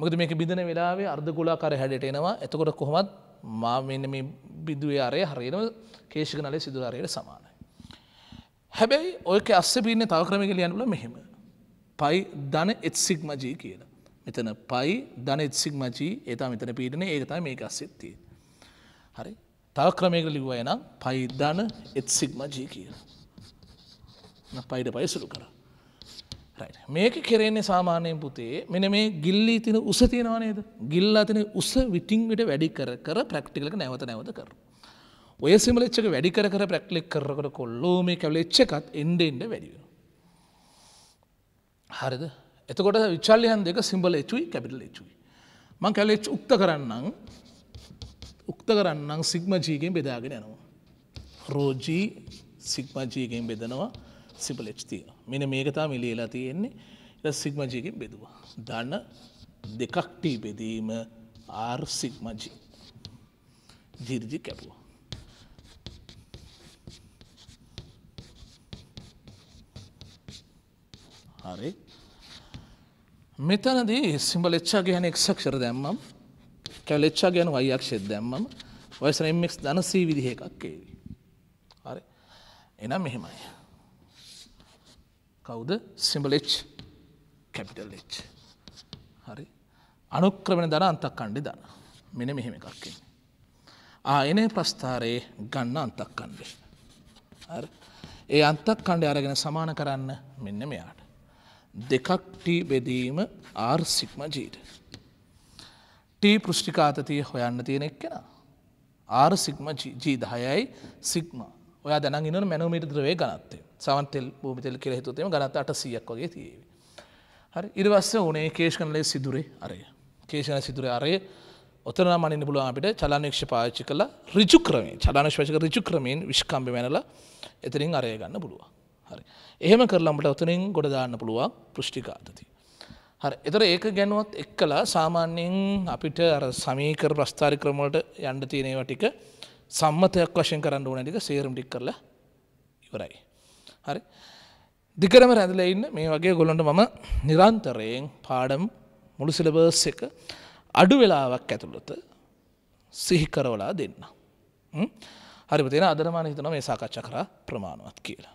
මොකද මේක බිඳන වෙලාවේ අර්ධගුලාකාර හැඩට එනවා එතකොට කොහොමත් මා මෙන්න මේ බිදුවේ අරය හරිනම කේෂිකනලය සිදුරාරයට සමානයි. හැබැයි ඔයක අස්ස පින්න තව ක්‍රමික ලියන්ුල මෙහෙම. පයි ධන එත්සික් මජී කියලා. මෙතන පයි ධන එත්සික් මජී ඒතා මෙතන පීටන ඒකතා මේ අස්සෙත්තිය. හරි තව ක්‍රමයක ලිව්වය නම් පයි ධන එත්සික් මජී කියලා. පයිඩ පයිසුරු කරා. මේක කෙරෙන්නේ සාමානයෙන් පුතේ මෙන මේ ගිල්ලී තින උස තියෙනවා නේද ගිල්ලා තින උස විටින් විට වැඩි කර කර ප්‍රක්ටිකලක නැවත නැවත කර. ඔය සිමලච්චක වැඩි කර කර ප්‍රක්ලික් කරකට කොල්ලෝ මේ කැවලච්ච එකත් එන්ඩ එන්ඩ වැඩිය. හරිද එතකොට විචල්ලයන් දෙක සිම්බල එචුයි කැපිටල එචුයි. මං කැලෙච් උක්ත කරන්නම් උක්ත කරන්නම් සිග්මජීගෙන් බෙදාගෙන යනවා. රෝජී සිග්මජීගෙන් බෙදනවා සිපලෙච් තිය මෙන මේකතා මිලියලා තියෙන්නේ සිග්මජයකින් බෙදවා ධන දෙකක්ටී බෙදීම ආර් සිග්මජි ජිරිජි කැපුවා හරි මෙතනදී සිම්බලෙච්චා ගැන එක්ෂක්ෂර දැම්මම් කැලෙච්චා ගැන වයික්ෂෙත් දැම්මම වයසන එම්මෙක් ධනසී විදිහ එකක් ඒවි හරි එනම් මෙහෙමයි කවුද සිම්බලච් කැපිටල්ච් හරි අනුක්‍රමණ දර අන්තක් කණ්ඩි දන මෙන මෙහෙම එකක්කන්නේ. ආයන ප්‍රස්ථාරයේ ගන්න අන්තක් කණ්ඩේ. ඒ අන්තක් කණ්ඩේ අරගෙන සමාන කරන්න මෙන්න මෙයාට. දෙකක්ටී බෙදීම ආර් සික්ම ජීට. ටී පෘෂ්ටිකාතතිය හොයන්න තියෙනෙක් කෙන. ආර් සික්ම ජීදහයයි සික්මා ඔය දැන ඉන්න මැනමීට ද්‍රවේ ගනත්තේ සවන්තෙල් භූමිතෙල් කෙ හිතුතේම ගනත අට සියක් වගේ තියේවි. හරි ඉරිවස්ස උනේ කේෂ්කනලේ සිදුරේ අරය කේෂණ සිදුරේ අරය ඔතන මනින්න පුළුවන් අපිට චලනක්ෂ පාච්චි කළ රිජු ක්‍රමේ චලනශ්වශක රිජු ක්‍රමයෙන් විශ්කම්බි මැනල එතරින් අරය ගන්න පුළුවන්. හරි එහෙම කරලම්ට ඔතනින් ගොඩදාන්න පුළුවන් පෘෂ්ටිකාතති. හරි එතර ඒක ගැනුවත් එක්කලා සාමාන්‍යයෙන් අපිට සමීකර ප්‍රස්ථාරි ක්‍රමලට යන්ඩ තියනේව ටික සම්මතයක් වශයෙන් කරන්න ඕන ටික සේරම් ටික් කරලා ඉවරයි. හරි. දිගටම රැඳලා ඉන්න මේ වගේ ගොල්ලන්ට මම නිරන්තරයෙන් පාඩම් මුළු සිලබස් එක අඩු වෙලාවක් ඇතුළත සිහි කරවලා දෙන්න. හරි පුතේන අදරමාන හිතනවා මේ සාකච්ඡා කරා ප්‍රමාණවත් කියලා.